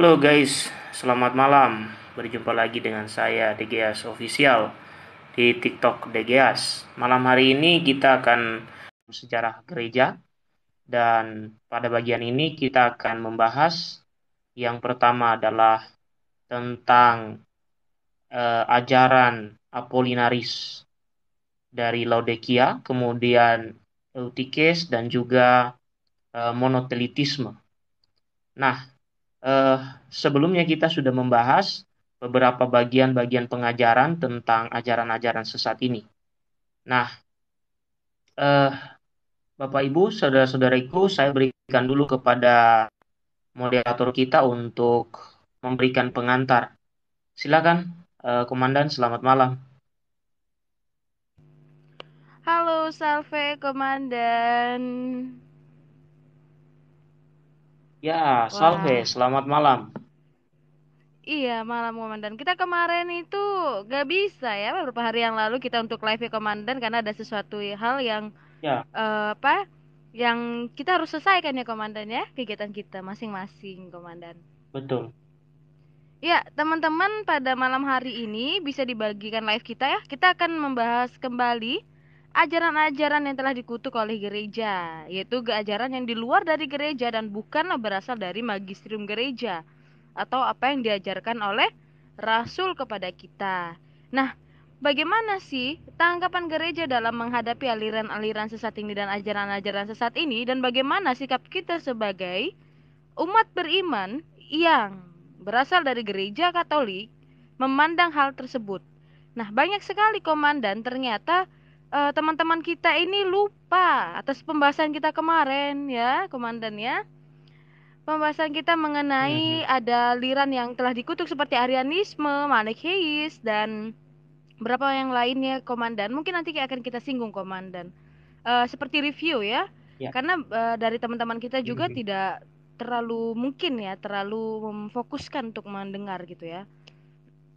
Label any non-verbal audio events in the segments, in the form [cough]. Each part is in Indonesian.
Halo guys, selamat malam. Berjumpa lagi dengan saya DGAS Official di TikTok DGAS. Malam hari ini kita akan sejarah gereja dan pada bagian ini kita akan membahas yang pertama adalah tentang uh, ajaran Apolinaris dari Laodikia, kemudian Eutikes dan juga uh, eh, monotelitisme. Nah, eh, sebelumnya kita sudah membahas beberapa bagian-bagian pengajaran tentang ajaran-ajaran sesat ini. Nah, eh, Bapak Ibu, saudara-saudariku, saya berikan dulu kepada moderator kita untuk memberikan pengantar. Silakan, eh, Komandan, selamat malam. Halo, Salve, Komandan. Ya, Wah. salve, selamat malam. Iya, malam Komandan. Kita kemarin itu gak bisa ya beberapa hari yang lalu kita untuk live ya Komandan karena ada sesuatu hal yang ya. Uh, apa? Yang kita harus selesaikan ya Komandan ya, kegiatan kita masing-masing Komandan. Betul. Ya, teman-teman pada malam hari ini bisa dibagikan live kita ya. Kita akan membahas kembali ajaran-ajaran yang telah dikutuk oleh gereja, yaitu ajaran yang di luar dari gereja dan bukanlah berasal dari magisterium gereja atau apa yang diajarkan oleh rasul kepada kita. Nah, bagaimana sih tanggapan gereja dalam menghadapi aliran-aliran sesat ini dan ajaran-ajaran sesat ini dan bagaimana sikap kita sebagai umat beriman yang berasal dari gereja Katolik memandang hal tersebut? Nah, banyak sekali komandan ternyata Eh, teman-teman uh, kita ini lupa atas pembahasan kita kemarin ya, komandan ya. Pembahasan kita mengenai mm -hmm. ada liran yang telah dikutuk seperti Arianisme, manikheis dan berapa yang lainnya komandan. Mungkin nanti akan kita singgung komandan. Uh, seperti review ya. ya. Karena uh, dari teman-teman kita juga mm -hmm. tidak terlalu mungkin ya, terlalu memfokuskan untuk mendengar gitu ya.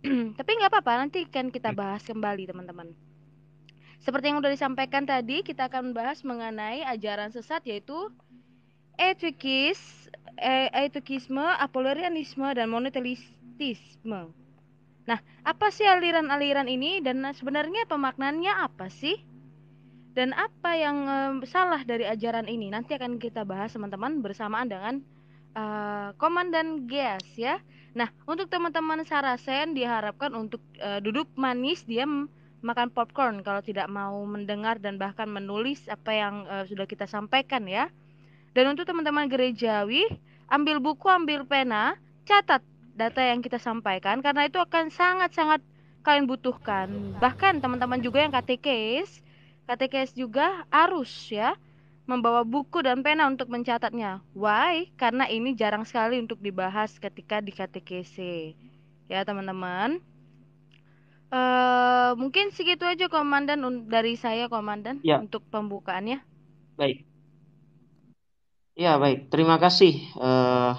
[clears throat] Tapi nggak apa-apa, nanti kan kita ya. bahas kembali teman-teman. Seperti yang sudah disampaikan tadi, kita akan membahas mengenai ajaran sesat yaitu etikis, etikisme, apolarianisme, dan monetalisme. Nah, apa sih aliran-aliran ini dan sebenarnya pemaknanya apa sih? Dan apa yang e, salah dari ajaran ini? Nanti akan kita bahas teman-teman bersamaan dengan uh, e, Komandan Gias ya. Nah, untuk teman-teman Sarasen diharapkan untuk uh, duduk manis diam makan popcorn kalau tidak mau mendengar dan bahkan menulis apa yang uh, sudah kita sampaikan ya. Dan untuk teman-teman gerejawi, ambil buku, ambil pena, catat data yang kita sampaikan karena itu akan sangat-sangat kalian butuhkan. Bahkan teman-teman juga yang KTKs, KTKs juga harus ya membawa buku dan pena untuk mencatatnya. Why? Karena ini jarang sekali untuk dibahas ketika di KTKC. Ya, teman-teman. Uh, mungkin segitu aja komandan dari saya komandan ya. untuk pembukaannya. Baik. Ya baik, terima kasih uh,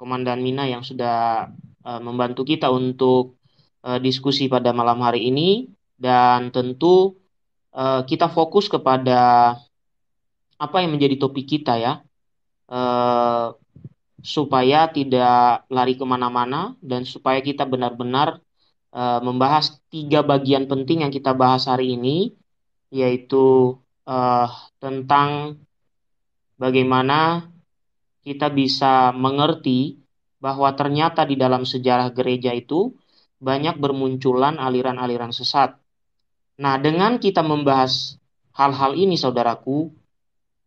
komandan Mina yang sudah uh, membantu kita untuk uh, diskusi pada malam hari ini dan tentu uh, kita fokus kepada apa yang menjadi topik kita ya uh, supaya tidak lari kemana-mana dan supaya kita benar-benar uh, membahas tiga bagian penting yang kita bahas hari ini, yaitu uh, tentang bagaimana kita bisa mengerti bahwa ternyata di dalam sejarah gereja itu banyak bermunculan aliran-aliran sesat. Nah, dengan kita membahas hal-hal ini, saudaraku,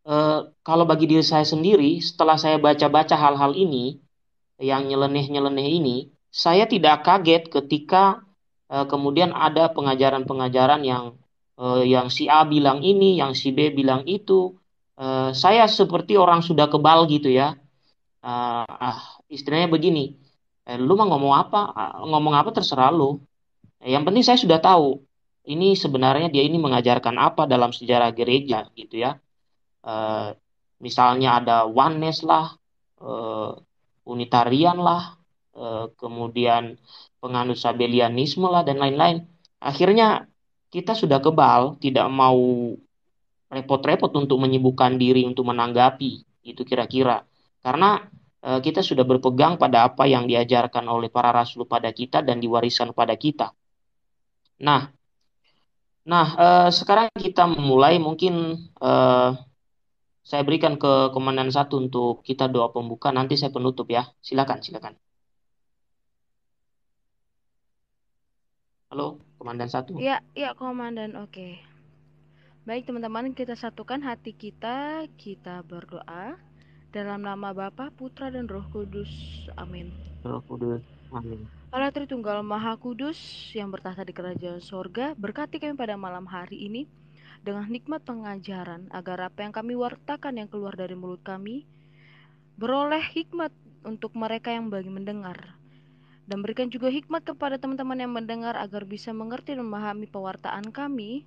Uh, kalau bagi diri saya sendiri, setelah saya baca-baca hal-hal ini, yang nyeleneh-nyeleneh ini, saya tidak kaget ketika uh, kemudian ada pengajaran-pengajaran yang uh, yang si A bilang ini, yang si B bilang itu. Uh, saya seperti orang sudah kebal gitu ya. Uh, ah, istilahnya begini, eh, lu mau ngomong apa, ah, ngomong apa terserah lu. Yang penting saya sudah tahu ini sebenarnya dia ini mengajarkan apa dalam sejarah gereja gitu ya. Uh, misalnya ada oneness lah, uh, unitarian lah, Eh, kemudian penganut sabelianisme lah dan lain-lain. Akhirnya kita sudah kebal, tidak mau repot-repot untuk menyibukkan diri untuk menanggapi itu kira-kira. Karena e, kita sudah berpegang pada apa yang diajarkan oleh para rasul pada kita dan diwariskan pada kita. Nah, nah e, sekarang kita mulai mungkin e, saya berikan ke komandan satu untuk kita doa pembuka nanti saya penutup ya. Silakan, silakan. Halo, Komandan satu. Ya, ya Komandan. Oke. Baik teman-teman, kita satukan hati kita, kita berdoa dalam nama Bapa, Putra dan Roh Kudus. Amin. Roh Kudus. Amin. Allah Tritunggal Maha Kudus yang bertahta di kerajaan sorga, berkati kami pada malam hari ini dengan nikmat pengajaran agar apa yang kami wartakan yang keluar dari mulut kami beroleh hikmat untuk mereka yang bagi mendengar dan berikan juga hikmat kepada teman-teman yang mendengar agar bisa mengerti dan memahami pewartaan kami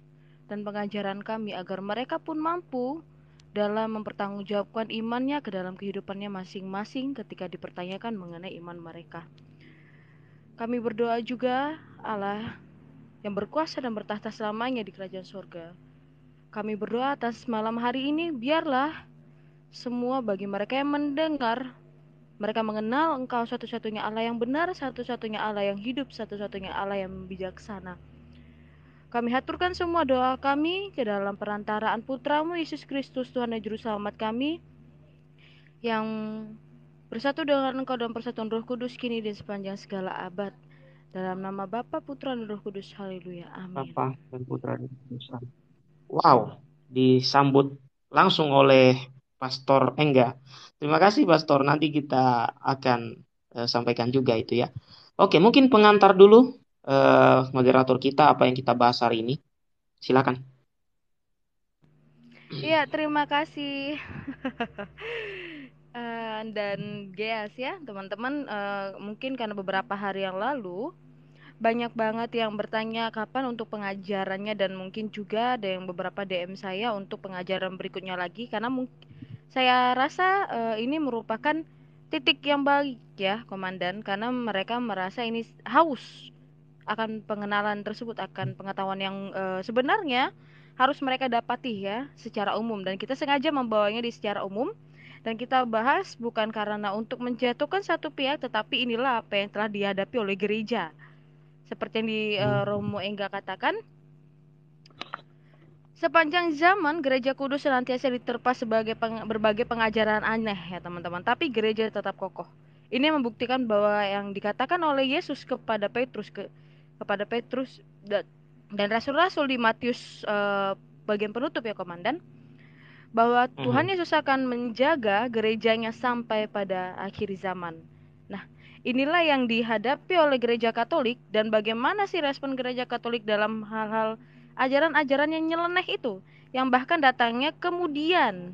dan pengajaran kami agar mereka pun mampu dalam mempertanggungjawabkan imannya ke dalam kehidupannya masing-masing ketika dipertanyakan mengenai iman mereka. Kami berdoa juga Allah yang berkuasa dan bertahta selamanya di kerajaan surga. Kami berdoa atas malam hari ini biarlah semua bagi mereka yang mendengar mereka mengenal engkau satu-satunya Allah yang benar, satu-satunya Allah yang hidup, satu-satunya Allah yang bijaksana. Kami haturkan semua doa kami ke dalam perantaraan putramu Yesus Kristus Tuhan dan Juru Selamat kami yang bersatu dengan engkau dalam persatuan roh kudus kini dan sepanjang segala abad. Dalam nama Bapa, Putra, dan Roh Kudus. Haleluya. Amin. Bapa dan Putra dan Roh Kudus. Wow, disambut langsung oleh Pastor Engga. Terima kasih Pastor. Nanti kita akan uh, sampaikan juga itu ya. Oke, mungkin pengantar dulu uh, moderator kita apa yang kita bahas hari ini. Silakan. Iya, terima kasih. [laughs] Eh, dan Geas ya, teman-teman uh, mungkin karena beberapa hari yang lalu banyak banget yang bertanya kapan untuk pengajarannya dan mungkin juga ada yang beberapa DM saya untuk pengajaran berikutnya lagi karena mungkin saya rasa uh, ini merupakan titik yang baik ya, Komandan, karena mereka merasa ini haus akan pengenalan tersebut, akan pengetahuan yang uh, sebenarnya harus mereka dapati ya secara umum dan kita sengaja membawanya di secara umum dan kita bahas bukan karena untuk menjatuhkan satu pihak tetapi inilah apa yang telah dihadapi oleh gereja seperti yang di uh, Romo Engga katakan Sepanjang zaman gereja kudus senantiasa diterpa sebagai peng berbagai pengajaran aneh ya teman-teman, tapi gereja tetap kokoh. Ini membuktikan bahwa yang dikatakan oleh Yesus kepada Petrus ke kepada Petrus dan rasul-rasul di Matius eh, bagian penutup ya komandan bahwa mm-hmm. Tuhan Yesus akan menjaga gerejanya sampai pada akhir zaman. Nah, inilah yang dihadapi oleh gereja Katolik dan bagaimana sih respon gereja Katolik dalam hal-hal ajaran-ajaran yang nyeleneh itu yang bahkan datangnya kemudian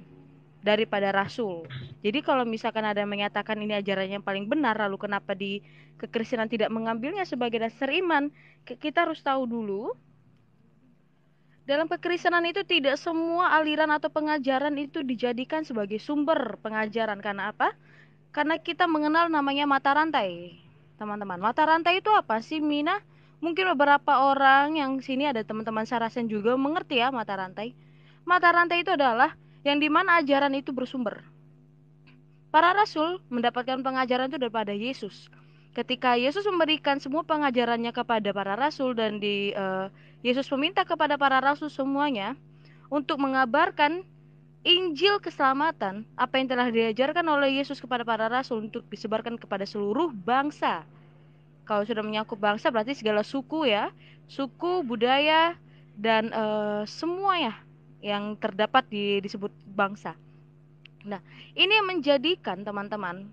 daripada rasul. Jadi kalau misalkan ada yang menyatakan ini ajaran yang paling benar lalu kenapa di kekristenan tidak mengambilnya sebagai dasar iman? Kita harus tahu dulu dalam kekristenan itu tidak semua aliran atau pengajaran itu dijadikan sebagai sumber pengajaran karena apa? Karena kita mengenal namanya mata rantai. Teman-teman, mata rantai itu apa sih, Mina? Mungkin beberapa orang yang sini ada teman-teman Sarasen juga mengerti ya mata rantai. Mata rantai itu adalah yang dimana ajaran itu bersumber. Para rasul mendapatkan pengajaran itu daripada Yesus. Ketika Yesus memberikan semua pengajarannya kepada para rasul dan di uh, Yesus meminta kepada para rasul semuanya untuk mengabarkan Injil keselamatan, apa yang telah diajarkan oleh Yesus kepada para rasul untuk disebarkan kepada seluruh bangsa. Kalau sudah menyangkut bangsa berarti segala suku ya, suku, budaya dan e, semua ya yang terdapat di disebut bangsa. Nah, ini yang menjadikan teman-teman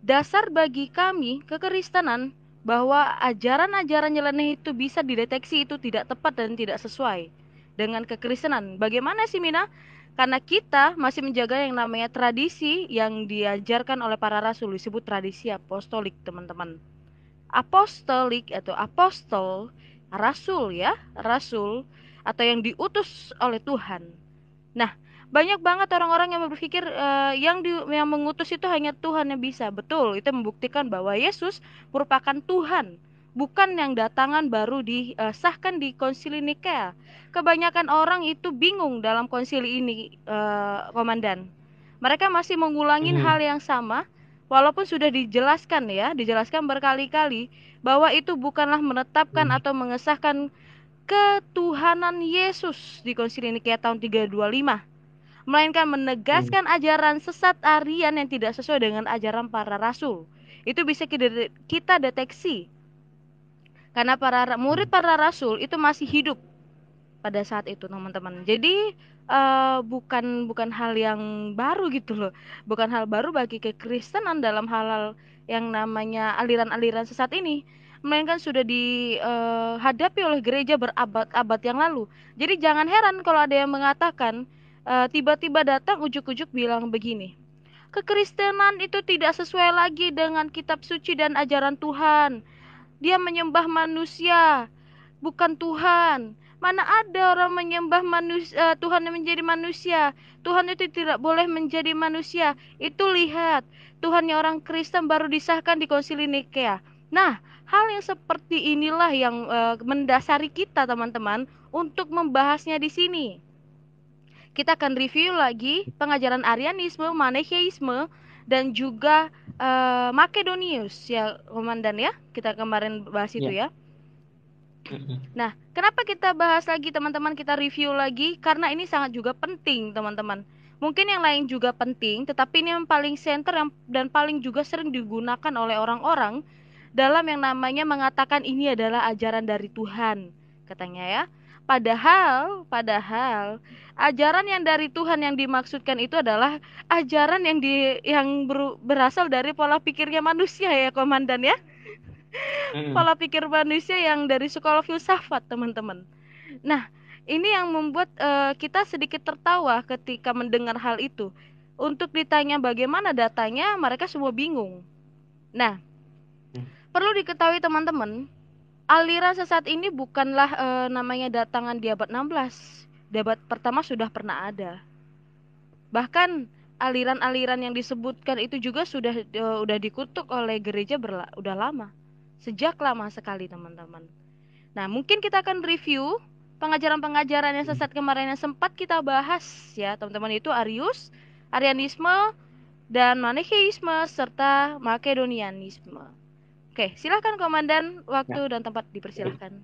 dasar bagi kami kekristenan bahwa ajaran-ajaran nyeleneh itu bisa dideteksi itu tidak tepat dan tidak sesuai dengan kekristenan. Bagaimana sih Mina? Karena kita masih menjaga yang namanya tradisi yang diajarkan oleh para rasul disebut tradisi apostolik, teman-teman apostolik atau apostol, rasul ya, rasul atau yang diutus oleh Tuhan. Nah, banyak banget orang-orang yang berpikir uh, yang di, yang mengutus itu hanya Tuhan yang bisa. Betul, itu membuktikan bahwa Yesus merupakan Tuhan, bukan yang datangan baru disahkan di Konsili Nikea. Kebanyakan orang itu bingung dalam konsili ini, uh, Komandan. Mereka masih mengulangin hmm. hal yang sama Walaupun sudah dijelaskan ya, dijelaskan berkali-kali bahwa itu bukanlah menetapkan hmm. atau mengesahkan ketuhanan Yesus di Konsili Nikea tahun 325 melainkan menegaskan hmm. ajaran sesat Arian yang tidak sesuai dengan ajaran para rasul. Itu bisa kita deteksi karena para murid hmm. para rasul itu masih hidup pada saat itu teman-teman. Jadi uh, bukan bukan hal yang baru gitu loh, bukan hal baru bagi kekristenan dalam hal yang namanya aliran-aliran sesat ini, melainkan sudah dihadapi eh, uh, oleh gereja berabad-abad yang lalu. Jadi jangan heran kalau ada yang mengatakan uh, tiba-tiba datang ujuk-ujuk bilang begini. Kekristenan itu tidak sesuai lagi dengan kitab suci dan ajaran Tuhan. Dia menyembah manusia, bukan Tuhan Mana ada orang menyembah manusia, eh, Tuhan yang menjadi manusia. Tuhan itu tidak boleh menjadi manusia. Itu lihat, Tuhannya orang Kristen baru disahkan di konsili Nikea. Nah, hal yang seperti inilah yang uh, mendasari kita teman-teman untuk membahasnya di sini. Kita akan review lagi pengajaran Arianisme, Manicheisme, dan juga uh, Makedonius ya komandan ya kita kemarin bahas yeah. itu ya, ya. Nah, kenapa kita bahas lagi teman-teman, kita review lagi karena ini sangat juga penting teman-teman. Mungkin yang lain juga penting, tetapi ini yang paling center yang, dan paling juga sering digunakan oleh orang-orang dalam yang namanya mengatakan ini adalah ajaran dari Tuhan, katanya ya. Padahal, padahal ajaran yang dari Tuhan yang dimaksudkan itu adalah ajaran yang di yang ber, berasal dari pola pikirnya manusia ya, komandan ya. Hmm. pola pikir manusia yang dari sekolah filsafat teman-teman nah ini yang membuat uh, kita sedikit tertawa ketika mendengar hal itu untuk ditanya bagaimana datanya mereka semua bingung nah hmm. perlu diketahui teman-teman aliran sesat ini bukanlah uh, namanya datangan di abad 16. Di abad pertama sudah pernah ada. Bahkan aliran-aliran yang disebutkan itu juga sudah uh, udah dikutuk oleh gereja berla, udah lama sejak lama sekali teman-teman. Nah mungkin kita akan review pengajaran-pengajaran yang sesat kemarin yang sempat kita bahas ya teman-teman itu Arius, Arianisme, dan Manicheisme serta Makedonianisme. Oke, silahkan komandan waktu ya. dan tempat dipersilahkan.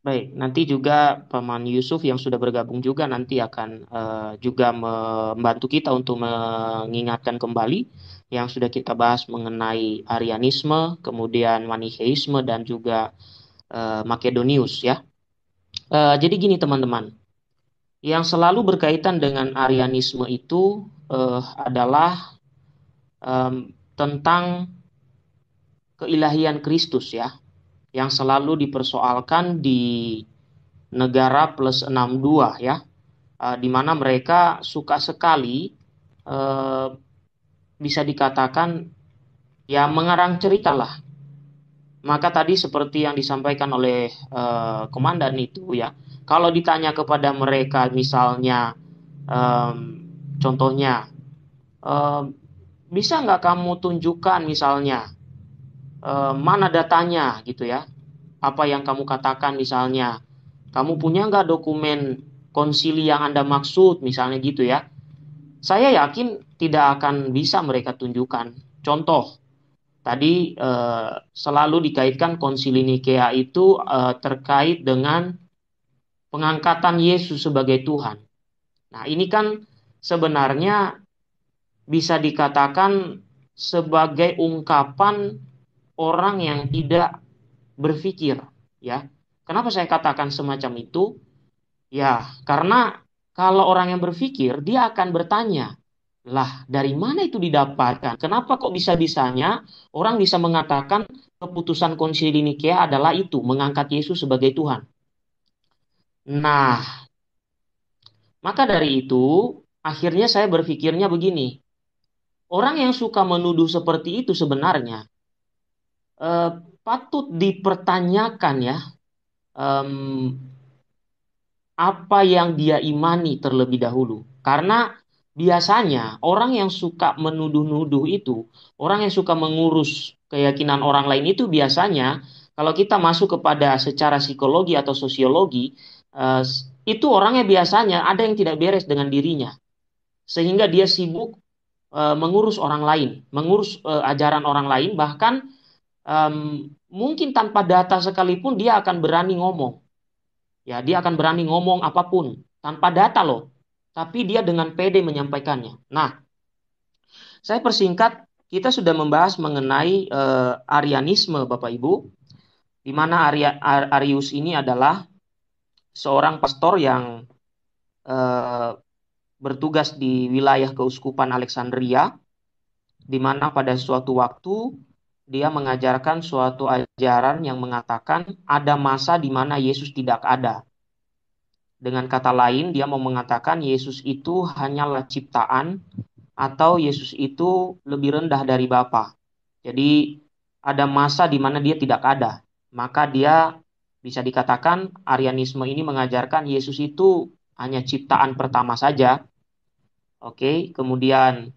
Baik, nanti juga Paman Yusuf yang sudah bergabung juga nanti akan uh, juga membantu kita untuk mengingatkan kembali yang sudah kita bahas mengenai Arianisme, kemudian Manicheisme dan juga uh, Makedonius ya. Uh, jadi gini teman-teman, yang selalu berkaitan dengan Arianisme itu uh, adalah um, tentang keilahian Kristus ya, yang selalu dipersoalkan di negara plus 62 ya, uh, di mana mereka suka sekali uh, bisa dikatakan ya mengarang cerita lah. Maka tadi seperti yang disampaikan oleh uh, komandan itu ya, kalau ditanya kepada mereka misalnya um, contohnya um, bisa nggak kamu tunjukkan misalnya um, mana datanya gitu ya apa yang kamu katakan misalnya kamu punya nggak dokumen konsili yang anda maksud misalnya gitu ya saya yakin tidak akan bisa mereka tunjukkan. Contoh, tadi eh, selalu dikaitkan konsili Nikea itu eh, terkait dengan pengangkatan Yesus sebagai Tuhan. Nah, ini kan sebenarnya bisa dikatakan sebagai ungkapan orang yang tidak berpikir, ya. Kenapa saya katakan semacam itu? Ya, karena kalau orang yang berpikir, dia akan bertanya, lah dari mana itu didapatkan? Kenapa kok bisa-bisanya orang bisa mengatakan keputusan konsili Nikea adalah itu, mengangkat Yesus sebagai Tuhan? Nah, maka dari itu akhirnya saya berpikirnya begini. Orang yang suka menuduh seperti itu sebenarnya eh, patut dipertanyakan ya um, apa yang dia imani terlebih dahulu. Karena biasanya orang yang suka menuduh-nuduh itu, orang yang suka mengurus keyakinan orang lain itu biasanya kalau kita masuk kepada secara psikologi atau sosiologi, eh, itu orangnya biasanya ada yang tidak beres dengan dirinya. Sehingga dia sibuk eh, mengurus orang lain, mengurus eh, ajaran orang lain, bahkan mungkin tanpa data sekalipun dia akan berani ngomong. Ya, dia akan berani ngomong apapun tanpa data loh. Tapi dia dengan pede menyampaikannya. Nah, saya persingkat, kita sudah membahas mengenai uh, Arianisme, Bapak Ibu, di mana Arya, Ar, Arius ini adalah seorang pastor yang uh, bertugas di wilayah keuskupan Alexandria, di mana pada suatu waktu dia mengajarkan suatu ajaran yang mengatakan ada masa di mana Yesus tidak ada. Dengan kata lain, dia mau mengatakan Yesus itu hanyalah ciptaan atau Yesus itu lebih rendah dari Bapa. Jadi ada masa di mana dia tidak ada. Maka dia bisa dikatakan Arianisme ini mengajarkan Yesus itu hanya ciptaan pertama saja. Oke, kemudian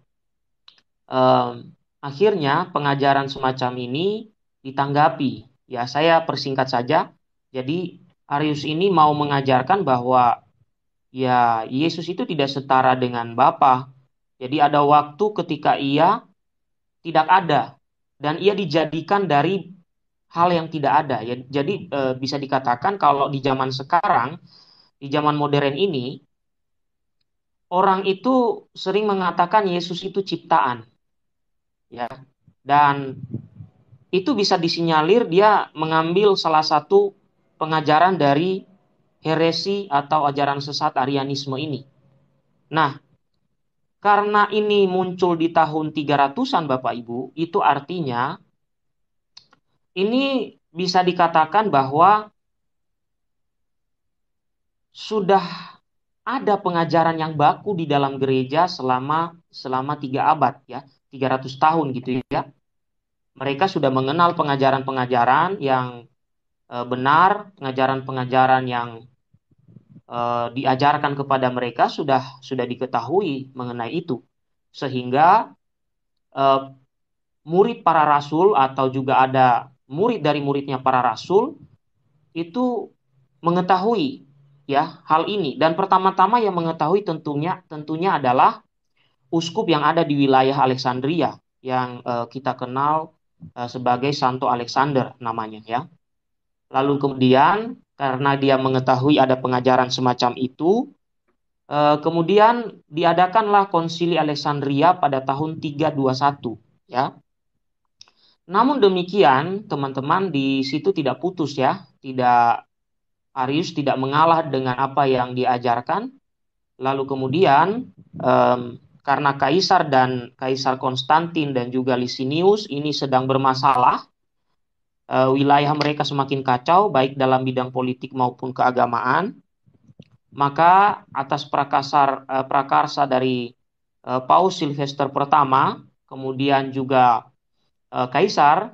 um, Akhirnya, pengajaran semacam ini ditanggapi. Ya, saya persingkat saja. Jadi, Arius ini mau mengajarkan bahwa ya Yesus itu tidak setara dengan Bapa. Jadi ada waktu ketika ia tidak ada dan ia dijadikan dari hal yang tidak ada. Ya, jadi e, bisa dikatakan kalau di zaman sekarang, di zaman modern ini, orang itu sering mengatakan Yesus itu ciptaan ya dan itu bisa disinyalir dia mengambil salah satu pengajaran dari heresi atau ajaran sesat Arianisme ini. Nah, karena ini muncul di tahun 300-an Bapak Ibu, itu artinya ini bisa dikatakan bahwa sudah ada pengajaran yang baku di dalam gereja selama selama tiga abad ya 300 tahun gitu ya. Mereka sudah mengenal pengajaran-pengajaran yang e, benar, pengajaran-pengajaran yang e, diajarkan kepada mereka sudah sudah diketahui mengenai itu. Sehingga e, murid para rasul atau juga ada murid dari muridnya para rasul itu mengetahui ya hal ini dan pertama-tama yang mengetahui tentunya tentunya adalah uskup yang ada di wilayah Alexandria yang uh, kita kenal uh, sebagai Santo Alexander namanya ya. Lalu kemudian karena dia mengetahui ada pengajaran semacam itu, uh, kemudian diadakanlah Konsili Alexandria pada tahun 321 ya. Namun demikian, teman-teman di situ tidak putus ya, tidak Arius tidak mengalah dengan apa yang diajarkan. Lalu kemudian um, karena kaisar dan kaisar Konstantin dan juga Licinius ini sedang bermasalah uh, wilayah mereka semakin kacau baik dalam bidang politik maupun keagamaan maka atas prakasar uh, prakarsa dari uh, Paus Sylvester pertama kemudian juga uh, kaisar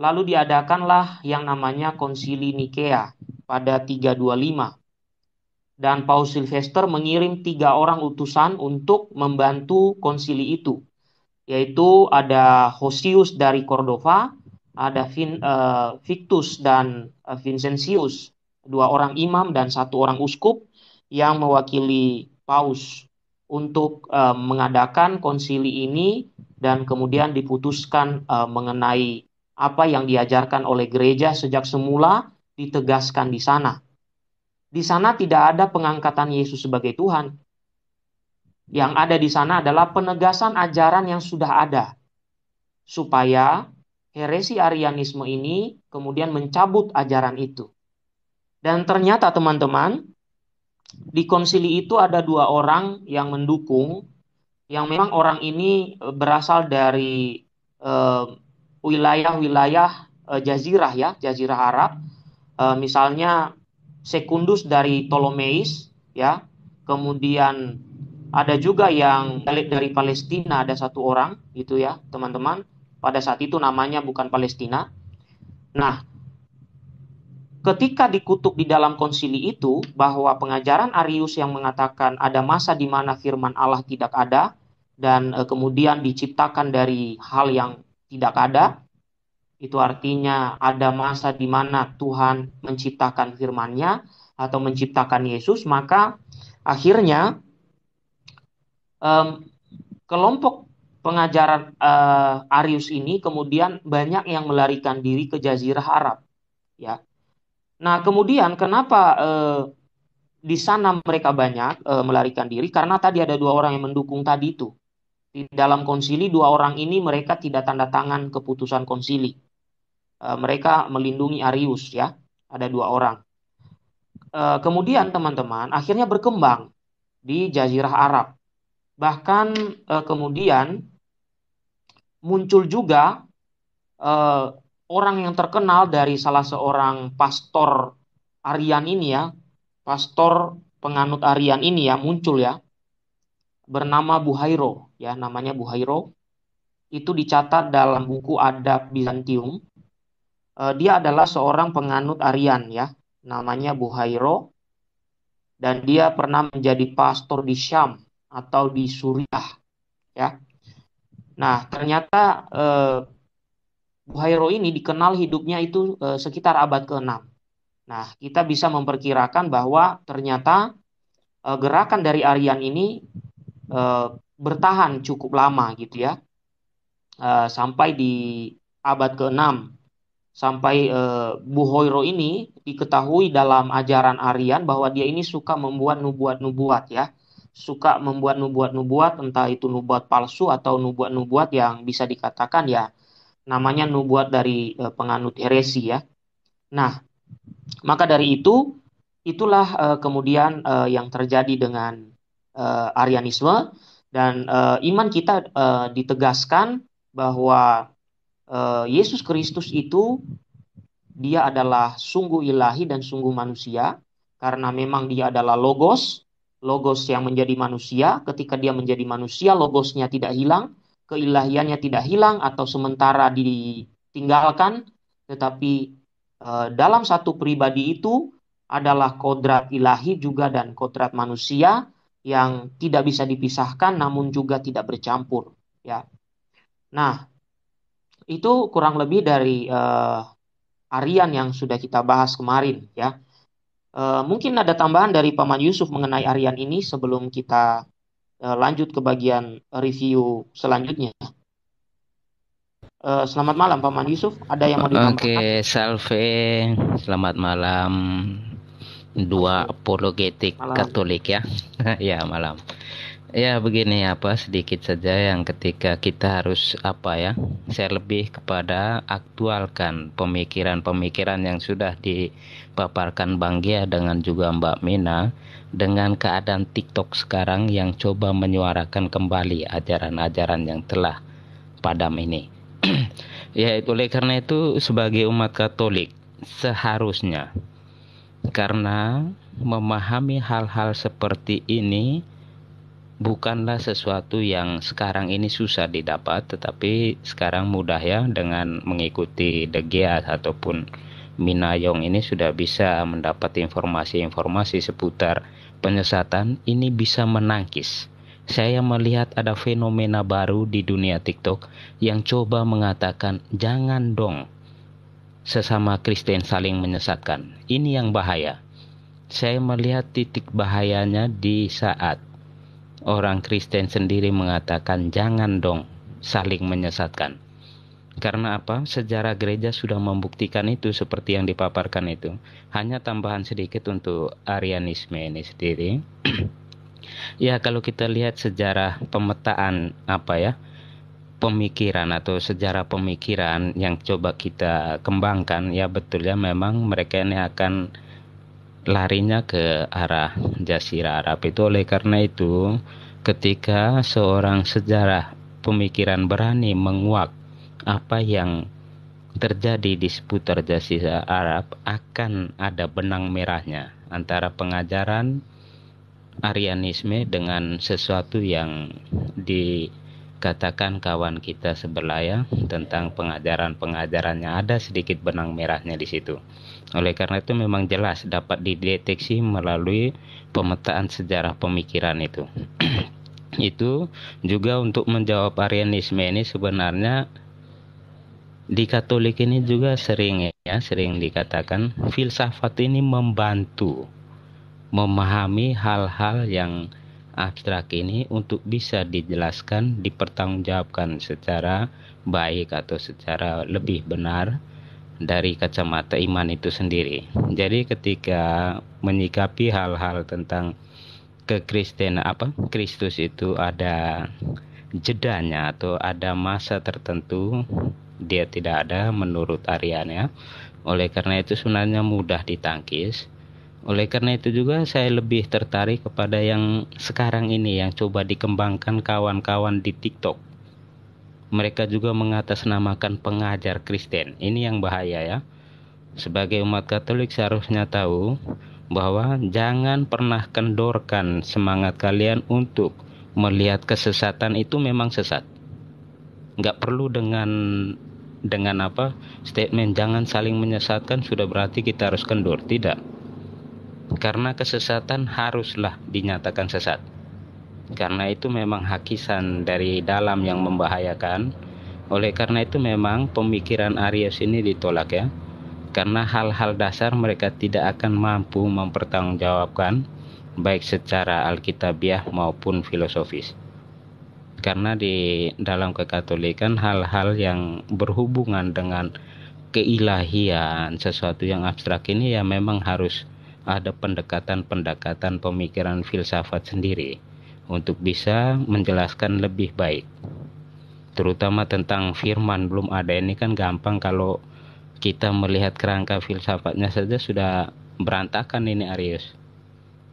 lalu diadakanlah yang namanya konsili Nikea pada 325 dan Paus Sylvester mengirim tiga orang utusan untuk membantu konsili itu, yaitu ada Hosius dari Cordova, ada Vin, uh, Victus dan uh, Vincentius, dua orang imam dan satu orang uskup yang mewakili Paus untuk uh, mengadakan konsili ini dan kemudian diputuskan uh, mengenai apa yang diajarkan oleh gereja sejak semula ditegaskan di sana di sana tidak ada pengangkatan Yesus sebagai Tuhan. Yang ada di sana adalah penegasan ajaran yang sudah ada. Supaya heresi Arianisme ini kemudian mencabut ajaran itu. Dan ternyata teman-teman, di konsili itu ada dua orang yang mendukung, yang memang orang ini eh, berasal dari eh, wilayah-wilayah uh, jazirah ya, jazirah Arab. uh, misalnya Sekundus dari Ptolemeis ya kemudian ada juga yang dari Palestina ada satu orang gitu ya teman-teman pada saat itu namanya bukan Palestina nah ketika dikutuk di dalam konsili itu bahwa pengajaran Arius yang mengatakan ada masa di mana firman Allah tidak ada dan eh, kemudian diciptakan dari hal yang tidak ada itu artinya ada masa di mana Tuhan menciptakan firman-Nya atau menciptakan Yesus, maka akhirnya um, kelompok pengajaran uh, Arius ini kemudian banyak yang melarikan diri ke Jazirah Arab, ya. Nah, kemudian kenapa uh, di sana mereka banyak uh, melarikan diri? Karena tadi ada dua orang yang mendukung tadi itu. Di dalam konsili dua orang ini mereka tidak tanda tangan keputusan konsili. Eh, mereka melindungi Arius ya. Ada dua orang. Eh, kemudian teman-teman akhirnya berkembang di Jazirah Arab. Bahkan eh, kemudian muncul juga orang yang terkenal dari salah seorang pastor Arian ini ya, pastor penganut Arian ini ya muncul ya, bernama Buhairo ya, namanya Buhairo itu dicatat dalam buku Adab Bizantium uh, dia adalah seorang penganut Aryan, ya, namanya Buhairo dan dia pernah menjadi pastor di Syam atau di Suriah ya. Nah, ternyata Bu eh, Buhairo ini dikenal hidupnya itu uh, sekitar abad ke-6. Nah, kita bisa memperkirakan bahwa ternyata uh, gerakan dari Aryan ini uh, bertahan cukup lama gitu ya. Uh, sampai di abad ke-6 sampai uh, eh, Buhoiro ini diketahui dalam ajaran Aryan bahwa dia ini suka membuat nubuat-nubuat ya suka membuat nubuat-nubuat entah itu nubuat palsu atau nubuat-nubuat yang bisa dikatakan ya namanya nubuat dari uh, penganut heresi ya nah maka dari itu itulah uh, kemudian uh, yang terjadi dengan uh, Arianisme dan uh, iman kita uh, ditegaskan bahwa Eh, Yesus Kristus itu dia adalah sungguh ilahi dan sungguh manusia karena memang dia adalah logos, logos yang menjadi manusia. Ketika dia menjadi manusia, logosnya tidak hilang, keilahiannya tidak hilang atau sementara ditinggalkan, tetapi eh, dalam satu pribadi itu adalah kodrat ilahi juga dan kodrat manusia yang tidak bisa dipisahkan namun juga tidak bercampur, ya. Nah, itu kurang lebih dari uh, eh, Arian yang sudah kita bahas kemarin ya. Uh, mungkin ada tambahan dari Paman Yusuf mengenai Arian ini sebelum kita uh, lanjut ke bagian review selanjutnya. Uh, selamat malam Paman Yusuf, ada yang mau ditambahkan? Oke, okay, salve. Selamat malam dua apologetik Katolik ya. [laughs] ya, malam. Ya begini apa sedikit saja yang ketika kita harus apa ya saya lebih kepada aktualkan pemikiran-pemikiran yang sudah dipaparkan Bang Gia dengan juga Mbak Mina dengan keadaan TikTok sekarang yang coba menyuarakan kembali ajaran-ajaran yang telah padam ini. [clears throat] ya oleh karena itu sebagai umat Katolik seharusnya karena memahami hal-hal seperti ini bukanlah sesuatu yang sekarang ini susah didapat, tetapi sekarang mudah ya dengan mengikuti The Geass ataupun Minayong ini sudah bisa mendapat informasi-informasi seputar penyesatan, ini bisa menangkis. Saya melihat ada fenomena baru di dunia TikTok yang coba mengatakan jangan dong sesama Kristen saling menyesatkan. Ini yang bahaya. Saya melihat titik bahayanya di saat Orang Kristen sendiri mengatakan jangan dong saling menyesatkan. Karena apa? Sejarah gereja sudah membuktikan itu seperti yang dipaparkan itu. Hanya tambahan sedikit untuk Arianisme ini sendiri. [clears throat] ya, kalau kita lihat sejarah pemetaan apa ya? pemikiran atau sejarah pemikiran yang coba kita kembangkan ya betul ya memang mereka ini akan larinya ke arah Jazirah Arab itu oleh karena itu ketika seorang sejarah pemikiran berani menguak apa yang terjadi di seputar Jazirah Arab akan ada benang merahnya antara pengajaran Arianisme dengan sesuatu yang dikatakan kawan kita sebelaya tentang pengajaran-pengajarannya ada sedikit benang merahnya di situ. Oleh karena itu memang jelas dapat dideteksi melalui pemetaan sejarah pemikiran itu. [clears throat] itu juga untuk menjawab Arianisme ini sebenarnya di Katolik ini juga sering ya sering dikatakan filsafat ini membantu memahami hal-hal yang abstrak ini untuk bisa dijelaskan, dipertanggungjawabkan secara baik atau secara lebih benar dari kacamata iman itu sendiri. Jadi ketika menyikapi hal-hal tentang kekristenan apa Kristus itu ada jedanya atau ada masa tertentu dia tidak ada menurut Ariannya. Oleh karena itu sebenarnya mudah ditangkis. Oleh karena itu juga saya lebih tertarik kepada yang sekarang ini yang coba dikembangkan kawan-kawan di TikTok mereka juga mengatasnamakan pengajar Kristen. Ini yang bahaya ya. Sebagai umat Katolik seharusnya tahu bahwa jangan pernah kendorkan semangat kalian untuk melihat kesesatan itu memang sesat. Nggak perlu dengan dengan apa statement jangan saling menyesatkan sudah berarti kita harus kendor tidak karena kesesatan haruslah dinyatakan sesat karena itu memang hakisan dari dalam yang membahayakan. Oleh karena itu memang pemikiran Aries ini ditolak ya. Karena hal-hal dasar mereka tidak akan mampu mempertanggungjawabkan baik secara alkitabiah maupun filosofis. Karena di dalam kekatolikan hal-hal yang berhubungan dengan keilahian, sesuatu yang abstrak ini ya memang harus ada pendekatan-pendekatan pemikiran filsafat sendiri untuk bisa menjelaskan lebih baik. Terutama tentang firman belum ada ini kan gampang kalau kita melihat kerangka filsafatnya saja sudah berantakan ini Arius.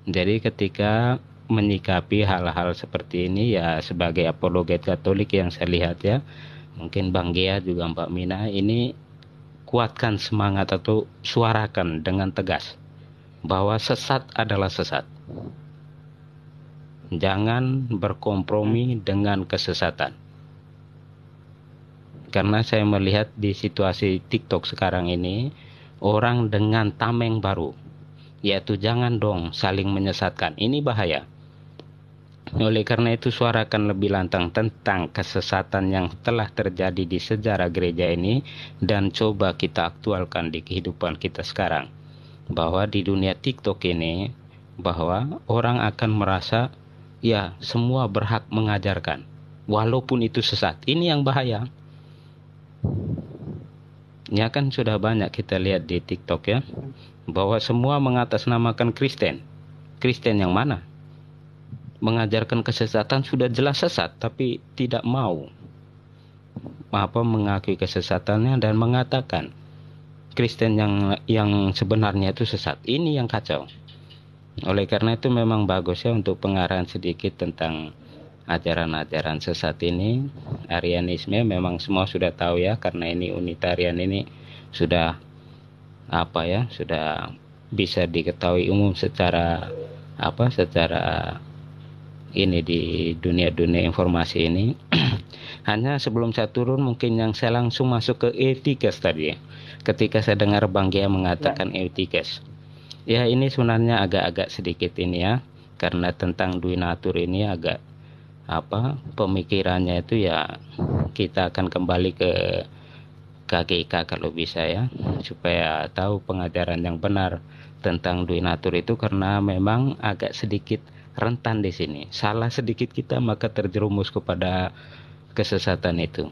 Jadi ketika menyikapi hal-hal seperti ini ya sebagai apologet Katolik yang saya lihat ya, mungkin Bang Gia juga Mbak Mina ini kuatkan semangat atau suarakan dengan tegas bahwa sesat adalah sesat jangan berkompromi hmm. dengan kesesatan. Karena saya melihat di situasi TikTok sekarang ini, orang dengan tameng baru, yaitu jangan dong saling menyesatkan. Ini bahaya. Oleh karena itu suarakan lebih lantang tentang kesesatan yang telah terjadi di sejarah gereja ini dan coba kita aktualkan di kehidupan kita sekarang. Bahwa di dunia TikTok ini bahwa orang akan merasa ya semua berhak mengajarkan walaupun itu sesat ini yang bahaya ya kan sudah banyak kita lihat di TikTok ya bahwa semua mengatasnamakan Kristen Kristen yang mana mengajarkan kesesatan sudah jelas sesat tapi tidak mau apa mengakui kesesatannya dan mengatakan Kristen yang yang sebenarnya itu sesat ini yang kacau oleh karena itu memang bagus ya untuk pengarahan sedikit tentang ajaran-ajaran sesat ini Arianisme memang semua sudah tahu ya karena ini unitarian ini sudah apa ya sudah bisa diketahui umum secara apa secara ini di dunia-dunia informasi ini [clears throat] hanya sebelum saya turun mungkin yang saya langsung masuk ke etikas tadi ya ketika saya dengar Bang Gia mengatakan ya. etikas ya ini sunannya agak-agak sedikit ini ya karena tentang dwi natur ini agak apa pemikirannya itu ya kita akan kembali ke KGK kalau bisa ya supaya tahu pengajaran yang benar tentang dwi natur itu karena memang agak sedikit rentan di sini salah sedikit kita maka terjerumus kepada kesesatan itu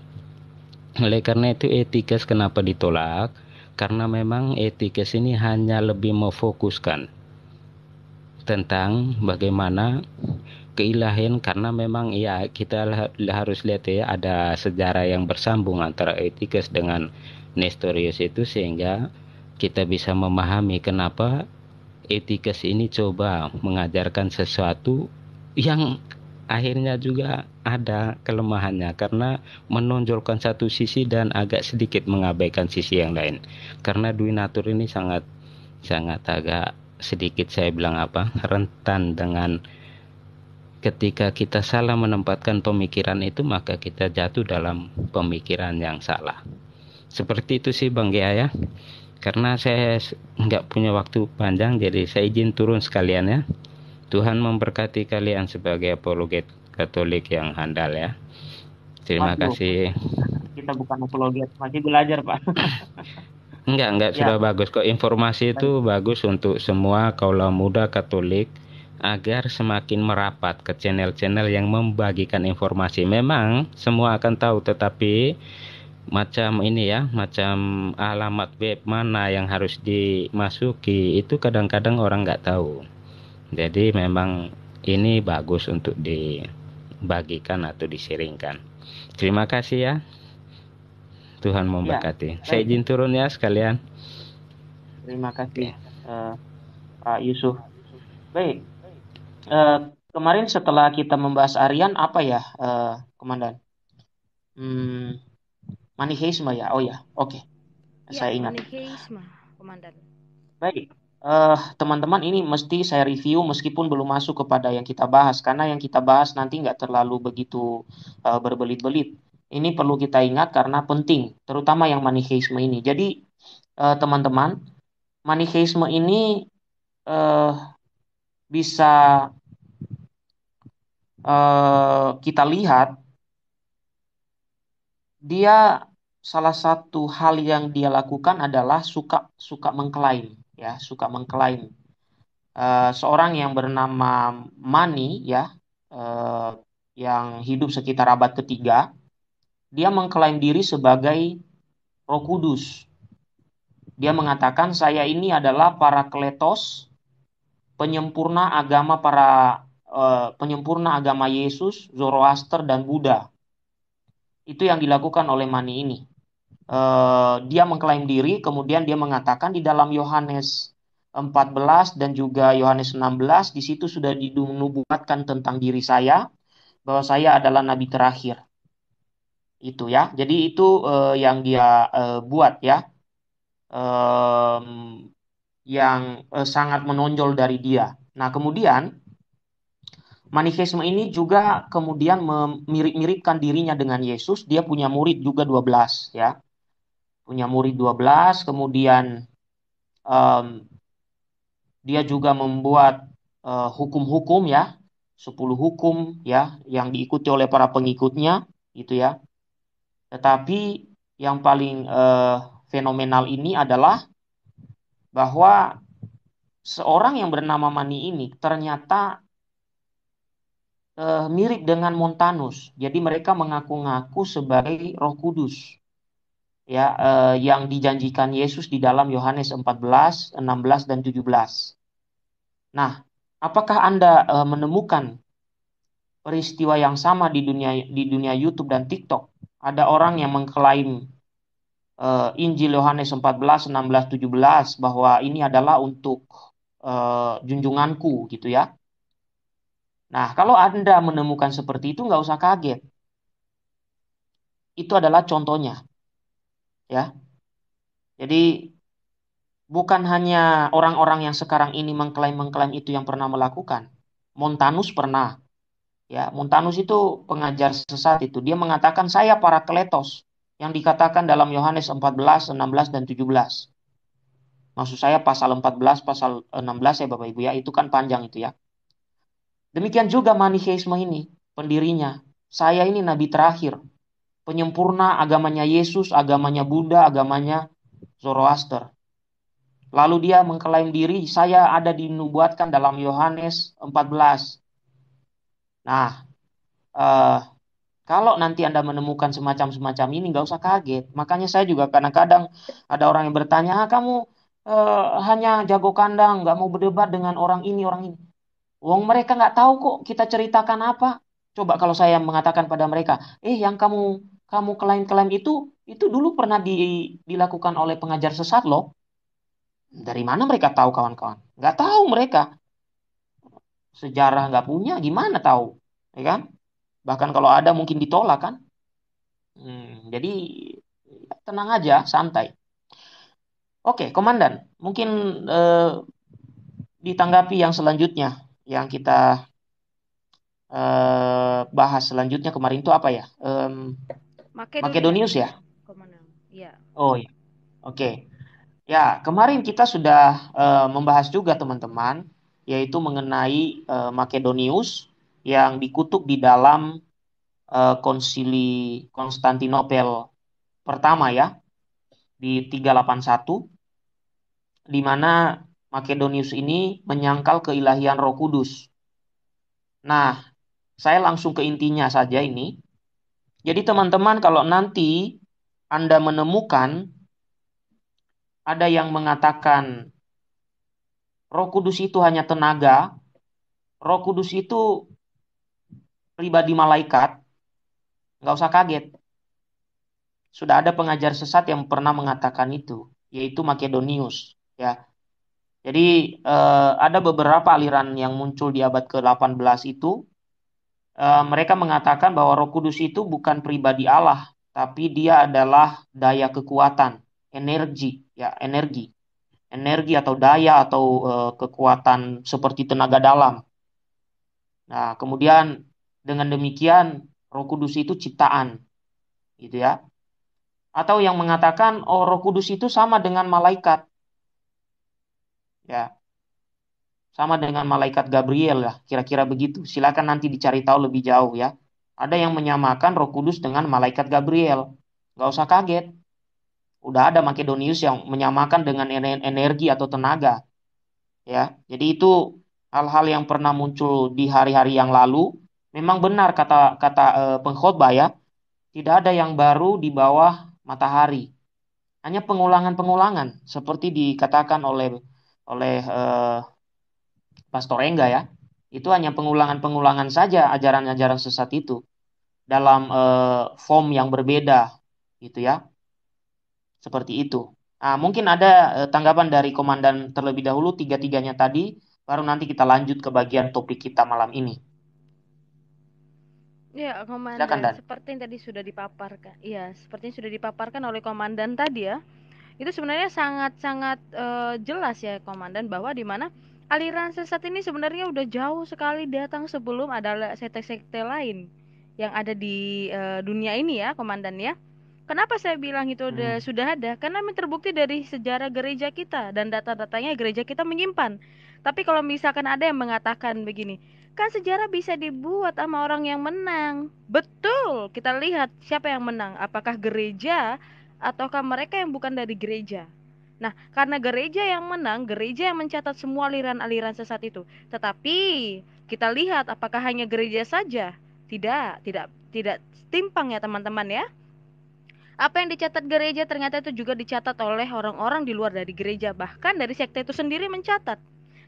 oleh karena itu etika kenapa ditolak karena memang etikes ini hanya lebih memfokuskan tentang bagaimana keilahian karena memang ya kita harus lihat ya ada sejarah yang bersambung antara etikes dengan Nestorius itu sehingga kita bisa memahami kenapa etikes ini coba mengajarkan sesuatu yang akhirnya juga ada kelemahannya karena menonjolkan satu sisi dan agak sedikit mengabaikan sisi yang lain. Karena Dwi Natur ini sangat sangat agak sedikit saya bilang apa [laughs] rentan dengan ketika kita salah menempatkan pemikiran itu maka kita jatuh dalam pemikiran yang salah. Seperti itu sih Bang Gia ya. Karena saya nggak punya waktu panjang jadi saya izin turun sekalian ya. Tuhan memberkati kalian sebagai apologet Katolik yang handal ya. Terima Aduh. kasih. Kita bukan apologet, masih belajar, Pak. enggak, enggak ya. sudah bagus kok. Informasi itu bagus untuk semua kaula muda Katolik agar semakin merapat ke channel-channel yang membagikan informasi. Memang semua akan tahu tetapi macam ini ya, macam alamat web mana yang harus dimasuki itu kadang-kadang orang nggak tahu. Jadi memang ini bagus untuk dibagikan atau disiringkan. Terima kasih ya. Tuhan memberkati. Ya, Saya izin turun ya sekalian. Terima kasih uh, Pak Yusuf. Baik. Uh, kemarin setelah kita membahas Aryan apa ya, uh, Komandan? Hmm, maniheisme ya. Oh ya, oke. Okay. Ya, Saya ingat. Maniheisme, Komandan. Baik. Eh, teman-teman uh, ini mesti saya review meskipun belum masuk kepada yang kita bahas karena yang kita bahas nanti nggak terlalu begitu uh, berbelit-belit. Ini perlu kita ingat karena penting, terutama yang manikeisme ini. Jadi eh, teman-teman, uh, teman manikeisme ini uh, bisa uh, kita lihat dia salah satu hal yang dia lakukan adalah suka suka mengklaim ya suka mengklaim uh, seorang yang bernama Mani ya uh, yang hidup sekitar abad ketiga dia mengklaim diri sebagai Roh Kudus dia mengatakan saya ini adalah para kletos penyempurna agama para uh, penyempurna agama Yesus Zoroaster dan Buddha itu yang dilakukan oleh Mani ini Eh, dia mengklaim diri, kemudian dia mengatakan di dalam Yohanes 14 dan juga Yohanes 16 di situ sudah dinubuatkan tentang diri saya bahwa saya adalah nabi terakhir. Itu ya. Jadi itu uh, yang dia uh, buat ya. Um, yang uh, sangat menonjol dari dia. Nah, kemudian Manifesme ini juga kemudian memirip-miripkan dirinya dengan Yesus, dia punya murid juga 12 ya punya murid 12 kemudian um, dia juga membuat eh, hukum-hukum uh, ya 10 hukum ya yang diikuti oleh para pengikutnya gitu ya tetapi yang paling uh, fenomenal ini adalah bahwa seorang yang bernama Mani ini ternyata eh, mirip dengan Montanus jadi mereka mengaku-ngaku sebagai Roh Kudus ya uh, yang dijanjikan Yesus di dalam Yohanes 14, 16 dan 17. Nah, apakah Anda uh, menemukan peristiwa yang sama di dunia di dunia YouTube dan TikTok? Ada orang yang mengklaim uh, Injil Yohanes 14, 16, 17 bahwa ini adalah untuk uh, junjunganku gitu ya. Nah, kalau Anda menemukan seperti itu nggak usah kaget. Itu adalah contohnya ya. Jadi bukan hanya orang-orang yang sekarang ini mengklaim-mengklaim itu yang pernah melakukan. Montanus pernah. Ya, Montanus itu pengajar sesat itu. Dia mengatakan saya para kletos yang dikatakan dalam Yohanes 14, 16 dan 17. Maksud saya pasal 14, pasal 16 ya Bapak Ibu ya, itu kan panjang itu ya. Demikian juga manicheisme ini, pendirinya. Saya ini nabi terakhir, penyempurna agamanya Yesus, agamanya Buddha, agamanya Zoroaster. Lalu dia mengklaim diri, saya ada dinubuatkan dalam Yohanes 14. Nah, eh, kalau nanti Anda menemukan semacam-semacam ini, nggak usah kaget. Makanya saya juga kadang-kadang ada orang yang bertanya, ah, kamu eh, hanya jago kandang, nggak mau berdebat dengan orang ini, orang ini. Wong mereka nggak tahu kok kita ceritakan apa. Coba kalau saya mengatakan pada mereka, eh yang kamu kamu klaim-klaim itu itu dulu pernah di, dilakukan oleh pengajar sesat loh. Dari mana mereka tahu kawan-kawan? Gak tahu mereka. Sejarah gak punya, gimana tahu? Ya kan? Bahkan kalau ada mungkin ditolak kan? Hmm, jadi tenang aja, santai. Oke, komandan, mungkin eh, ditanggapi yang selanjutnya yang kita eh, bahas selanjutnya kemarin itu apa ya? Eh, Makedonius, Makedonius ya? ya. Oh iya. Oke. Okay. Ya, kemarin kita sudah uh, membahas juga teman-teman yaitu mengenai uh, Makedonius yang dikutuk di dalam uh, konsili Konstantinopel pertama ya di 381 di mana Makedonius ini menyangkal keilahian Roh Kudus. Nah, saya langsung ke intinya saja ini jadi teman-teman kalau nanti Anda menemukan ada yang mengatakan Roh Kudus itu hanya tenaga, Roh Kudus itu pribadi malaikat, nggak usah kaget. Sudah ada pengajar sesat yang pernah mengatakan itu, yaitu Makedonius. Ya, jadi eh, ada beberapa aliran yang muncul di abad ke-18 itu Eh, mereka mengatakan bahwa Roh Kudus itu bukan pribadi Allah, tapi dia adalah daya kekuatan, energi, ya energi, energi atau daya atau uh, kekuatan seperti tenaga dalam. Nah, kemudian dengan demikian Roh Kudus itu ciptaan, gitu ya. Atau yang mengatakan oh Roh Kudus itu sama dengan malaikat, ya sama dengan malaikat Gabriel lah, ya, kira-kira begitu. Silakan nanti dicari tahu lebih jauh ya. Ada yang menyamakan Roh Kudus dengan malaikat Gabriel. Gak usah kaget. Udah ada Makedonius yang menyamakan dengan energi atau tenaga. Ya, jadi itu hal-hal yang pernah muncul di hari-hari yang lalu. Memang benar kata kata e, pengkhotbah ya. Tidak ada yang baru di bawah matahari. Hanya pengulangan-pengulangan seperti dikatakan oleh oleh e, Pastorenga ya, itu hanya pengulangan-pengulangan saja ajaran-ajaran sesat itu dalam e, form yang berbeda gitu ya. Seperti itu. Nah, mungkin ada eh, tanggapan dari komandan terlebih dahulu tiga-tiganya tadi, baru nanti kita lanjut ke bagian topik kita malam ini. Ya, komandan Silakan, Dan. seperti yang tadi sudah dipaparkan. Iya, seperti yang sudah dipaparkan oleh komandan tadi ya. Itu sebenarnya sangat-sangat uh, jelas ya komandan bahwa di mana aliran sesat ini sebenarnya udah jauh sekali datang sebelum ada sekte-sekte lain yang ada di uh, dunia ini ya, komandan ya. Kenapa saya bilang itu udah, hmm. sudah ada? Karena terbukti dari sejarah gereja kita dan data-datanya gereja kita menyimpan. Tapi kalau misalkan ada yang mengatakan begini, kan sejarah bisa dibuat sama orang yang menang. Betul, kita lihat siapa yang menang, apakah gereja ataukah mereka yang bukan dari gereja. Nah, karena gereja yang menang, gereja yang mencatat semua aliran-aliran sesat itu. Tetapi kita lihat apakah hanya gereja saja? Tidak, tidak tidak timpang ya teman-teman ya. Apa yang dicatat gereja ternyata itu juga dicatat oleh orang-orang di luar dari gereja, bahkan dari sekte itu sendiri mencatat.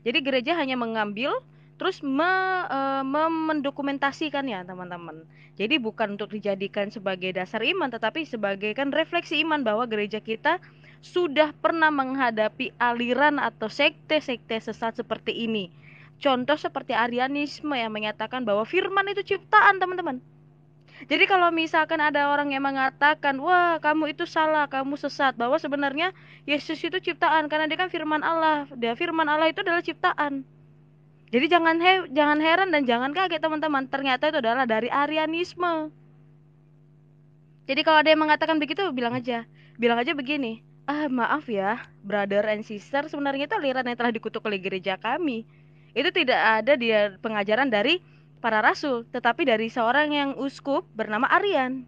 Jadi gereja hanya mengambil terus me, e, mendokumentasikan ya teman-teman. Jadi bukan untuk dijadikan sebagai dasar iman tetapi sebagai kan refleksi iman bahwa gereja kita sudah pernah menghadapi aliran atau sekte-sekte sesat seperti ini. Contoh seperti Arianisme yang menyatakan bahwa firman itu ciptaan, teman-teman. Jadi kalau misalkan ada orang yang mengatakan, "Wah, kamu itu salah, kamu sesat," bahwa sebenarnya Yesus itu ciptaan karena dia kan firman Allah. Dia firman Allah itu adalah ciptaan. Jadi jangan he jangan heran dan jangan kaget teman-teman, ternyata itu adalah dari Arianisme. Jadi kalau ada yang mengatakan begitu, bilang aja, bilang aja begini ah maaf ya, brother and sister sebenarnya itu aliran yang telah dikutuk oleh gereja kami. Itu tidak ada di pengajaran dari para rasul, tetapi dari seorang yang uskup bernama Arian.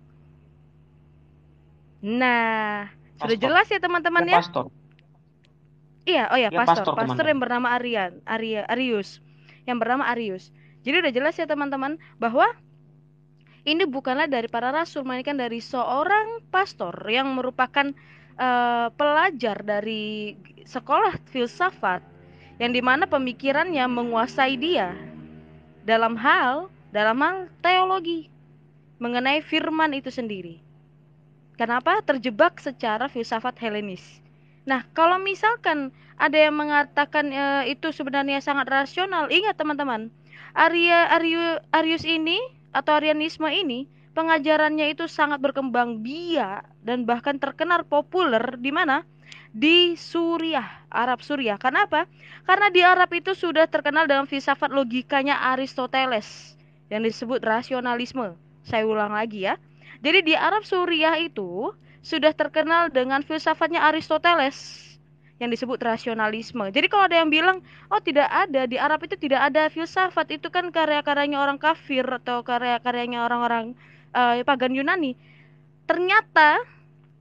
Nah, pastor. sudah jelas ya teman-teman ya? Pastor. Iya, oh ya, ya pastor, pastor, pastor teman. yang bernama Arian, Aria, Arius, yang bernama Arius. Jadi sudah jelas ya teman-teman bahwa ini bukanlah dari para rasul, melainkan dari seorang pastor yang merupakan Eh, pelajar dari sekolah filsafat yang dimana pemikirannya menguasai dia dalam hal dalam hal teologi mengenai firman itu sendiri. Kenapa terjebak secara filsafat Helenis? Nah, kalau misalkan ada yang mengatakan e, itu sebenarnya sangat rasional, ingat teman-teman, Arya Arius ini atau Arianisme ini Pengajarannya itu sangat berkembang biak dan bahkan terkenal populer di mana? Di Suriah, Arab Suriah. Kenapa? Karena di Arab itu sudah terkenal dengan filsafat logikanya Aristoteles yang disebut rasionalisme. Saya ulang lagi ya. Jadi di Arab Suriah itu sudah terkenal dengan filsafatnya Aristoteles yang disebut rasionalisme. Jadi kalau ada yang bilang, oh tidak ada di Arab itu tidak ada filsafat, itu kan karya-karyanya orang kafir atau karya-karyanya orang-orang uh, pagan Yunani ternyata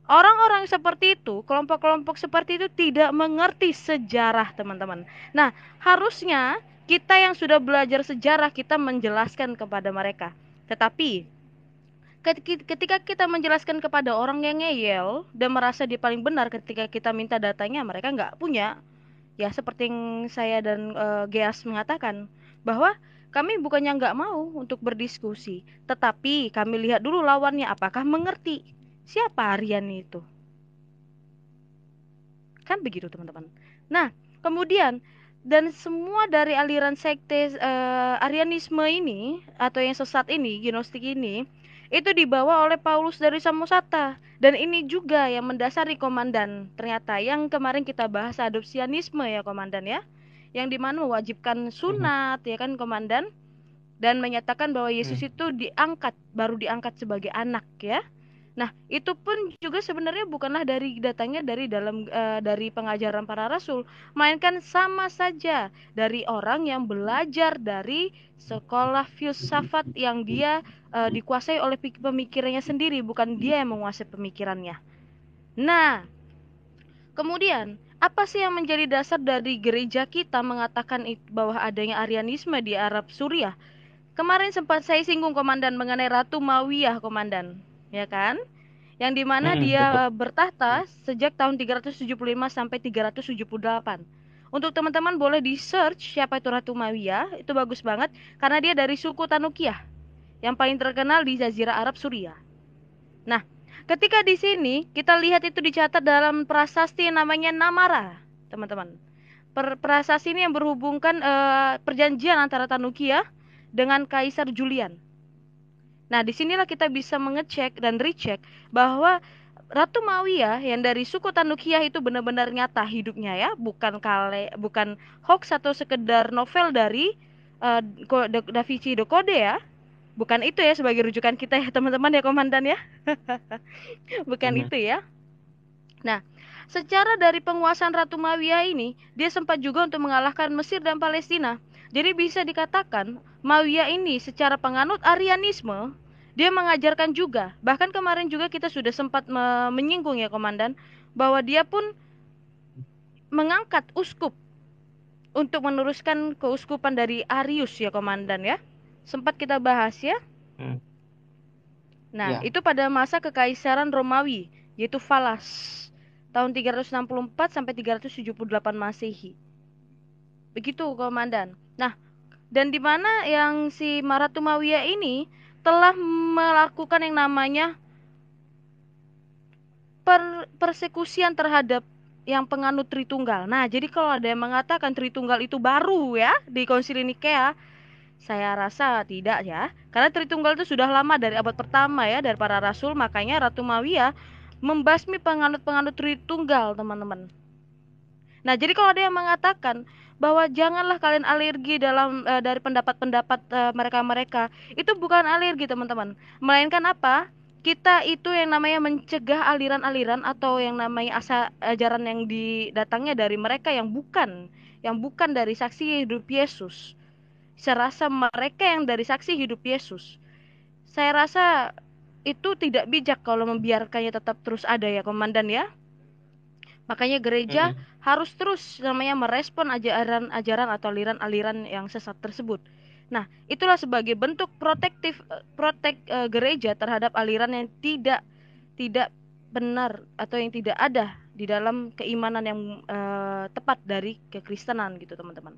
orang-orang seperti itu kelompok-kelompok seperti itu tidak mengerti sejarah teman-teman nah harusnya kita yang sudah belajar sejarah kita menjelaskan kepada mereka tetapi ketika kita menjelaskan kepada orang yang ngeyel dan merasa dia paling benar ketika kita minta datanya mereka nggak punya ya seperti yang saya dan uh, Geas mengatakan bahwa kami bukannya nggak mau untuk berdiskusi, tetapi kami lihat dulu lawannya apakah mengerti siapa Aryan itu. Kan begitu teman-teman. Nah, kemudian dan semua dari aliran sekte uh, Arianisme ini atau yang sesat ini, gnostik ini, itu dibawa oleh Paulus dari Samosata dan ini juga yang mendasari komandan ternyata yang kemarin kita bahas adopsianisme ya komandan ya yang dimana mewajibkan mhm. sunat ya kan komandan dan menyatakan bahwa Yesus hmm. itu diangkat baru diangkat sebagai anak ya nah itu pun juga sebenarnya bukanlah dari datangnya dari dalam e, dari pengajaran para rasul melainkan sama saja dari orang yang belajar dari sekolah filsafat yang dia e, dikuasai oleh pemikirannya sendiri bukan dia yang menguasai pemikirannya nah kemudian apa sih yang menjadi dasar dari gereja kita mengatakan bahwa adanya Arianisme di Arab Suriah? Kemarin sempat saya singgung komandan mengenai Ratu Mawiyah komandan, ya kan? Yang dimana hmm, dia betul. bertahta sejak tahun 375 sampai 378. Untuk teman-teman boleh di search siapa itu Ratu Mawiyah, itu bagus banget karena dia dari suku Tanukiah, yang paling terkenal di Jazirah Arab Suriah. Nah, Ketika di sini kita lihat itu dicatat dalam prasasti yang namanya Namara, teman-teman. Per prasasti ini yang berhubungkan e, perjanjian antara Tanukia dengan Kaisar Julian. Nah, disinilah kita bisa mengecek dan recheck bahwa Ratu Mawiyah yang dari suku Tanukiah itu benar-benar nyata hidupnya ya, bukan kale, bukan hoax atau sekedar novel dari uh, Da Vinci Code ya bukan itu ya sebagai rujukan kita ya teman-teman ya komandan ya [laughs] bukan Benar. Mm-hmm. itu ya nah secara dari penguasaan Ratu Mawiyah ini dia sempat juga untuk mengalahkan Mesir dan Palestina jadi bisa dikatakan Mawiyah ini secara penganut Arianisme dia mengajarkan juga bahkan kemarin juga kita sudah sempat me menyinggung ya komandan bahwa dia pun mengangkat uskup untuk meneruskan keuskupan dari Arius ya komandan ya sempat kita bahas ya. Hmm. Nah, ya. itu pada masa kekaisaran Romawi, yaitu Falas, tahun 364 sampai 378 Masehi. Begitu, Komandan. Nah, dan di mana yang si Maratumawia ini telah melakukan yang namanya per persekusian terhadap yang penganut Tritunggal. Nah, jadi kalau ada yang mengatakan Tritunggal itu baru ya di Konsili Nikea, saya rasa tidak ya, karena Tritunggal itu sudah lama dari abad pertama ya dari para rasul, makanya Ratu Mawia membasmi penganut-penganut Tritunggal, teman-teman. Nah, jadi kalau ada yang mengatakan bahwa janganlah kalian alergi dalam e, dari pendapat-pendapat eh, mereka-mereka, itu bukan alergi, teman-teman. Melainkan apa? Kita itu yang namanya mencegah aliran-aliran atau yang namanya asa ajaran yang didatangnya dari mereka yang bukan yang bukan dari saksi hidup Yesus serasa mereka yang dari saksi hidup Yesus. Saya rasa itu tidak bijak kalau membiarkannya tetap terus ada ya, Komandan ya. Makanya gereja mm -hmm. harus terus namanya merespon ajaran-ajaran atau aliran-aliran yang sesat tersebut. Nah, itulah sebagai bentuk protektif protek uh, gereja terhadap aliran yang tidak tidak benar atau yang tidak ada di dalam keimanan yang uh, tepat dari kekristenan gitu, teman-teman.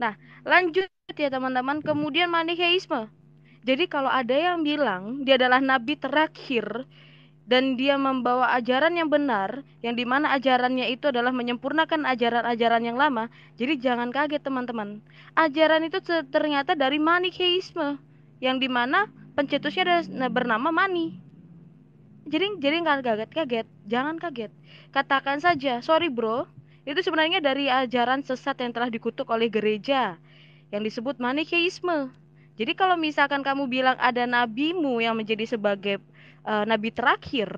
Nah, lanjut ya teman-teman, kemudian manikeisme. Jadi kalau ada yang bilang dia adalah nabi terakhir dan dia membawa ajaran yang benar, yang dimana ajarannya itu adalah menyempurnakan ajaran-ajaran yang lama. Jadi jangan kaget teman-teman. Ajaran itu ternyata dari manikeisme, yang dimana pencetusnya bernama Mani. Jadi jadi nggak kaget-kaget, jangan kaget. Katakan saja, sorry bro, itu sebenarnya dari ajaran sesat yang telah dikutuk oleh gereja yang disebut manikeisme. Jadi kalau misalkan kamu bilang ada nabimu yang menjadi sebagai uh, nabi terakhir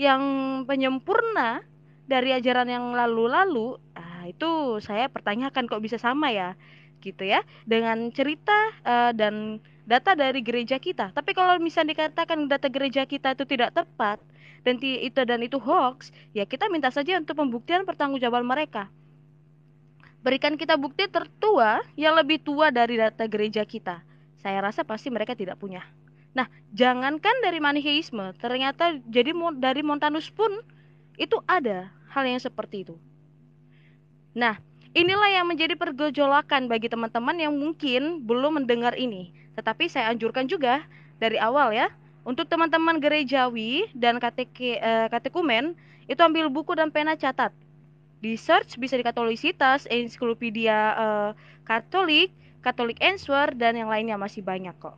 yang penyempurna dari ajaran yang lalu-lalu, nah, itu saya pertanyakan kok bisa sama ya, gitu ya, dengan cerita uh, dan data dari gereja kita. Tapi kalau misalnya dikatakan data gereja kita itu tidak tepat, dan itu dan itu hoax, ya kita minta saja untuk pembuktian pertanggungjawaban mereka. Berikan kita bukti tertua yang lebih tua dari data gereja kita. Saya rasa pasti mereka tidak punya. Nah, jangankan dari manikeisme, ternyata jadi dari Montanus pun itu ada hal yang seperti itu. Nah, inilah yang menjadi pergejolakan bagi teman-teman yang mungkin belum mendengar ini. Tetapi saya anjurkan juga dari awal ya, untuk teman-teman gerejawi dan kateke, eh, katekumen, itu ambil buku dan pena catat. Di search bisa di Katolisitas, ensiklopedia eh, Katolik, Katolik Answer, dan yang lainnya masih banyak kok.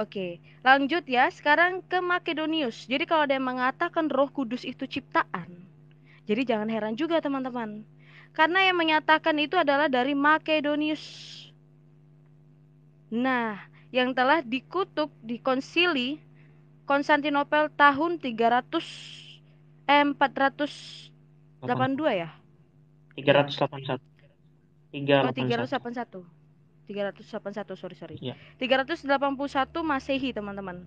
Oke, lanjut ya. Sekarang ke Makedonius. Jadi kalau ada yang mengatakan roh kudus itu ciptaan, jadi jangan heran juga teman-teman. Karena yang menyatakan itu adalah dari Makedonius. Nah, yang telah dikutuk di konsili Konstantinopel tahun 300 eh, 482 ya? 381. 381. 381. 381 sorry sorry. Ya. 381 Masehi teman-teman.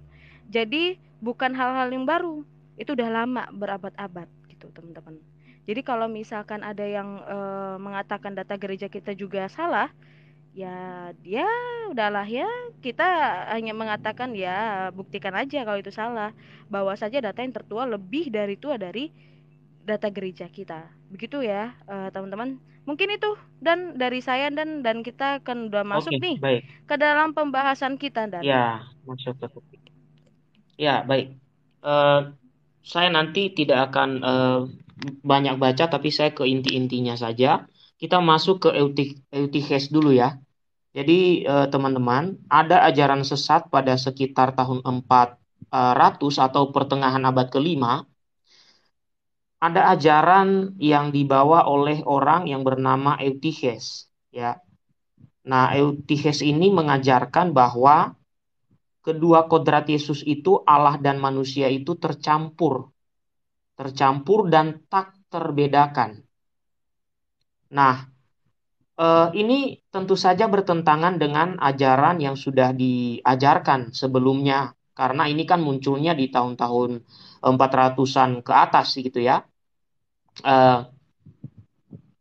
Jadi bukan hal-hal yang baru, itu udah lama berabad-abad gitu teman-teman. Jadi kalau misalkan ada yang e, mengatakan data gereja kita juga salah, ya dia udahlah ya kita hanya mengatakan ya buktikan aja kalau itu salah bahwa saja data yang tertua lebih dari tua dari data gereja kita begitu ya eh, teman-teman mungkin itu dan dari saya dan dan kita akan udah masuk Oke, nih baik. ke dalam pembahasan kita dan ya masuk ke ya baik uh, saya nanti tidak akan uh, banyak baca tapi saya ke inti-intinya saja kita masuk ke eutiches dulu ya jadi eh, teman-teman, ada ajaran sesat pada sekitar tahun 400 eh, atau pertengahan abad kelima. Ada ajaran yang dibawa oleh orang yang bernama Eutyches, ya. Nah, Eutyches ini mengajarkan bahwa kedua kodrat Yesus itu Allah dan manusia itu tercampur. Tercampur dan tak terbedakan. Nah, Uh, ini tentu saja bertentangan dengan ajaran yang sudah diajarkan sebelumnya karena ini kan munculnya di tahun-tahun 400-an ke atas gitu ya. Uh,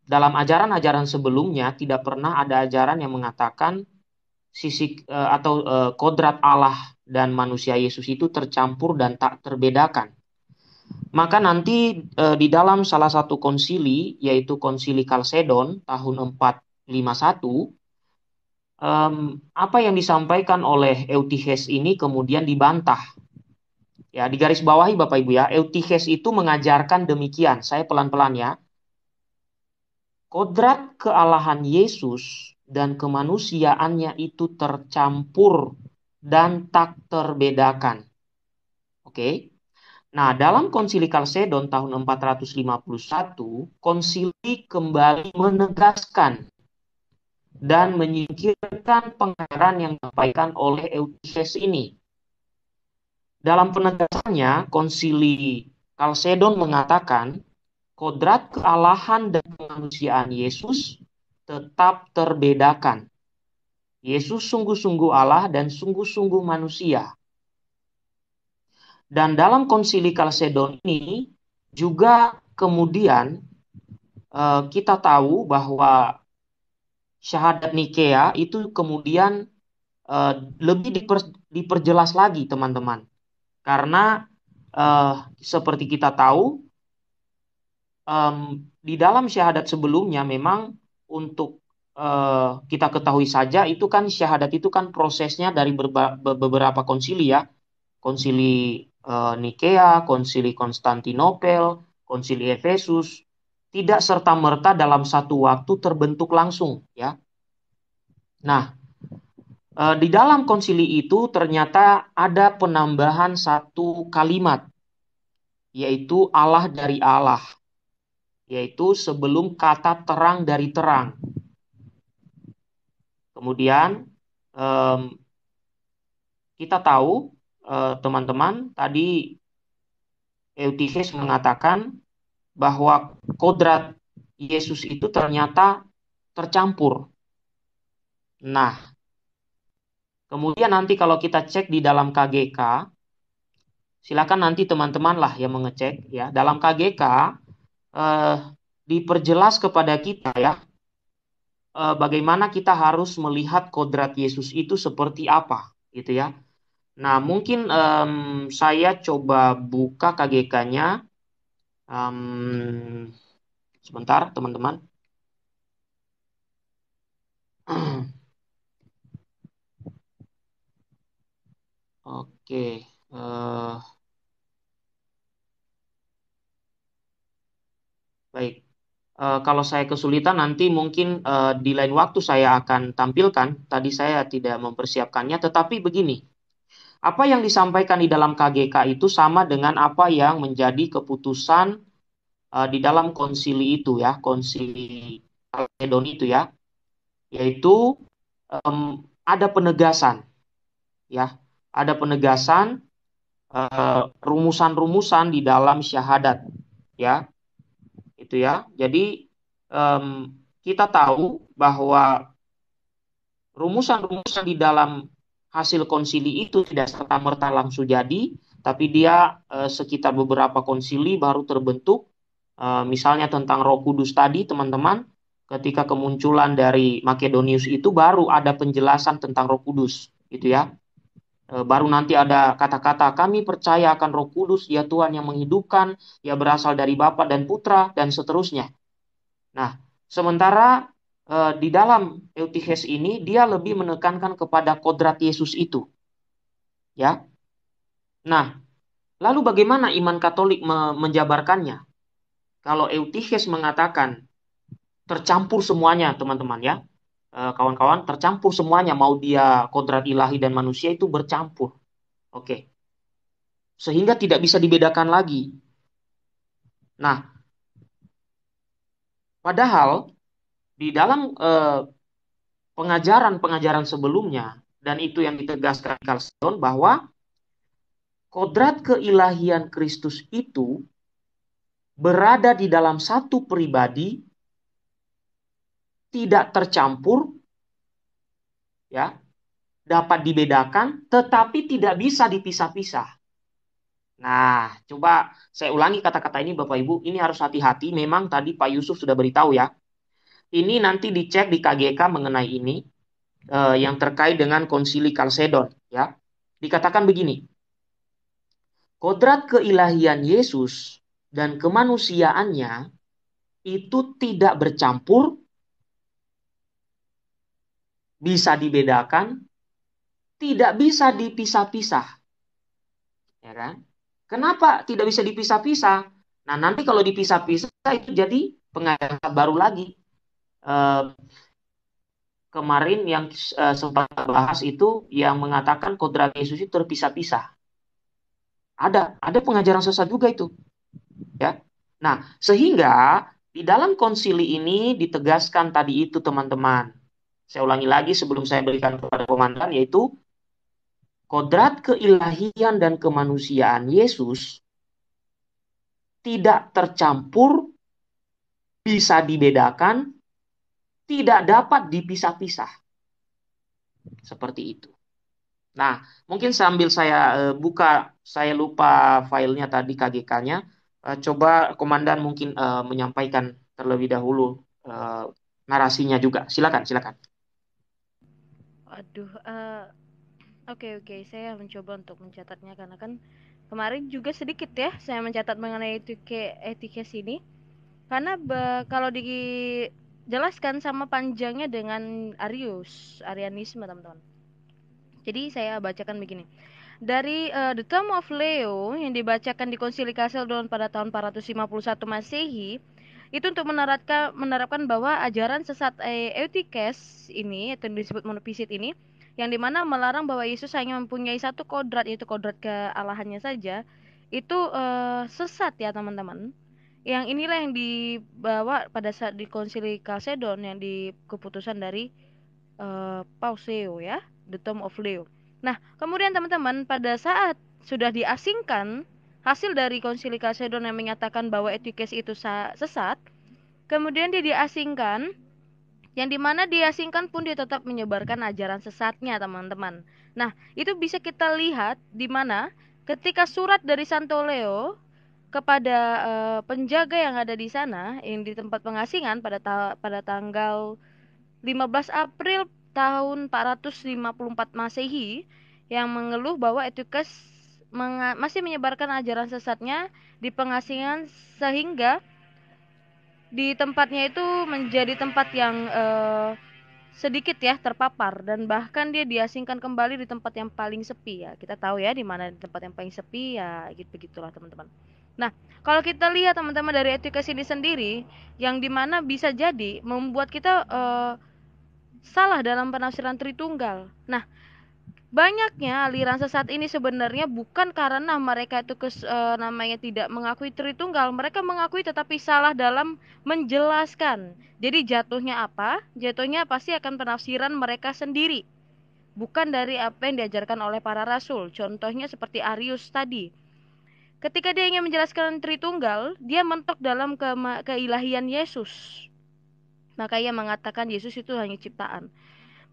dalam ajaran-ajaran sebelumnya tidak pernah ada ajaran yang mengatakan sisi uh, atau uh, kodrat Allah dan manusia Yesus itu tercampur dan tak terbedakan. Maka nanti e, di dalam salah satu konsili yaitu konsili Kalsedon tahun 4 51 um, apa yang disampaikan oleh Eutiches ini kemudian dibantah. Ya, di garis bawahi Bapak Ibu ya, Eutiches itu mengajarkan demikian. Saya pelan-pelan ya. Kodrat kealahan Yesus dan kemanusiaannya itu tercampur dan tak terbedakan. Oke. Nah, dalam konsili Kalsedon tahun 451, konsili kembali menegaskan dan menyingkirkan pengajaran yang disampaikan oleh Eutyches ini. Dalam penegasannya, konsili Kalsedon mengatakan, kodrat kealahan dan kemanusiaan Yesus tetap terbedakan. Yesus sungguh-sungguh Allah dan sungguh-sungguh manusia. Dan dalam konsili Kalsedon ini juga kemudian eh, kita tahu bahwa syahadat Nikea itu kemudian uh, lebih diper, diperjelas lagi teman-teman. Karena uh, seperti kita tahu um, di dalam syahadat sebelumnya memang untuk uh, kita ketahui saja itu kan syahadat itu kan prosesnya dari beberapa konsili ya. Konsili uh, Nikea, konsili Konstantinopel, konsili Efesus, tidak serta-merta dalam satu waktu terbentuk langsung ya. Nah, e, di dalam konsili itu ternyata ada penambahan satu kalimat yaitu Allah dari Allah yaitu sebelum kata terang dari terang. Kemudian um, kita tahu e, teman-teman teman -teman, tadi Eutyches mengatakan bahwa kodrat Yesus itu ternyata tercampur. Nah, kemudian nanti kalau kita cek di dalam KGK, silakan nanti teman-teman lah yang mengecek ya. Dalam KGK eh, diperjelas kepada kita ya eh, bagaimana kita harus melihat kodrat Yesus itu seperti apa, gitu ya. Nah, mungkin eh, saya coba buka KGK-nya Um, sebentar, teman-teman. [clears throat] Oke. Okay. Uh, eh, baik. Uh, kalau saya kesulitan nanti mungkin uh, di lain waktu saya akan tampilkan. Tadi saya tidak mempersiapkannya, tetapi begini, apa yang disampaikan di dalam KGK itu sama dengan apa yang menjadi keputusan uh, di dalam konsili itu ya, konsili Kaledon itu ya, yaitu um, ada penegasan, ya, ada penegasan eh, rumusan-rumusan uh, di dalam syahadat, ya, itu ya. Jadi um, kita tahu bahwa rumusan-rumusan di dalam hasil konsili itu tidak serta-merta langsung jadi, tapi dia eh, sekitar beberapa konsili baru terbentuk. Eh, misalnya tentang Roh Kudus tadi, teman-teman, ketika kemunculan dari Makedonius itu baru ada penjelasan tentang Roh Kudus, gitu ya. Eh, baru nanti ada kata-kata kami percaya akan Roh Kudus, ya Tuhan yang menghidupkan, ya berasal dari Bapa dan Putra dan seterusnya. Nah, sementara uh, di dalam Eutiches ini dia lebih menekankan kepada kodrat Yesus itu. Ya. Nah, lalu bagaimana iman Katolik me menjabarkannya? Kalau Eutiches mengatakan tercampur semuanya, teman-teman ya. Eh, kawan-kawan, uh, tercampur semuanya mau dia kodrat ilahi dan manusia itu bercampur. Oke. Sehingga tidak bisa dibedakan lagi. Nah, padahal di dalam eh, pengajaran-pengajaran sebelumnya dan itu yang ditegaskan Calvin bahwa kodrat keilahian Kristus itu berada di dalam satu pribadi tidak tercampur ya dapat dibedakan tetapi tidak bisa dipisah-pisah Nah, coba saya ulangi kata-kata ini Bapak Ibu. Ini harus hati-hati. Memang tadi Pak Yusuf sudah beritahu ya. Ini nanti dicek di KGK mengenai ini uh, yang terkait dengan konsili Kalsedon ya. Dikatakan begini. Kodrat keilahian Yesus dan kemanusiaannya itu tidak bercampur bisa dibedakan, tidak bisa dipisah-pisah. Ya kan? Kenapa tidak bisa dipisah-pisah? Nah, nanti kalau dipisah-pisah itu jadi pengajaran baru lagi kemarin yang uh, sempat bahas itu yang mengatakan kodrat Yesus itu terpisah-pisah. Ada ada pengajaran sesat juga itu. Ya. Nah, sehingga di dalam konsili ini ditegaskan tadi itu teman-teman. Saya ulangi lagi sebelum saya berikan kepada komandan yaitu kodrat keilahian dan kemanusiaan Yesus tidak tercampur bisa dibedakan tidak dapat dipisah-pisah. Seperti itu. Nah, mungkin sambil saya eh, buka, saya lupa filenya tadi KGK-nya. Eh, coba komandan mungkin uh, menyampaikan terlebih dahulu uh, narasinya juga. Silakan, silakan. Aduh, oke uh, oke, okay, okay. saya mencoba untuk mencatatnya karena kan kemarin juga sedikit ya saya mencatat mengenai etiket ini. Karena kalau di jelaskan sama panjangnya dengan Arius, Arianisme teman-teman. Jadi saya bacakan begini. Dari uh, The Tomb of Leo yang dibacakan di Konsili Chalcedon pada tahun 451 Masehi, itu untuk menerapkan menerapkan bahwa ajaran sesat eh, eutikes ini atau disebut monopisit ini yang dimana melarang bahwa Yesus hanya mempunyai satu kodrat yaitu kodrat kealahannya saja itu uh, sesat ya teman-teman yang inilah yang dibawa pada saat di konsili Chalcedon yang di keputusan dari uh, eh, Paus Leo ya, the Tomb of Leo. Nah, kemudian teman-teman pada saat sudah diasingkan hasil dari konsili Chalcedon yang menyatakan bahwa etikes itu sesat, kemudian dia diasingkan yang dimana diasingkan pun dia tetap menyebarkan ajaran sesatnya teman-teman. Nah, itu bisa kita lihat di mana ketika surat dari Santo Leo kepada uh, penjaga yang ada di sana yang di tempat pengasingan pada ta pada tanggal 15 April tahun 454 Masehi yang mengeluh bahwa etikus masih menyebarkan ajaran sesatnya di pengasingan sehingga di tempatnya itu menjadi tempat yang uh, sedikit ya terpapar dan bahkan dia diasingkan kembali di tempat yang paling sepi ya kita tahu ya di mana tempat yang paling sepi ya gitu begitulah teman-teman. Nah, kalau kita lihat teman-teman dari etika sini sendiri, yang dimana bisa jadi membuat kita uh, salah dalam penafsiran Tritunggal. Nah, banyaknya aliran sesat ini sebenarnya bukan karena mereka itu kes, uh, namanya tidak mengakui Tritunggal, mereka mengakui tetapi salah dalam menjelaskan. Jadi jatuhnya apa? Jatuhnya pasti akan penafsiran mereka sendiri. Bukan dari apa yang diajarkan oleh para rasul. Contohnya seperti Arius tadi Ketika dia ingin menjelaskan Tritunggal, dia mentok dalam ke keilahian Yesus. Maka ia mengatakan Yesus itu hanya ciptaan.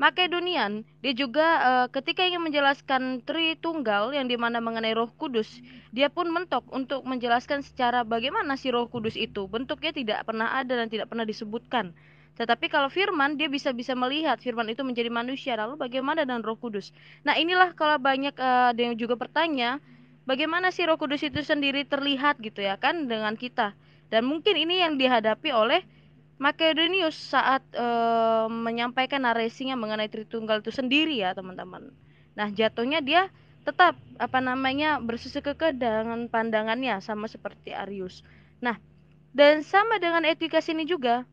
Makedonian, dia juga e, ketika ingin menjelaskan Tritunggal yang dimana mengenai Roh Kudus, dia pun mentok untuk menjelaskan secara bagaimana si Roh Kudus itu. Bentuknya tidak pernah ada dan tidak pernah disebutkan. Tetapi kalau firman dia bisa bisa melihat firman itu menjadi manusia lalu bagaimana dengan Roh Kudus. Nah, inilah kalau banyak uh, yang juga bertanya, bagaimana sih Roh Kudus itu sendiri terlihat gitu ya kan dengan kita. Dan mungkin ini yang dihadapi oleh Makedonius saat e, menyampaikan narasinya mengenai Tritunggal itu sendiri ya teman-teman. Nah jatuhnya dia tetap apa namanya bersusuk kekeh dengan pandangannya sama seperti Arius. Nah dan sama dengan etika sini juga,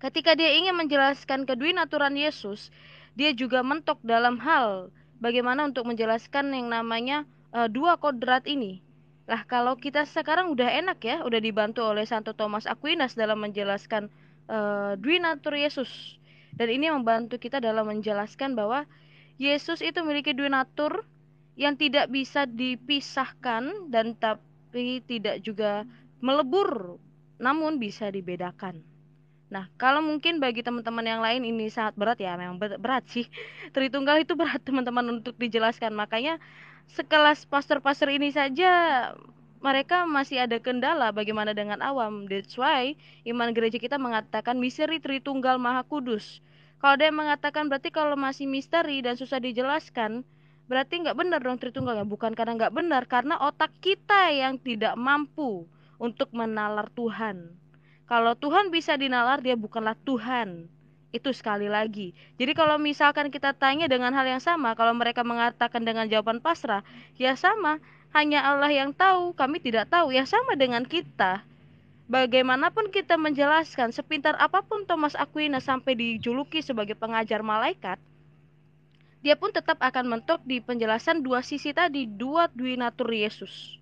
ketika dia ingin menjelaskan kedua naturan Yesus, dia juga mentok dalam hal bagaimana untuk menjelaskan yang namanya uh, dua kodrat ini. Lah kalau kita sekarang udah enak ya, udah dibantu oleh Santo Thomas Aquinas dalam menjelaskan uh, Dwi Natur Yesus. Dan ini membantu kita dalam menjelaskan bahwa Yesus itu memiliki dua natur yang tidak bisa dipisahkan dan tapi tidak juga melebur, namun bisa dibedakan. Nah, kalau mungkin bagi teman-teman yang lain ini sangat berat ya, memang berat sih. [laughs] Tritunggal itu berat teman-teman untuk dijelaskan. Makanya sekelas pastor-pastor ini saja mereka masih ada kendala bagaimana dengan awam. That's why iman gereja kita mengatakan misteri Tritunggal Maha Kudus. Kalau dia mengatakan berarti kalau masih misteri dan susah dijelaskan, berarti nggak benar dong Tritunggal. Ya, bukan karena nggak benar, karena otak kita yang tidak mampu untuk menalar Tuhan. Kalau Tuhan bisa dinalar, dia bukanlah Tuhan itu sekali lagi. Jadi kalau misalkan kita tanya dengan hal yang sama, kalau mereka mengatakan dengan jawaban pasrah, ya sama, hanya Allah yang tahu, kami tidak tahu, ya sama dengan kita. Bagaimanapun kita menjelaskan, sepintar apapun Thomas Aquinas sampai dijuluki sebagai pengajar malaikat, dia pun tetap akan mentok di penjelasan dua sisi tadi, dua dwinatur natur Yesus.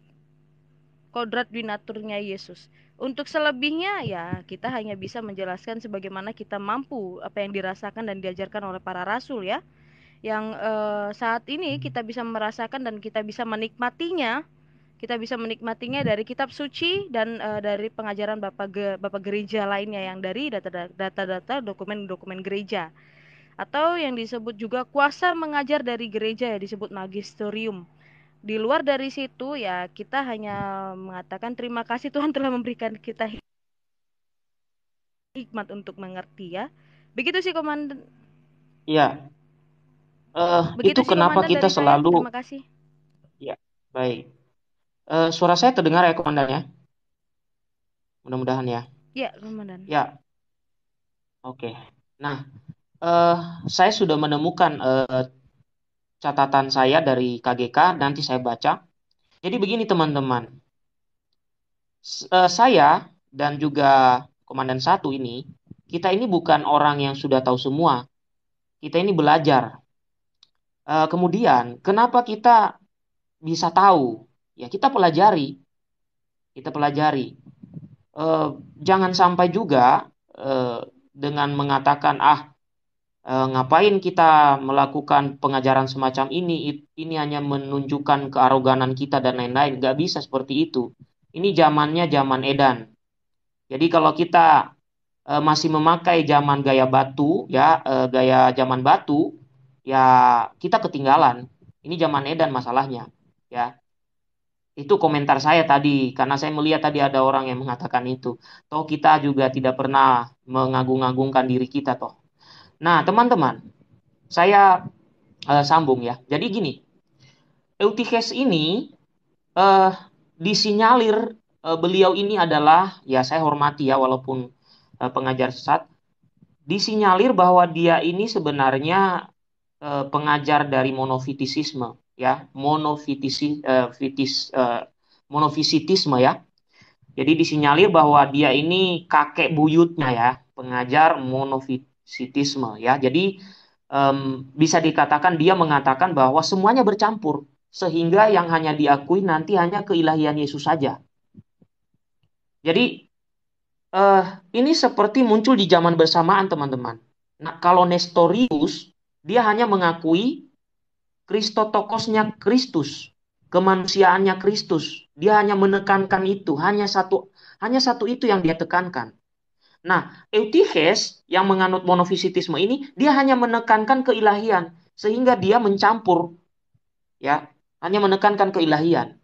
Kodrat dwinaturnya naturnya Yesus. Untuk selebihnya ya kita hanya bisa menjelaskan sebagaimana kita mampu apa yang dirasakan dan diajarkan oleh para rasul ya. Yang eh, saat ini kita bisa merasakan dan kita bisa menikmatinya. Kita bisa menikmatinya dari kitab suci dan eh, dari pengajaran Bapak Ge, Bapak gereja lainnya yang dari data-data dokumen-dokumen gereja. Atau yang disebut juga kuasa mengajar dari gereja ya disebut magisterium di luar dari situ ya kita hanya mengatakan terima kasih Tuhan telah memberikan kita hikmat untuk mengerti ya. Begitu sih komandan. ya Uh, Begitu itu sih, kenapa kita selalu saya. Terima kasih. Ya, baik. Uh, suara saya terdengar ya komandan ya? Mudah-mudahan ya. ya komandan. Ya. Oke. Okay. Nah, uh, saya sudah menemukan uh, catatan saya dari KGK, nanti saya baca. Jadi begini teman-teman, eh, saya dan juga Komandan satu ini, kita ini bukan orang yang sudah tahu semua. Kita ini belajar. Eh, kemudian, kenapa kita bisa tahu? Ya kita pelajari, kita pelajari. Eh, jangan sampai juga dengan mengatakan ah Eh, ngapain kita melakukan pengajaran semacam ini? Ini hanya menunjukkan kearoganan kita dan lain-lain. Gak bisa seperti itu. Ini zamannya zaman edan. Jadi kalau kita eh, masih memakai zaman gaya batu, ya eh, gaya zaman batu, ya kita ketinggalan. Ini zaman edan masalahnya, ya itu komentar saya tadi karena saya melihat tadi ada orang yang mengatakan itu toh kita juga tidak pernah mengagung-agungkan diri kita toh Nah, teman-teman, saya uh, sambung ya. Jadi gini, Eutiches ini uh, disinyalir uh, beliau ini adalah ya saya hormati ya walaupun uh, pengajar sesat, disinyalir bahwa dia ini sebenarnya uh, pengajar dari monofitisisme ya, monofitisisme uh, ya. Jadi disinyalir bahwa dia ini kakek buyutnya ya, pengajar monofit sitisme ya. Jadi um, bisa dikatakan dia mengatakan bahwa semuanya bercampur sehingga yang hanya diakui nanti hanya keilahian Yesus saja. Jadi uh, ini seperti muncul di zaman bersamaan teman-teman. Nah kalau Nestorius dia hanya mengakui Kristotokosnya Kristus, kemanusiaannya Kristus. Dia hanya menekankan itu, hanya satu hanya satu itu yang dia tekankan. Nah, Eutiches yang menganut monofisitisme ini dia hanya menekankan keilahian sehingga dia mencampur ya, hanya menekankan keilahian.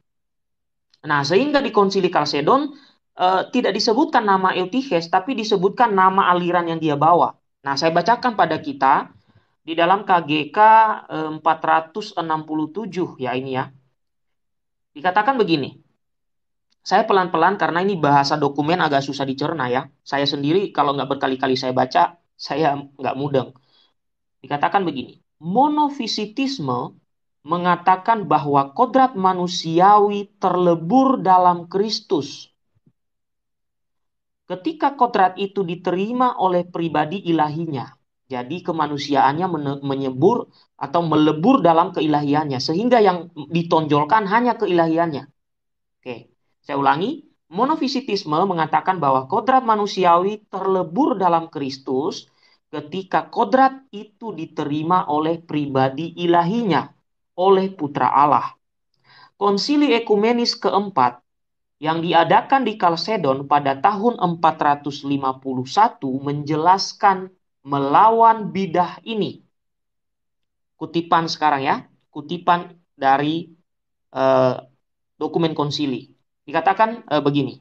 Nah, sehingga di Konsili Kalsedon eh, tidak disebutkan nama Eutiches tapi disebutkan nama aliran yang dia bawa. Nah, saya bacakan pada kita di dalam KGK 467 eh, ya ini ya. Dikatakan begini, saya pelan-pelan karena ini bahasa dokumen agak susah dicerna ya. Saya sendiri kalau nggak berkali-kali saya baca, saya nggak mudeng. Dikatakan begini, monofisitisme mengatakan bahwa kodrat manusiawi terlebur dalam Kristus. Ketika kodrat itu diterima oleh pribadi ilahinya, jadi kemanusiaannya menyebur atau melebur dalam keilahiannya, sehingga yang ditonjolkan hanya keilahiannya. Oke, saya ulangi, monofisitisme mengatakan bahwa kodrat manusiawi terlebur dalam Kristus ketika kodrat itu diterima oleh pribadi ilahinya, oleh putra Allah. Konsili ekumenis keempat yang diadakan di Kalsedon pada tahun 451 menjelaskan melawan bidah ini. Kutipan sekarang ya, kutipan dari eh, dokumen konsili. Dikatakan eh, begini.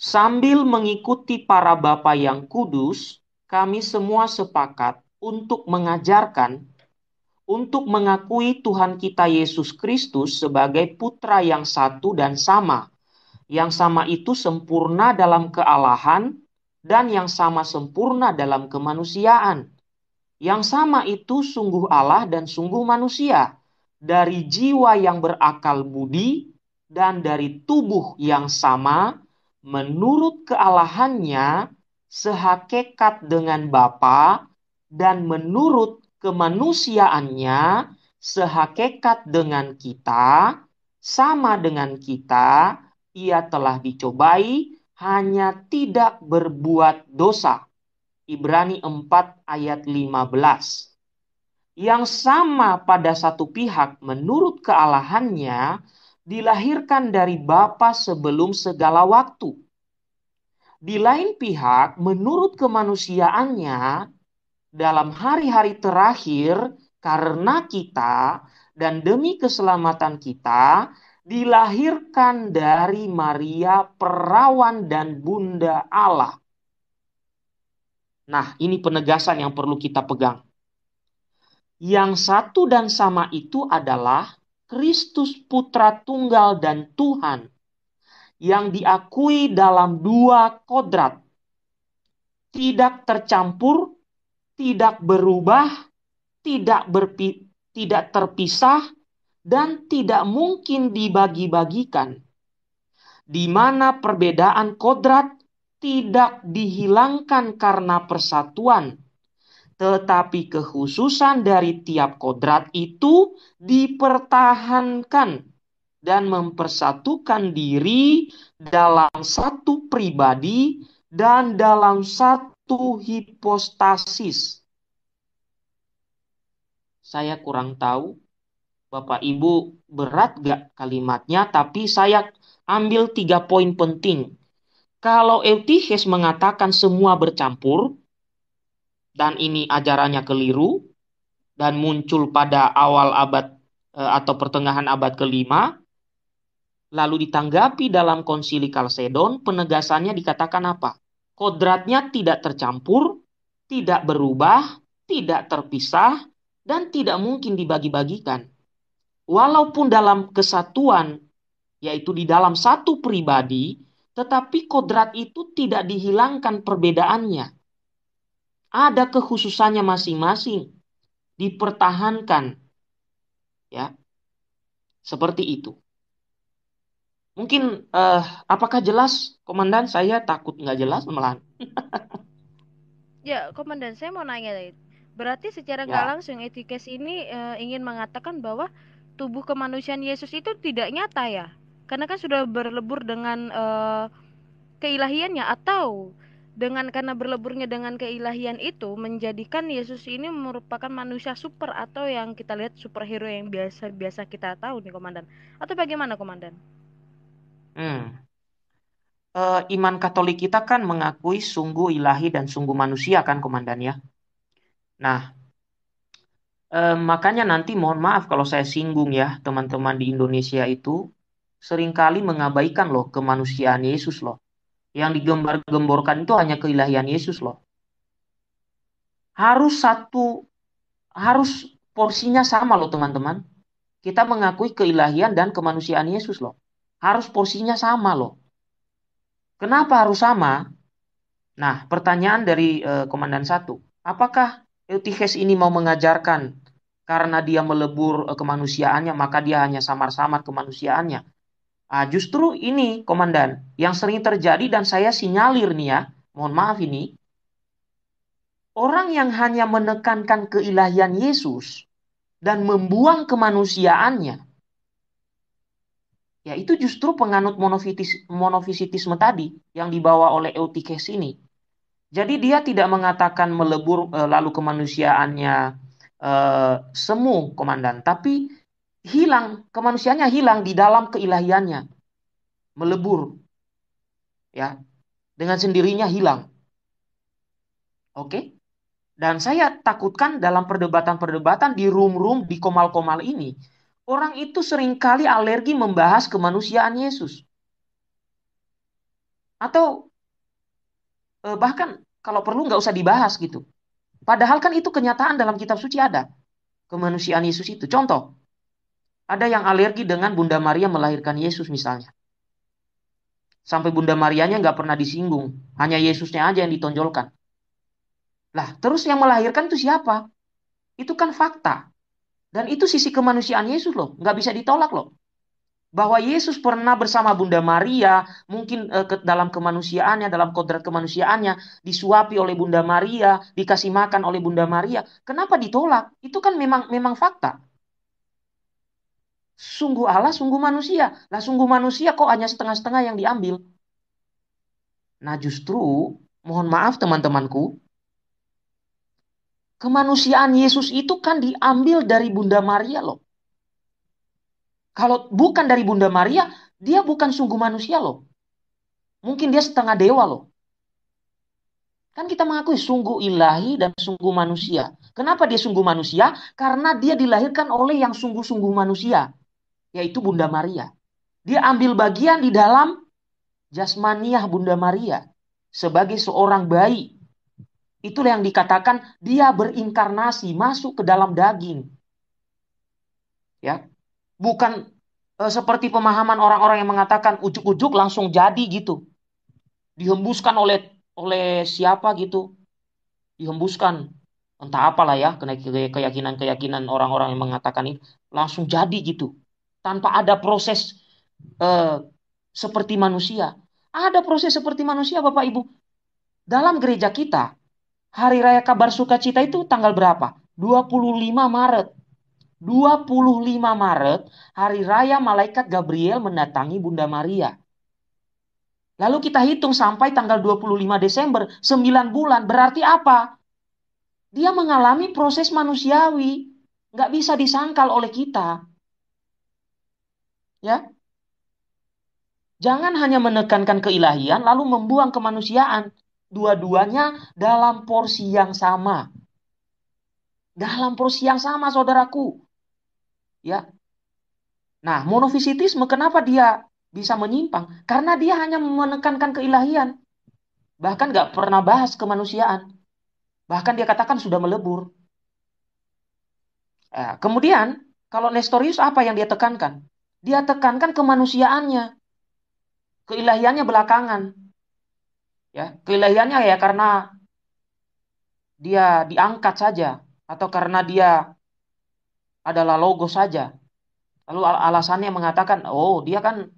Sambil mengikuti para bapa yang kudus, kami semua sepakat untuk mengajarkan untuk mengakui Tuhan kita Yesus Kristus sebagai putra yang satu dan sama. Yang sama itu sempurna dalam kealahan dan yang sama sempurna dalam kemanusiaan. Yang sama itu sungguh Allah dan sungguh manusia. Dari jiwa yang berakal budi dan dari tubuh yang sama menurut kealahannya sehakikat dengan Bapa dan menurut kemanusiaannya sehakikat dengan kita sama dengan kita ia telah dicobai hanya tidak berbuat dosa Ibrani 4 ayat 15 yang sama pada satu pihak menurut kealahannya dilahirkan dari Bapa sebelum segala waktu. Di lain pihak, menurut kemanusiaannya, dalam hari-hari terakhir, karena kita dan demi keselamatan kita, dilahirkan dari Maria, perawan dan bunda Allah. Nah, ini penegasan yang perlu kita pegang. Yang satu dan sama itu adalah Kristus Putra Tunggal dan Tuhan yang diakui dalam dua kodrat. Tidak tercampur, tidak berubah, tidak, berpi, tidak terpisah, dan tidak mungkin dibagi-bagikan. Di mana perbedaan kodrat tidak dihilangkan karena persatuan, tetapi kekhususan dari tiap kodrat itu dipertahankan dan mempersatukan diri dalam satu pribadi dan dalam satu hipostasis. Saya kurang tahu, Bapak Ibu berat gak kalimatnya, tapi saya ambil tiga poin penting. Kalau Eutiches mengatakan semua bercampur, dan ini ajarannya keliru dan muncul pada awal abad eh, atau pertengahan abad kelima lalu ditanggapi dalam konsili Kalsedon penegasannya dikatakan apa kodratnya tidak tercampur tidak berubah tidak terpisah dan tidak mungkin dibagi-bagikan walaupun dalam kesatuan yaitu di dalam satu pribadi tetapi kodrat itu tidak dihilangkan perbedaannya ada kekhususannya masing-masing dipertahankan ya seperti itu mungkin uh, apakah jelas komandan saya takut nggak jelas melan [laughs] ya komandan saya mau nanya berarti secara nggak ya. langsung etikes ini uh, ingin mengatakan bahwa tubuh kemanusiaan Yesus itu tidak nyata ya karena kan sudah berlebur dengan uh, keilahiannya atau dengan karena berleburnya dengan keilahian itu menjadikan Yesus ini merupakan manusia super atau yang kita lihat superhero yang biasa-biasa kita tahu nih komandan atau bagaimana komandan? Hmm. Uh, iman Katolik kita kan mengakui sungguh ilahi dan sungguh manusia kan komandan ya. Nah, uh, makanya nanti mohon maaf kalau saya singgung ya teman-teman di Indonesia itu seringkali mengabaikan loh kemanusiaan Yesus loh yang digembar-gemborkan itu hanya keilahian Yesus loh. Harus satu, harus porsinya sama loh teman-teman. Kita mengakui keilahian dan kemanusiaan Yesus loh. Harus porsinya sama loh. Kenapa harus sama? Nah, pertanyaan dari uh, Komandan Satu. Apakah Eutyches ini mau mengajarkan karena dia melebur uh, kemanusiaannya, maka dia hanya samar-samar kemanusiaannya? Nah, justru ini, Komandan, yang sering terjadi dan saya sinyalir nih ya, mohon maaf ini, orang yang hanya menekankan keilahian Yesus dan membuang kemanusiaannya, ya itu justru penganut monofisitis, monofisitisme tadi yang dibawa oleh Eutyches ini. Jadi dia tidak mengatakan melebur eh, lalu kemanusiaannya eh, semu, Komandan, tapi hilang kemanusiaannya hilang di dalam keilahiannya melebur ya dengan sendirinya hilang oke dan saya takutkan dalam perdebatan-perdebatan di room-room di komal-komal ini orang itu seringkali alergi membahas kemanusiaan Yesus atau eh, bahkan kalau perlu nggak usah dibahas gitu padahal kan itu kenyataan dalam kitab suci ada kemanusiaan Yesus itu contoh ada yang alergi dengan Bunda Maria melahirkan Yesus misalnya. Sampai Bunda Marianya nggak pernah disinggung. Hanya Yesusnya aja yang ditonjolkan. Lah, terus yang melahirkan itu siapa? Itu kan fakta. Dan itu sisi kemanusiaan Yesus loh. Nggak bisa ditolak loh. Bahwa Yesus pernah bersama Bunda Maria, mungkin eh, ke, dalam kemanusiaannya, dalam kodrat kemanusiaannya, disuapi oleh Bunda Maria, dikasih makan oleh Bunda Maria. Kenapa ditolak? Itu kan memang memang fakta. Sungguh Allah, sungguh manusia. Lah sungguh manusia kok hanya setengah-setengah yang diambil. Nah justru, mohon maaf teman-temanku, kemanusiaan Yesus itu kan diambil dari Bunda Maria loh. Kalau bukan dari Bunda Maria, dia bukan sungguh manusia loh. Mungkin dia setengah dewa loh. Kan kita mengakui sungguh ilahi dan sungguh manusia. Kenapa dia sungguh manusia? Karena dia dilahirkan oleh yang sungguh-sungguh manusia yaitu Bunda Maria. Dia ambil bagian di dalam jasmaniah Bunda Maria sebagai seorang bayi. Itulah yang dikatakan dia berinkarnasi masuk ke dalam daging. Ya. Bukan e, seperti pemahaman orang-orang yang mengatakan ujuk-ujuk langsung jadi gitu. Dihembuskan oleh oleh siapa gitu. Dihembuskan entah apalah ya keyakinan-keyakinan orang-orang yang mengatakan ini langsung jadi gitu tanpa ada proses eh, seperti manusia. Ada proses seperti manusia, Bapak Ibu. Dalam gereja kita, hari raya kabar sukacita itu tanggal berapa? 25 Maret. 25 Maret, hari raya malaikat Gabriel mendatangi Bunda Maria. Lalu kita hitung sampai tanggal 25 Desember, 9 bulan, berarti apa? Dia mengalami proses manusiawi, nggak bisa disangkal oleh kita ya jangan hanya menekankan keilahian lalu membuang kemanusiaan dua-duanya dalam porsi yang sama dalam porsi yang sama saudaraku ya nah monofisitisme kenapa dia bisa menyimpang karena dia hanya menekankan keilahian bahkan nggak pernah bahas kemanusiaan bahkan dia katakan sudah melebur nah, kemudian kalau Nestorius apa yang dia tekankan dia tekankan kemanusiaannya. Keilahiannya belakangan. Ya, keilahiannya ya karena dia diangkat saja atau karena dia adalah logo saja. Lalu alasannya mengatakan, oh dia kan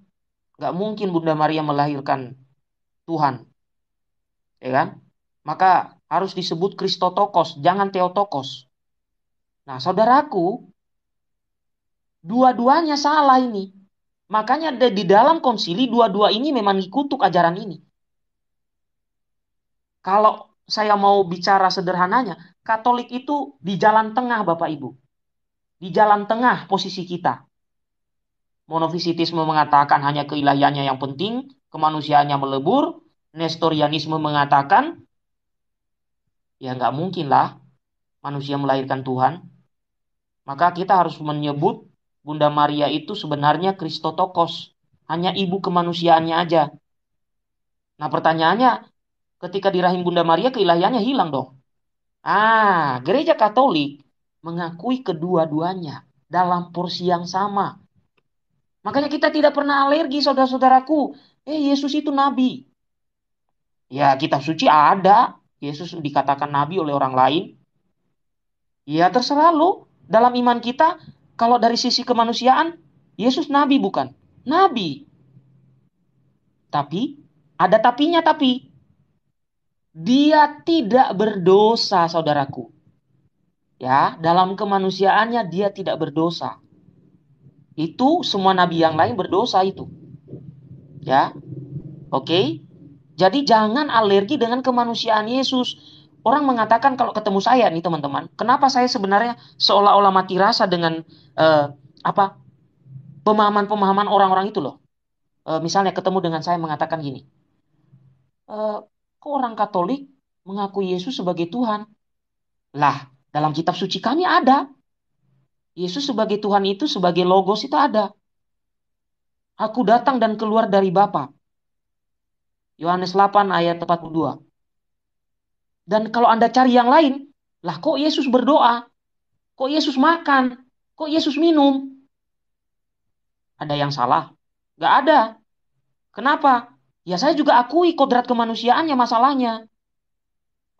nggak mungkin Bunda Maria melahirkan Tuhan, ya kan? Maka harus disebut Kristotokos, jangan Teotokos. Nah, saudaraku, Dua-duanya salah ini. Makanya di dalam konsili dua-dua ini memang dikutuk ajaran ini. Kalau saya mau bicara sederhananya, Katolik itu di jalan tengah Bapak Ibu. Di jalan tengah posisi kita. Monofisitisme mengatakan hanya keilahiannya yang penting, kemanusiaannya melebur. Nestorianisme mengatakan, ya nggak mungkin lah manusia melahirkan Tuhan. Maka kita harus menyebut Bunda Maria itu sebenarnya Kristotokos, hanya ibu kemanusiaannya aja. Nah pertanyaannya, ketika dirahim Bunda Maria keilahiannya hilang dong. Ah, gereja Katolik mengakui kedua-duanya dalam porsi yang sama. Makanya kita tidak pernah alergi saudara-saudaraku. Eh, Yesus itu nabi. Ya, kitab suci ada. Yesus dikatakan nabi oleh orang lain. Ya, terserah lo. Dalam iman kita, kalau dari sisi kemanusiaan, Yesus nabi bukan? Nabi. Tapi ada tapinya tapi dia tidak berdosa, saudaraku. Ya, dalam kemanusiaannya dia tidak berdosa. Itu semua nabi yang lain berdosa itu. Ya. Oke. Jadi jangan alergi dengan kemanusiaan Yesus orang mengatakan kalau ketemu saya nih teman-teman, kenapa saya sebenarnya seolah-olah mati rasa dengan uh, apa pemahaman-pemahaman orang-orang itu loh. Uh, misalnya ketemu dengan saya mengatakan gini, eh, kok orang Katolik mengakui Yesus sebagai Tuhan? Lah, dalam kitab suci kami ada. Yesus sebagai Tuhan itu sebagai logos itu ada. Aku datang dan keluar dari Bapa. Yohanes 8 ayat 42. Dan kalau Anda cari yang lain, lah kok Yesus berdoa? Kok Yesus makan? Kok Yesus minum? Ada yang salah? Gak ada. Kenapa? Ya saya juga akui kodrat kemanusiaannya masalahnya.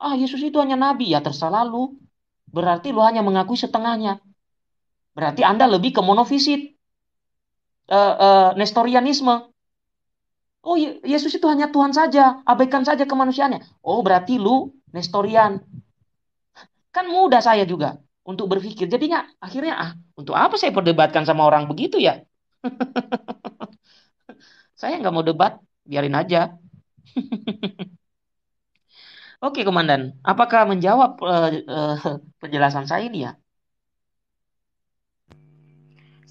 Ah Yesus itu hanya nabi. Ya terserah lu. Berarti lu hanya mengakui setengahnya. Berarti Anda lebih ke monofisit. Uh, uh, Nestorianisme. Oh Yesus itu hanya Tuhan saja, abaikan saja kemanusiaannya. Oh berarti lu Nestorian. Kan mudah saya juga untuk berpikir. Jadinya akhirnya ah, untuk apa saya perdebatkan sama orang begitu ya? [laughs] saya nggak mau debat, biarin aja. [laughs] Oke, Komandan. Apakah menjawab uh, uh, penjelasan saya ini ya?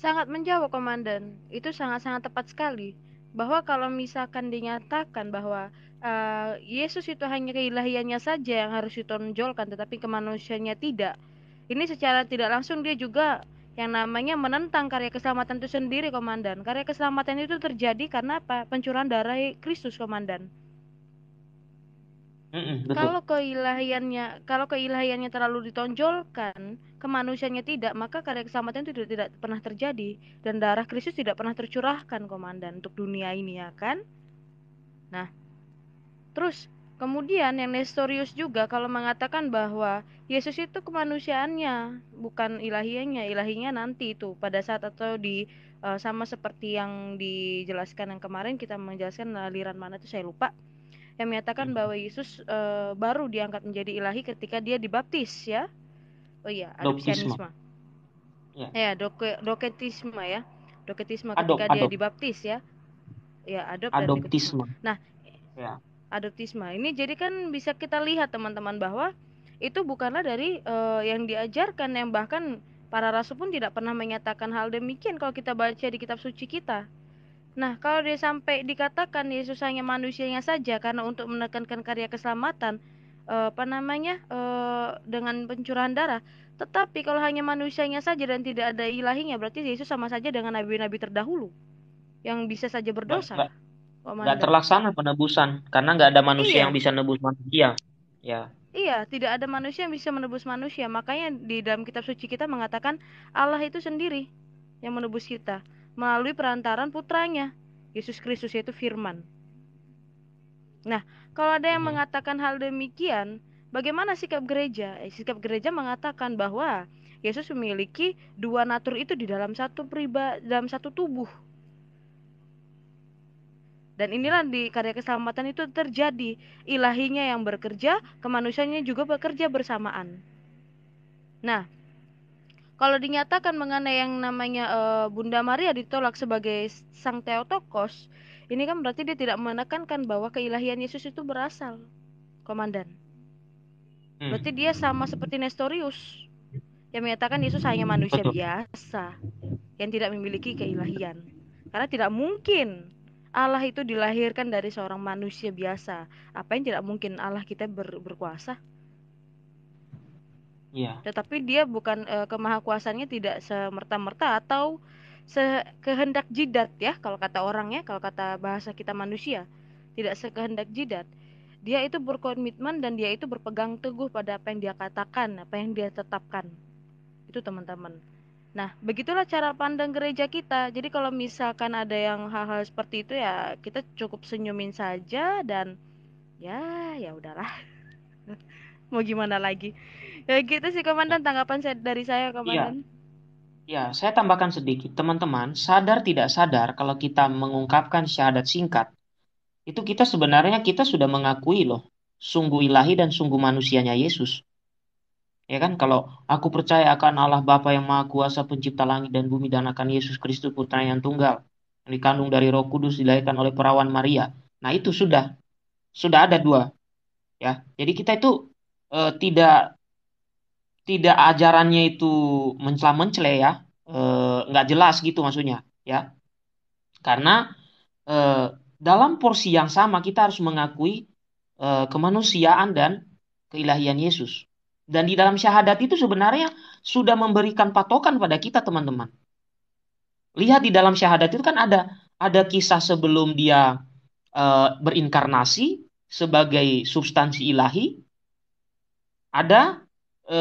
Sangat menjawab, Komandan. Itu sangat-sangat tepat sekali. Bahwa kalau misalkan dinyatakan bahwa Eh, Yesus itu hanya keilahiannya saja yang harus ditonjolkan tetapi kemanusiaannya tidak ini secara tidak langsung dia juga yang namanya menentang karya keselamatan itu sendiri komandan karya keselamatan itu terjadi karena apa pencurahan darah Kristus komandan mm kalau keilahiannya kalau keilahiannya terlalu ditonjolkan kemanusiaannya tidak maka karya keselamatan itu tidak, tidak pernah terjadi dan darah Kristus tidak pernah tercurahkan komandan untuk dunia ini ya kan nah Terus kemudian yang Nestorius juga kalau mengatakan bahwa Yesus itu kemanusiaannya bukan ilahiannya, ilahinya nanti itu pada saat atau di e, sama seperti yang dijelaskan yang kemarin kita menjelaskan aliran mana itu saya lupa yang menyatakan hmm. bahwa Yesus uh, baru diangkat menjadi ilahi ketika dia dibaptis ya. Oh iya, adopsianisme. Ya, ya doke, doketisme ya. Doketisme ketika adop, dia dibaptis ya. Ya, adop adoptisme. Nah, ya adoptisme. Ini jadi kan bisa kita lihat teman-teman bahwa itu bukanlah dari uh, yang diajarkan yang bahkan para rasul pun tidak pernah menyatakan hal demikian kalau kita baca di kitab suci kita. Nah, kalau dia sampai dikatakan Yesus hanya manusianya saja karena untuk menekankan karya keselamatan eh, apa namanya? Eh, dengan pencurahan darah. Tetapi kalau hanya manusianya saja dan tidak ada ilahinya, berarti Yesus sama saja dengan nabi-nabi terdahulu yang bisa saja berdosa. Nah, nah, nggak terlaksana penebusan karena nggak ada manusia iya. yang bisa nebus manusia ya Iya, tidak ada manusia yang bisa menebus manusia. Makanya di dalam kitab suci kita mengatakan Allah itu sendiri yang menebus kita melalui perantaran putranya. Yesus Kristus yaitu firman. Nah, kalau ada yang hmm. mengatakan hal demikian, bagaimana sikap gereja? Eh, sikap gereja mengatakan bahwa Yesus memiliki dua natur itu di dalam satu priba dalam satu tubuh dan inilah di karya keselamatan itu terjadi. Ilahinya yang bekerja, kemanusiaannya juga bekerja bersamaan. Nah, kalau dinyatakan mengenai yang namanya e, Bunda Maria ditolak sebagai sang Theotokos, ini kan berarti dia tidak menekankan bahwa keilahian Yesus itu berasal, komandan. Hmm. Berarti dia sama seperti Nestorius yang menyatakan Yesus hanya manusia [laughs] biasa yang tidak memiliki keilahian. Karena tidak mungkin Allah itu dilahirkan dari seorang manusia biasa. Apa yang tidak mungkin Allah kita ber, berkuasa? Iya. Tetapi dia bukan e, kemahakuasannya tidak semerta-merta atau sekehendak jidat ya kalau kata orangnya, kalau kata bahasa kita manusia, tidak sekehendak jidat. Dia itu berkomitmen dan dia itu berpegang teguh pada apa yang dia katakan, apa yang dia tetapkan. Itu teman-teman. Nah, begitulah cara pandang gereja kita. Jadi kalau misalkan ada yang hal-hal seperti itu ya kita cukup senyumin saja dan ya ya udahlah. [laughs] Mau gimana lagi? Ya gitu sih komandan tanggapan saya, dari saya iya. komandan. Ya. ya, saya tambahkan sedikit. Teman-teman, sadar tidak sadar kalau kita mengungkapkan syahadat singkat, itu kita sebenarnya kita sudah mengakui loh sungguh ilahi dan sungguh manusianya Yesus. Ya kan hmm. kalau aku percaya akan Allah Bapa yang Maha Kuasa pencipta langit dan bumi dan akan Yesus Kristus Putra yang tunggal yang dikandung dari Roh Kudus dilahirkan oleh perawan Maria. Nah, itu sudah sudah ada dua. Ya. Jadi kita itu e, tidak tidak ajarannya itu mencela mencela ya. E, nggak jelas gitu maksudnya, ya. Karena e, dalam porsi yang sama kita harus mengakui e, kemanusiaan dan keilahian Yesus dan di dalam syahadat itu sebenarnya sudah memberikan patokan pada kita teman-teman. Lihat di dalam syahadat itu kan ada ada kisah sebelum dia e, berinkarnasi sebagai substansi ilahi, ada e,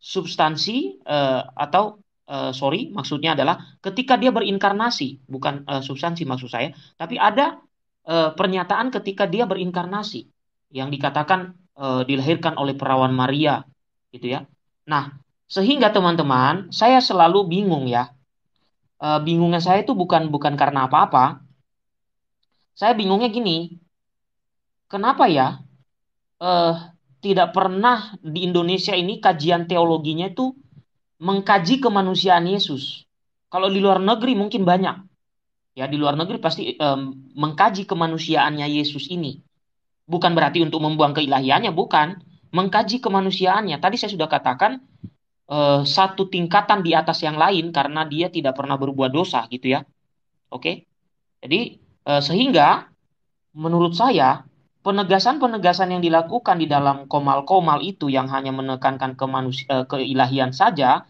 substansi e, atau e, sorry maksudnya adalah ketika dia berinkarnasi bukan e, substansi maksud saya, tapi ada e, pernyataan ketika dia berinkarnasi yang dikatakan e, dilahirkan oleh perawan Maria gitu ya. Nah, sehingga teman-teman, saya selalu bingung ya. E, bingungnya saya itu bukan bukan karena apa-apa. Saya bingungnya gini. Kenapa ya? E, tidak pernah di Indonesia ini kajian teologinya itu mengkaji kemanusiaan Yesus. Kalau di luar negeri mungkin banyak. Ya, di luar negeri pasti e, mengkaji kemanusiaannya Yesus ini. Bukan berarti untuk membuang keilahiannya, bukan mengkaji kemanusiaannya. Tadi saya sudah katakan eh, satu tingkatan di atas yang lain karena dia tidak pernah berbuat dosa gitu ya. Oke. Jadi eh, sehingga menurut saya penegasan-penegasan yang dilakukan di dalam komal-komal itu yang hanya menekankan kemanusia eh, keilahian saja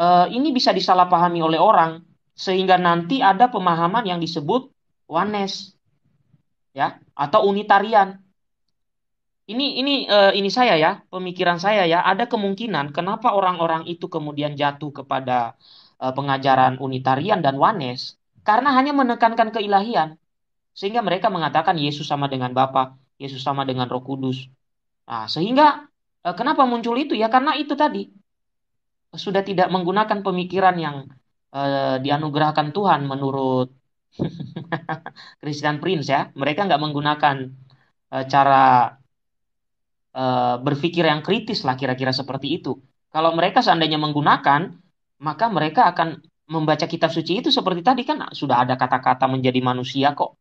eh, ini bisa disalahpahami oleh orang sehingga nanti ada pemahaman yang disebut wanes ya atau unitarian ini ini uh, ini saya ya, pemikiran saya ya, ada kemungkinan kenapa orang-orang itu kemudian jatuh kepada uh, pengajaran unitarian dan wanes karena hanya menekankan keilahian. Sehingga mereka mengatakan Yesus sama dengan Bapa, Yesus sama dengan Roh Kudus. Nah, sehingga uh, kenapa muncul itu ya karena itu tadi sudah tidak menggunakan pemikiran yang uh, dianugerahkan Tuhan menurut Kristen [laughs] Prince ya. Mereka nggak menggunakan cara Eh, berpikir yang kritis lah kira-kira seperti itu. Kalau mereka seandainya menggunakan, maka mereka akan membaca kitab suci itu seperti tadi kan sudah ada kata-kata menjadi manusia kok.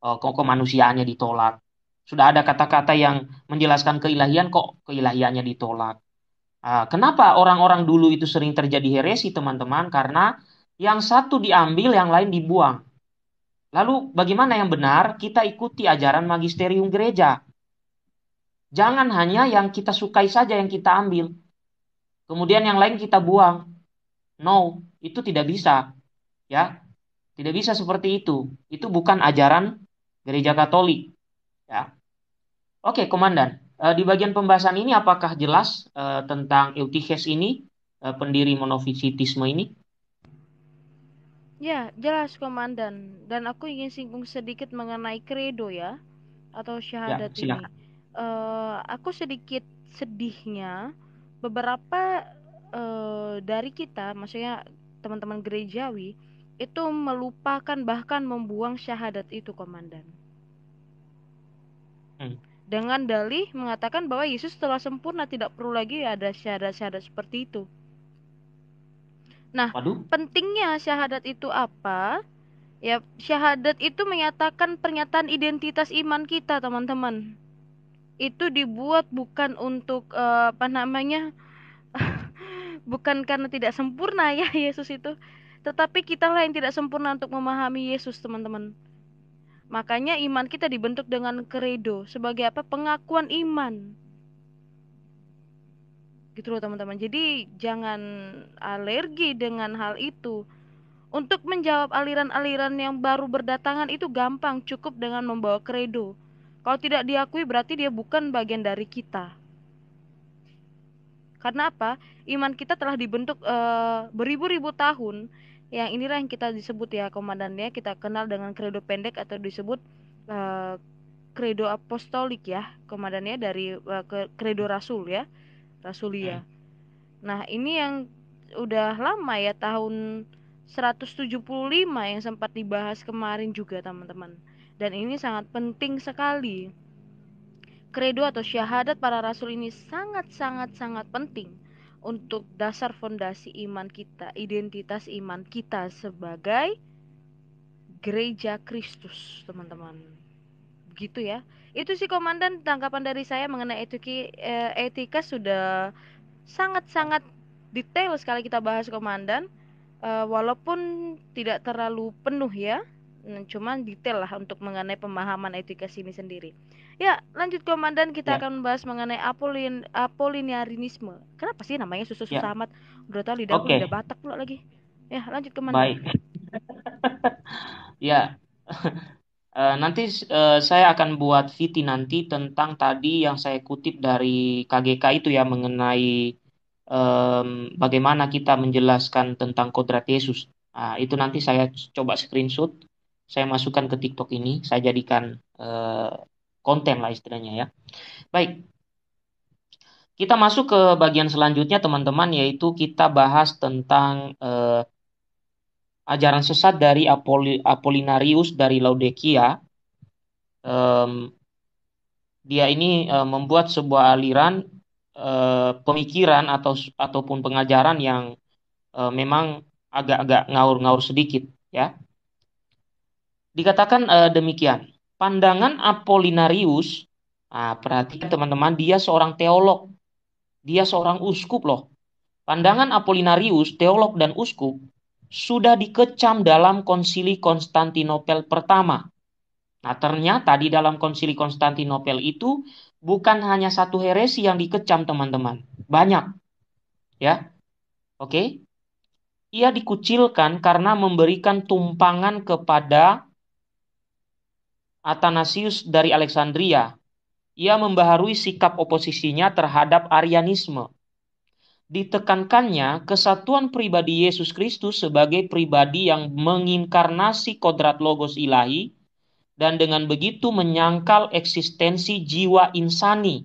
kok eh, kok kemanusiaannya ditolak. Sudah ada kata-kata yang menjelaskan keilahian kok keilahiannya ditolak. Eh, kenapa orang-orang dulu itu sering terjadi heresi teman-teman? Karena yang satu diambil, yang lain dibuang. Lalu bagaimana yang benar? Kita ikuti ajaran magisterium gereja. Jangan hanya yang kita sukai saja yang kita ambil. Kemudian yang lain kita buang. No, itu tidak bisa. Ya. Tidak bisa seperti itu. Itu bukan ajaran Gereja Katolik. Ya. Oke, komandan. Eh, di bagian pembahasan ini apakah jelas eh, tentang Eutyches ini, eh, pendiri monofisitisme ini? Ya, jelas komandan. Dan aku ingin singgung sedikit mengenai credo ya atau syahadat ya, ini uh, aku sedikit sedihnya beberapa uh, dari kita, maksudnya teman-teman gerejawi itu melupakan bahkan membuang syahadat itu, komandan. Hmm. Dengan dalih mengatakan bahwa Yesus telah sempurna, tidak perlu lagi ada syahadat-syahadat seperti itu. Nah, Waduh. pentingnya syahadat itu apa? Ya, syahadat itu menyatakan pernyataan identitas iman kita, teman-teman itu dibuat bukan untuk uh, apa namanya [laughs] bukan karena tidak sempurna ya [laughs] Yesus itu tetapi kita lah yang tidak sempurna untuk memahami Yesus teman-teman makanya iman kita dibentuk dengan kredo sebagai apa pengakuan iman gitu loh teman-teman jadi jangan alergi dengan hal itu untuk menjawab aliran-aliran yang baru berdatangan itu gampang cukup dengan membawa kredo kalau tidak diakui berarti dia bukan bagian dari kita. Karena apa? Iman kita telah dibentuk e, beribu-ribu tahun. Yang inilah yang kita disebut ya komandannya kita kenal dengan kredo pendek atau disebut e, eh, kredo apostolik ya, komandannya dari eh, e, kredo rasul ya, rasulia. Hmm. Nah, ini yang udah lama ya tahun 175 yang sempat dibahas kemarin juga teman-teman dan ini sangat penting sekali. Kredo atau syahadat para rasul ini sangat-sangat-sangat penting untuk dasar fondasi iman kita, identitas iman kita sebagai gereja Kristus, teman-teman. Begitu ya. Itu sih komandan tanggapan dari saya mengenai etiki, eh, etika sudah sangat-sangat detail sekali kita bahas komandan. Eh, walaupun tidak terlalu penuh ya Nah, cuman detail lah untuk mengenai pemahaman etika ini sendiri. Ya, lanjut komandan kita ya. akan membahas mengenai apolin apolinearisme. Kenapa sih namanya susu susah ya. amat? Udah tahu lidah okay. udah batak pula lagi. Ya, lanjut komandan. Baik. [laughs] ya. Uh, [laughs] nanti uh, saya akan buat VT nanti tentang tadi yang saya kutip dari KGK itu ya mengenai um, bagaimana kita menjelaskan tentang kodrat Yesus. Uh, itu nanti saya coba screenshot saya masukkan ke TikTok ini, saya jadikan uh, konten lah istilahnya ya. Baik. Kita masuk ke bagian selanjutnya teman-teman yaitu kita bahas tentang uh, ajaran sesat dari Apoli Apolinarius dari Laodikia. Um, dia ini uh, membuat sebuah aliran uh, pemikiran atau ataupun pengajaran yang uh, memang agak-agak ngaur-ngaur sedikit ya dikatakan uh, demikian. Pandangan Apolinarius, nah, perhatikan teman-teman, dia seorang teolog, dia seorang uskup loh. Pandangan Apolinarius, teolog dan uskup, sudah dikecam dalam konsili Konstantinopel pertama. Nah ternyata di dalam konsili Konstantinopel itu bukan hanya satu heresi yang dikecam teman-teman, banyak. Ya, oke. Okay? Ia dikucilkan karena memberikan tumpangan kepada Athanasius dari Alexandria. Ia membaharui sikap oposisinya terhadap Arianisme. Ditekankannya kesatuan pribadi Yesus Kristus sebagai pribadi yang menginkarnasi kodrat logos ilahi dan dengan begitu menyangkal eksistensi jiwa insani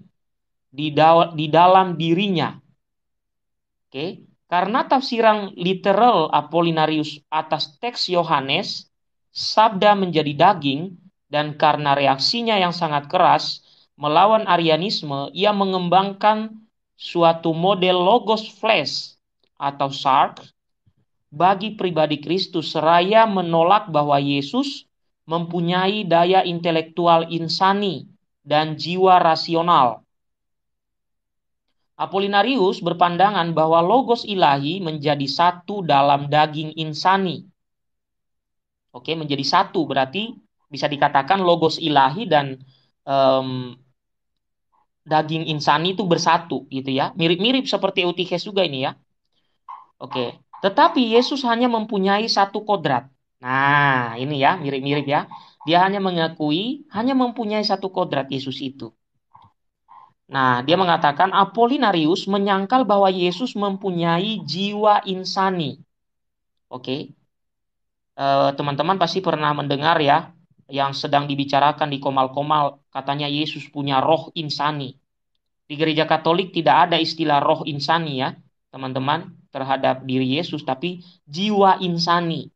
di, di dalam dirinya. Oke, karena tafsiran literal Apolinarius atas teks Yohanes sabda menjadi daging dan karena reaksinya yang sangat keras melawan Arianisme, ia mengembangkan suatu model logos flash atau sark bagi pribadi Kristus seraya menolak bahwa Yesus mempunyai daya intelektual insani dan jiwa rasional. Apolinarius berpandangan bahwa logos ilahi menjadi satu dalam daging insani. Oke, menjadi satu berarti bisa dikatakan logos ilahi dan um, daging insani itu bersatu gitu ya. Mirip-mirip seperti Eutiches juga ini ya. Oke, tetapi Yesus hanya mempunyai satu kodrat. Nah, ini ya mirip-mirip ya. Dia hanya mengakui, hanya mempunyai satu kodrat Yesus itu. Nah, dia mengatakan Apolinarius menyangkal bahwa Yesus mempunyai jiwa insani. Oke. Okay. Eh, teman-teman pasti pernah mendengar ya yang sedang dibicarakan di komal-komal katanya Yesus punya roh insani. Di gereja Katolik tidak ada istilah roh insani ya, teman-teman, terhadap diri Yesus tapi jiwa insani.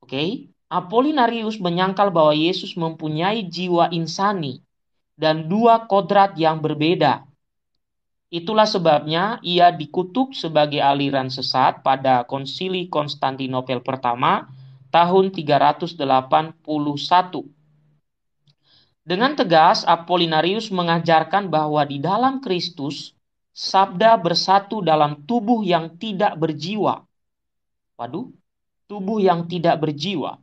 Oke, okay? Apolinarius menyangkal bahwa Yesus mempunyai jiwa insani dan dua kodrat yang berbeda. Itulah sebabnya ia dikutuk sebagai aliran sesat pada konsili Konstantinopel pertama tahun 381. Dengan tegas, Apolinarius mengajarkan bahwa di dalam Kristus, sabda bersatu dalam tubuh yang tidak berjiwa. Waduh, tubuh yang tidak berjiwa.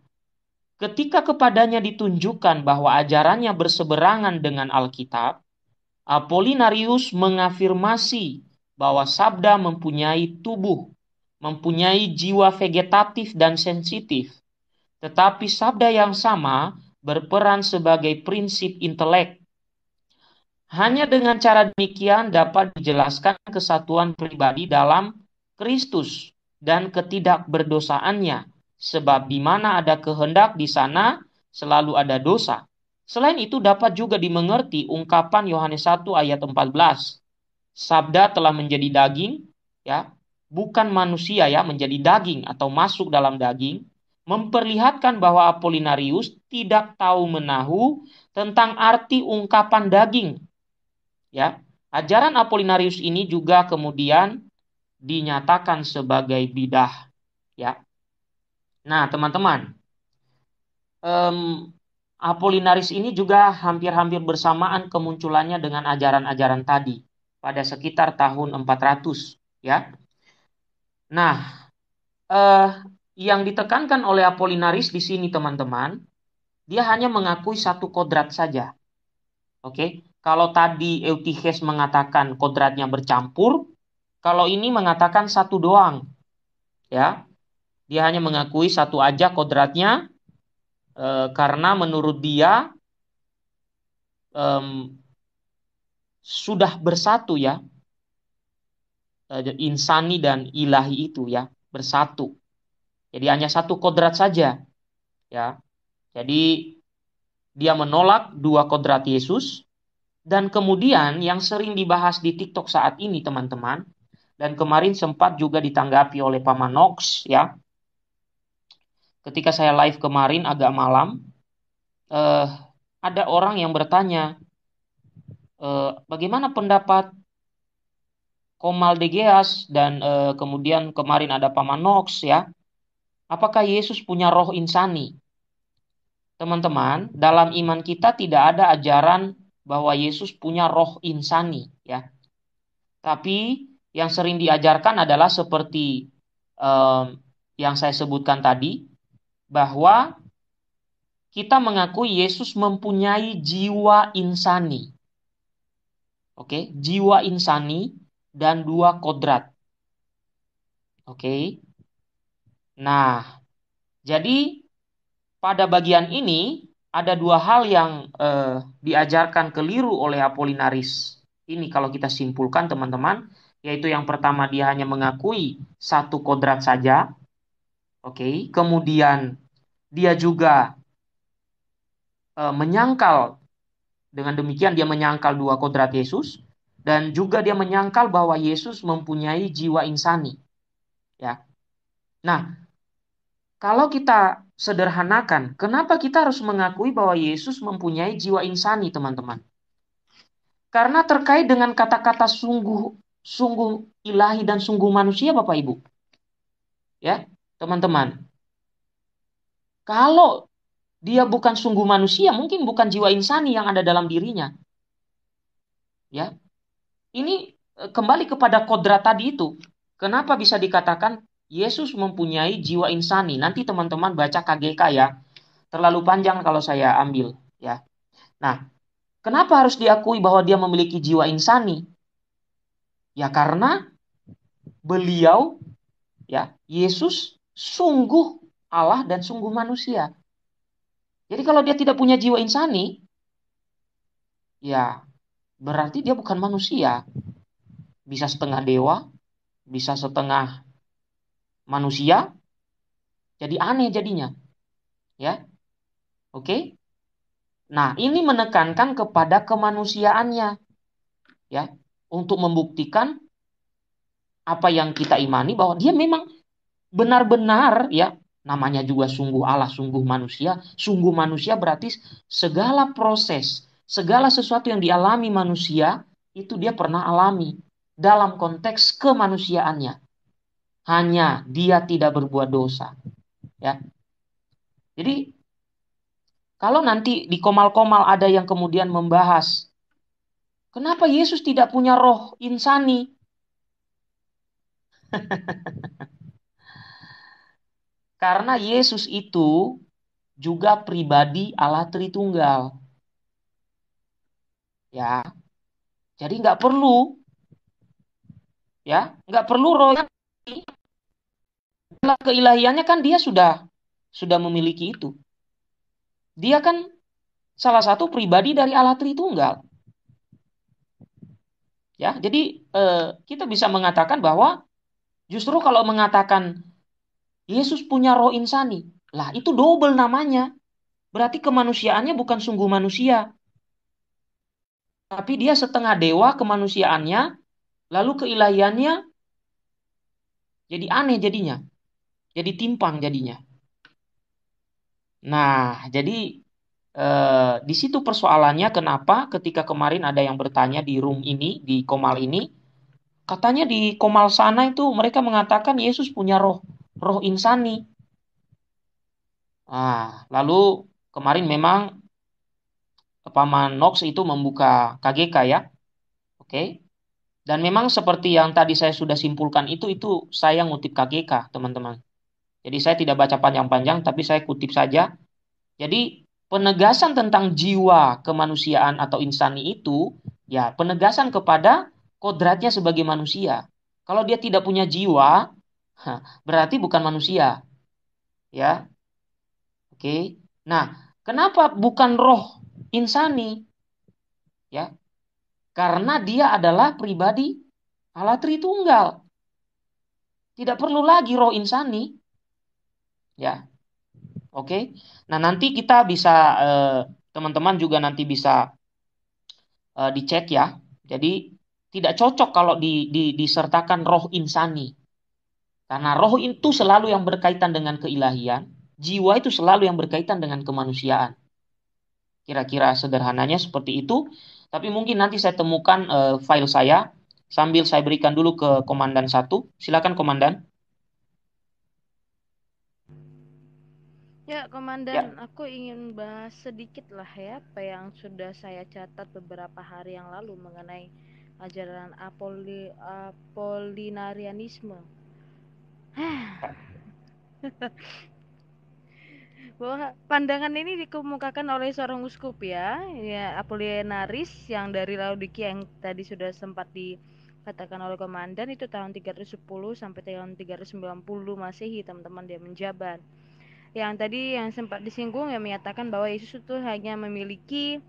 Ketika kepadanya ditunjukkan bahwa ajarannya berseberangan dengan Alkitab, Apolinarius mengafirmasi bahwa sabda mempunyai tubuh mempunyai jiwa vegetatif dan sensitif, tetapi sabda yang sama berperan sebagai prinsip intelek. Hanya dengan cara demikian dapat dijelaskan kesatuan pribadi dalam Kristus dan ketidakberdosaannya, sebab di mana ada kehendak di sana selalu ada dosa. Selain itu dapat juga dimengerti ungkapan Yohanes 1 ayat 14. Sabda telah menjadi daging, ya, bukan manusia ya menjadi daging atau masuk dalam daging memperlihatkan bahwa Apolinarius tidak tahu menahu tentang arti ungkapan daging. Ya, ajaran Apolinarius ini juga kemudian dinyatakan sebagai bidah. Ya, nah teman-teman, um, Apolinaris ini juga hampir-hampir bersamaan kemunculannya dengan ajaran-ajaran tadi pada sekitar tahun 400. Ya, Nah, eh, yang ditekankan oleh Apolinaris di sini teman-teman, dia hanya mengakui satu kodrat saja. Oke, kalau tadi Eutiches mengatakan kodratnya bercampur, kalau ini mengatakan satu doang. Ya, dia hanya mengakui satu aja kodratnya eh, karena menurut dia eh, sudah bersatu ya Eh, insani dan ilahi itu ya bersatu. Jadi hanya satu kodrat saja. Ya. Jadi dia menolak dua kodrat Yesus dan kemudian yang sering dibahas di TikTok saat ini teman-teman dan kemarin sempat juga ditanggapi oleh Paman Nox ya. Ketika saya live kemarin agak malam eh ada orang yang bertanya eh, bagaimana pendapat Komal De Geas dan eh, kemudian kemarin ada Paman Nox ya. Apakah Yesus punya roh insani? Teman-teman, dalam iman kita tidak ada ajaran bahwa Yesus punya roh insani ya. Tapi yang sering diajarkan adalah seperti eh, yang saya sebutkan tadi bahwa kita mengakui Yesus mempunyai jiwa insani. Oke, jiwa insani dan dua kodrat. Oke. Okay. Nah, jadi pada bagian ini ada dua hal yang eh, diajarkan keliru oleh Apolinaris. Ini kalau kita simpulkan teman-teman, yaitu yang pertama dia hanya mengakui satu kodrat saja. Oke, okay. kemudian dia juga eh, menyangkal dengan demikian dia menyangkal dua kodrat Yesus dan juga dia menyangkal bahwa Yesus mempunyai jiwa insani. Ya. Nah, kalau kita sederhanakan, kenapa kita harus mengakui bahwa Yesus mempunyai jiwa insani, teman-teman? Karena terkait dengan kata-kata sungguh sungguh ilahi dan sungguh manusia, Bapak Ibu. Ya, teman-teman. Kalau dia bukan sungguh manusia, mungkin bukan jiwa insani yang ada dalam dirinya. Ya, ini e, kembali kepada kodrat tadi itu. Kenapa bisa dikatakan Yesus mempunyai jiwa insani? Nanti teman-teman baca KGK ya. Terlalu panjang kalau saya ambil ya. Nah, kenapa harus diakui bahwa dia memiliki jiwa insani? Ya karena beliau ya Yesus sungguh Allah dan sungguh manusia. Jadi kalau dia tidak punya jiwa insani, ya berarti dia bukan manusia. Bisa setengah dewa, bisa setengah manusia. Jadi aneh jadinya. Ya. Oke. Nah, ini menekankan kepada kemanusiaannya. Ya, untuk membuktikan apa yang kita imani bahwa dia memang benar-benar ya namanya juga sungguh Allah, sungguh manusia. Sungguh manusia berarti segala proses segala sesuatu yang dialami manusia itu dia pernah alami dalam konteks kemanusiaannya. Hanya dia tidak berbuat dosa. Ya. Jadi kalau nanti di komal-komal ada yang kemudian membahas kenapa Yesus tidak punya roh insani? [laughs] Karena Yesus itu juga pribadi Allah Tritunggal ya jadi nggak perlu ya nggak perlu royal keilahiannya kan dia sudah sudah memiliki itu dia kan salah satu pribadi dari Allah Tritunggal ya jadi eh, kita bisa mengatakan bahwa justru kalau mengatakan Yesus punya roh insani lah itu double namanya berarti kemanusiaannya bukan sungguh manusia tapi dia setengah dewa kemanusiaannya, lalu keilahiannya jadi aneh jadinya. Jadi timpang jadinya. Nah, jadi eh, di situ persoalannya kenapa ketika kemarin ada yang bertanya di room ini, di Komal ini, katanya di Komal sana itu mereka mengatakan Yesus punya roh, roh insani. Nah, lalu kemarin memang Paman Nox itu membuka KGK ya. Oke. Dan memang seperti yang tadi saya sudah simpulkan itu itu saya ngutip KGK, teman-teman. Jadi saya tidak baca panjang-panjang tapi saya kutip saja. Jadi penegasan tentang jiwa kemanusiaan atau insani itu ya penegasan kepada kodratnya sebagai manusia. Kalau dia tidak punya jiwa, berarti bukan manusia. Ya. Oke. Nah, kenapa bukan roh insani. Ya. Karena dia adalah pribadi Allah Tritunggal. Tidak perlu lagi roh insani. Ya. Oke. Nah, nanti kita bisa eh, teman-teman eh, juga nanti bisa eh, dicek ya. Jadi tidak cocok kalau di, di, disertakan roh insani. Karena roh itu selalu yang berkaitan dengan keilahian, jiwa itu selalu yang berkaitan dengan kemanusiaan. Kira-kira sederhananya seperti itu. Tapi mungkin nanti saya temukan uh, file saya sambil saya berikan dulu ke komandan satu. Silakan komandan. Ya, Komandan, ya. aku ingin bahas sedikit lah ya apa yang sudah saya catat beberapa hari yang lalu mengenai ajaran Apoli, Apolinarianisme. Ya. [laughs] bahwa pandangan ini dikemukakan oleh seorang uskup ya, ya Apolinaris yang dari Laodikia yang tadi sudah sempat dikatakan oleh komandan itu tahun 310 sampai tahun 390 Masehi teman-teman dia menjabat. Yang tadi yang sempat disinggung yang menyatakan bahwa Yesus itu hanya memiliki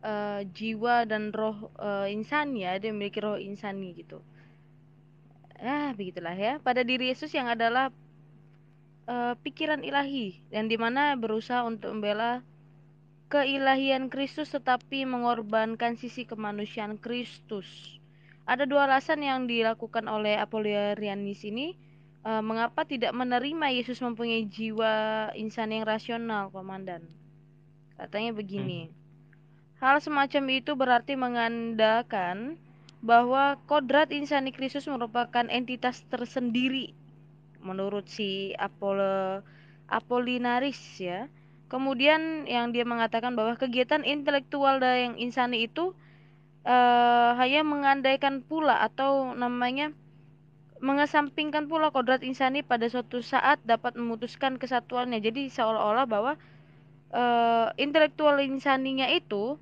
uh, jiwa dan roh uh, eh, insani ya, dia memiliki roh insani gitu. Ah, begitulah ya. Pada diri Yesus yang adalah uh, pikiran ilahi yang dimana berusaha untuk membela keilahian Kristus tetapi mengorbankan sisi kemanusiaan Kristus. Ada dua alasan yang dilakukan oleh Apoliarianis ini uh, mengapa tidak menerima Yesus mempunyai jiwa insan yang rasional, Komandan. Katanya begini. Hmm. Hal semacam itu berarti mengandalkan bahwa kodrat insani Kristus merupakan entitas tersendiri menurut si Apollo Apolinaris ya. Kemudian yang dia mengatakan bahwa kegiatan intelektual yang insani itu uh, hanya mengandaikan pula atau namanya mengesampingkan pula kodrat insani pada suatu saat dapat memutuskan kesatuannya. Jadi seolah-olah bahwa uh, intelektual insaninya itu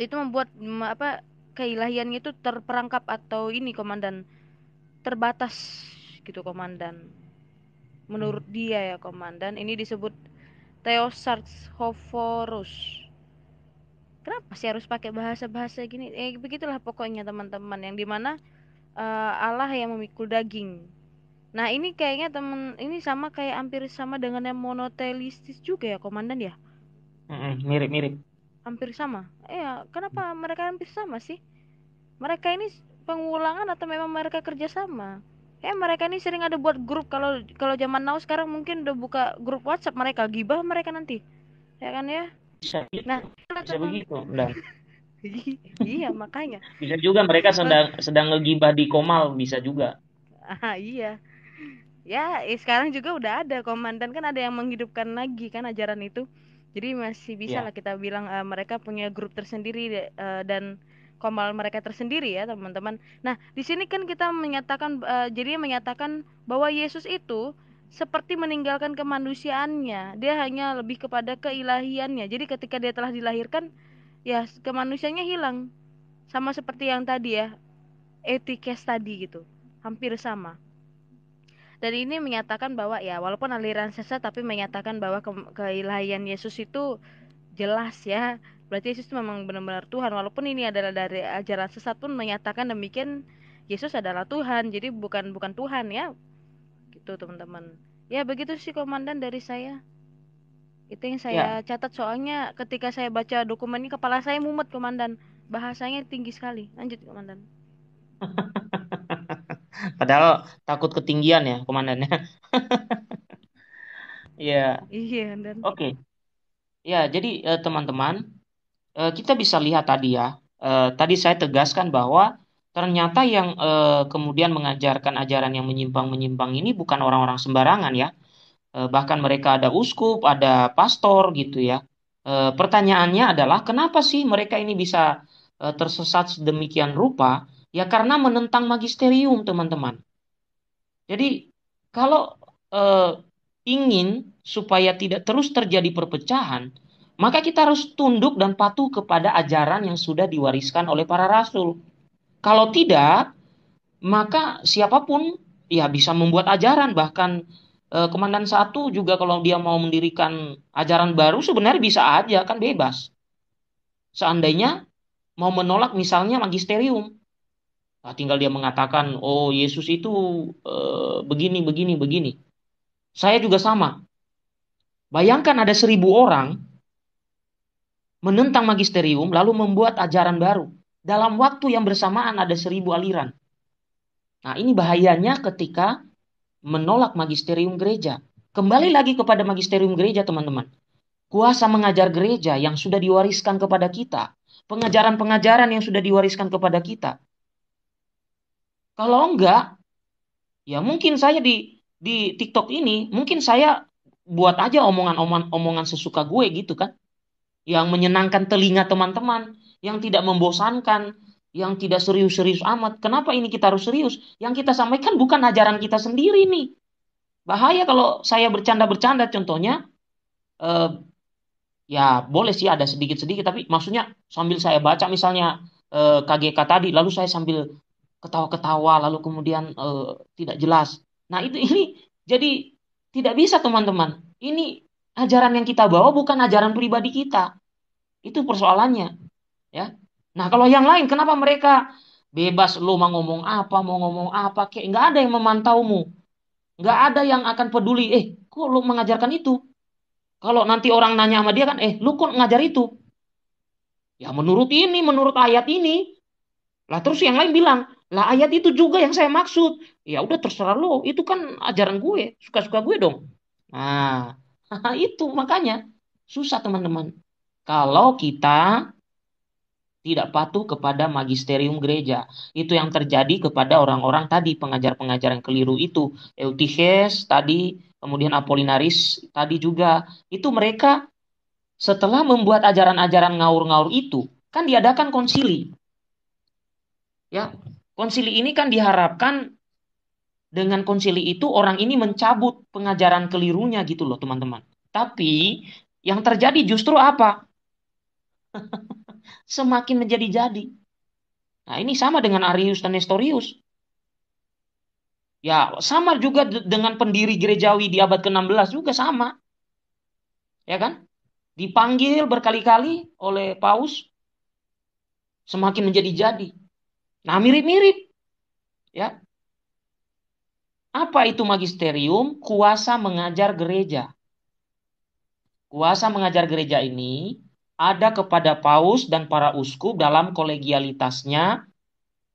itu membuat mm, apa keilahiannya itu terperangkap atau ini komandan terbatas gitu komandan menurut dia ya komandan ini disebut Theosarchophorus kenapa sih harus pakai bahasa-bahasa gini eh begitulah pokoknya teman-teman yang dimana uh, eh, Allah yang memikul daging nah ini kayaknya teman ini sama kayak hampir sama dengan yang monotelistis juga ya komandan ya mirip-mirip hampir sama ya kenapa mereka hampir sama sih mereka ini pengulangan atau memang mereka kerjasama eh mereka ini sering ada buat grup kalau kalau zaman now sekarang mungkin udah buka grup WhatsApp mereka gibah mereka nanti ya kan ya bisa gitu. nah bisa begitu nah. [laughs] iya makanya bisa juga mereka sedang sedang ngegibah di Komal bisa juga ah iya ya eh, sekarang juga udah ada komandan kan ada yang menghidupkan lagi kan ajaran itu jadi masih bisa ya. lah kita bilang uh, mereka punya grup tersendiri uh, dan komal mereka tersendiri ya teman-teman. Nah di sini kan kita menyatakan uh, eh, jadi menyatakan bahwa Yesus itu seperti meninggalkan kemanusiaannya, dia hanya lebih kepada keilahiannya. Jadi ketika dia telah dilahirkan, ya kemanusiaannya hilang, sama seperti yang tadi ya etikes tadi gitu, hampir sama dan ini menyatakan bahwa ya walaupun aliran sesat tapi menyatakan bahwa ke keilahian Yesus itu jelas ya Berarti Yesus itu memang benar-benar Tuhan walaupun ini adalah dari ajaran sesat pun menyatakan demikian Yesus adalah Tuhan. Jadi bukan bukan Tuhan ya. Gitu teman-teman. Ya begitu sih komandan dari saya. Itu yang saya ya. catat soalnya ketika saya baca dokumen ini kepala saya mumet komandan. Bahasanya tinggi sekali. Lanjut komandan. [laughs] Padahal takut ketinggian ya komandannya. Iya. [laughs] yeah. Iya dan. Oke. Okay. Ya, jadi eh, teman-teman, Eh, kita bisa lihat tadi ya, eh, tadi saya tegaskan bahwa ternyata yang eh, kemudian mengajarkan ajaran yang menyimpang-menyimpang ini bukan orang-orang sembarangan ya. bahkan mereka ada uskup, ada pastor gitu ya. pertanyaannya adalah kenapa sih mereka ini bisa tersesat sedemikian rupa? Ya karena menentang magisterium teman-teman. Jadi kalau eh, ingin supaya tidak terus terjadi perpecahan, maka kita harus tunduk dan patuh kepada ajaran yang sudah diwariskan oleh para rasul. Kalau tidak, maka siapapun ya bisa membuat ajaran bahkan eh, komandan satu juga kalau dia mau mendirikan ajaran baru sebenarnya bisa aja kan bebas. Seandainya mau menolak misalnya magisterium, nah, tinggal dia mengatakan oh Yesus itu eh, begini begini begini. Saya juga sama. Bayangkan ada seribu orang menentang magisterium lalu membuat ajaran baru. Dalam waktu yang bersamaan ada seribu aliran. Nah ini bahayanya ketika menolak magisterium gereja. Kembali lagi kepada magisterium gereja teman-teman. Kuasa mengajar gereja yang sudah diwariskan kepada kita. Pengajaran-pengajaran yang sudah diwariskan kepada kita. Kalau enggak, ya mungkin saya di di TikTok ini, mungkin saya buat aja omongan-omongan omongan sesuka gue gitu kan yang menyenangkan telinga teman-teman, yang tidak membosankan, yang tidak serius-serius amat. Kenapa ini kita harus serius? Yang kita sampaikan bukan ajaran kita sendiri nih. Bahaya kalau saya bercanda-bercanda contohnya, eh, ya boleh sih ada sedikit-sedikit, tapi maksudnya sambil saya baca misalnya eh, KGK tadi, lalu saya sambil ketawa-ketawa, lalu kemudian eh, tidak jelas. Nah itu ini jadi tidak bisa teman-teman. Ini ajaran yang kita bawa bukan ajaran pribadi kita. Itu persoalannya. Ya. Nah, kalau yang lain kenapa mereka bebas lo mau ngomong apa, mau ngomong apa, kayak nggak ada yang memantaumu. Nggak ada yang akan peduli, eh kok lo mengajarkan itu? Kalau nanti orang nanya sama dia kan, eh lu kok ngajar itu? Ya menurut ini, menurut ayat ini. Lah terus yang lain bilang, lah ayat itu juga yang saya maksud. Ya udah terserah lo, itu kan ajaran gue, suka-suka gue dong. Nah, Nah, itu makanya susah teman-teman. Kalau kita tidak patuh kepada magisterium gereja. Itu yang terjadi kepada orang-orang tadi, pengajar-pengajar yang keliru itu. Eutyches tadi, kemudian Apolinaris tadi juga. Itu mereka setelah membuat ajaran-ajaran ngaur-ngaur itu, kan diadakan konsili. Ya, konsili ini kan diharapkan dengan konsili itu orang ini mencabut pengajaran kelirunya gitu loh teman-teman. Tapi yang terjadi justru apa? [laughs] Semakin menjadi-jadi. Nah ini sama dengan Arius dan Nestorius. Ya sama juga dengan pendiri gerejawi di abad ke-16 juga sama. Ya kan? Dipanggil berkali-kali oleh Paus. Semakin menjadi-jadi. Nah mirip-mirip. Ya, apa itu magisterium? Kuasa mengajar gereja. Kuasa mengajar gereja ini ada kepada paus dan para uskup dalam kolegialitasnya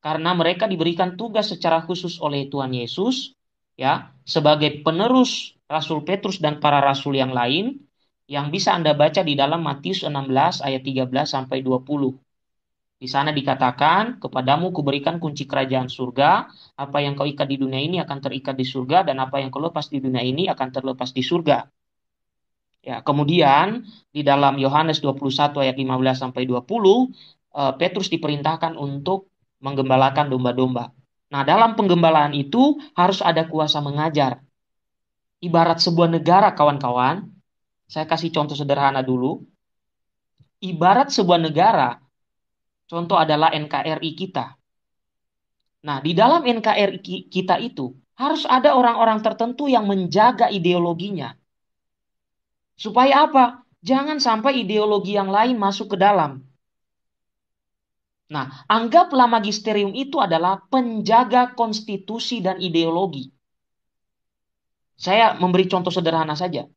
karena mereka diberikan tugas secara khusus oleh Tuhan Yesus ya sebagai penerus Rasul Petrus dan para rasul yang lain yang bisa Anda baca di dalam Matius 16 ayat 13 sampai 20. Di sana dikatakan, kepadamu kuberikan kunci kerajaan surga, apa yang kau ikat di dunia ini akan terikat di surga, dan apa yang kau lepas di dunia ini akan terlepas di surga. Ya, kemudian di dalam Yohanes 21 ayat 15 sampai 20, eh, Petrus diperintahkan untuk menggembalakan domba-domba. Nah, dalam penggembalaan itu harus ada kuasa mengajar. Ibarat sebuah negara, kawan-kawan, saya kasih contoh sederhana dulu. Ibarat sebuah negara, Contoh adalah NKRI kita. Nah, di dalam NKRI kita itu harus ada orang-orang tertentu yang menjaga ideologinya. Supaya apa? Jangan sampai ideologi yang lain masuk ke dalam. Nah, anggaplah magisterium itu adalah penjaga konstitusi dan ideologi. Saya memberi contoh sederhana saja.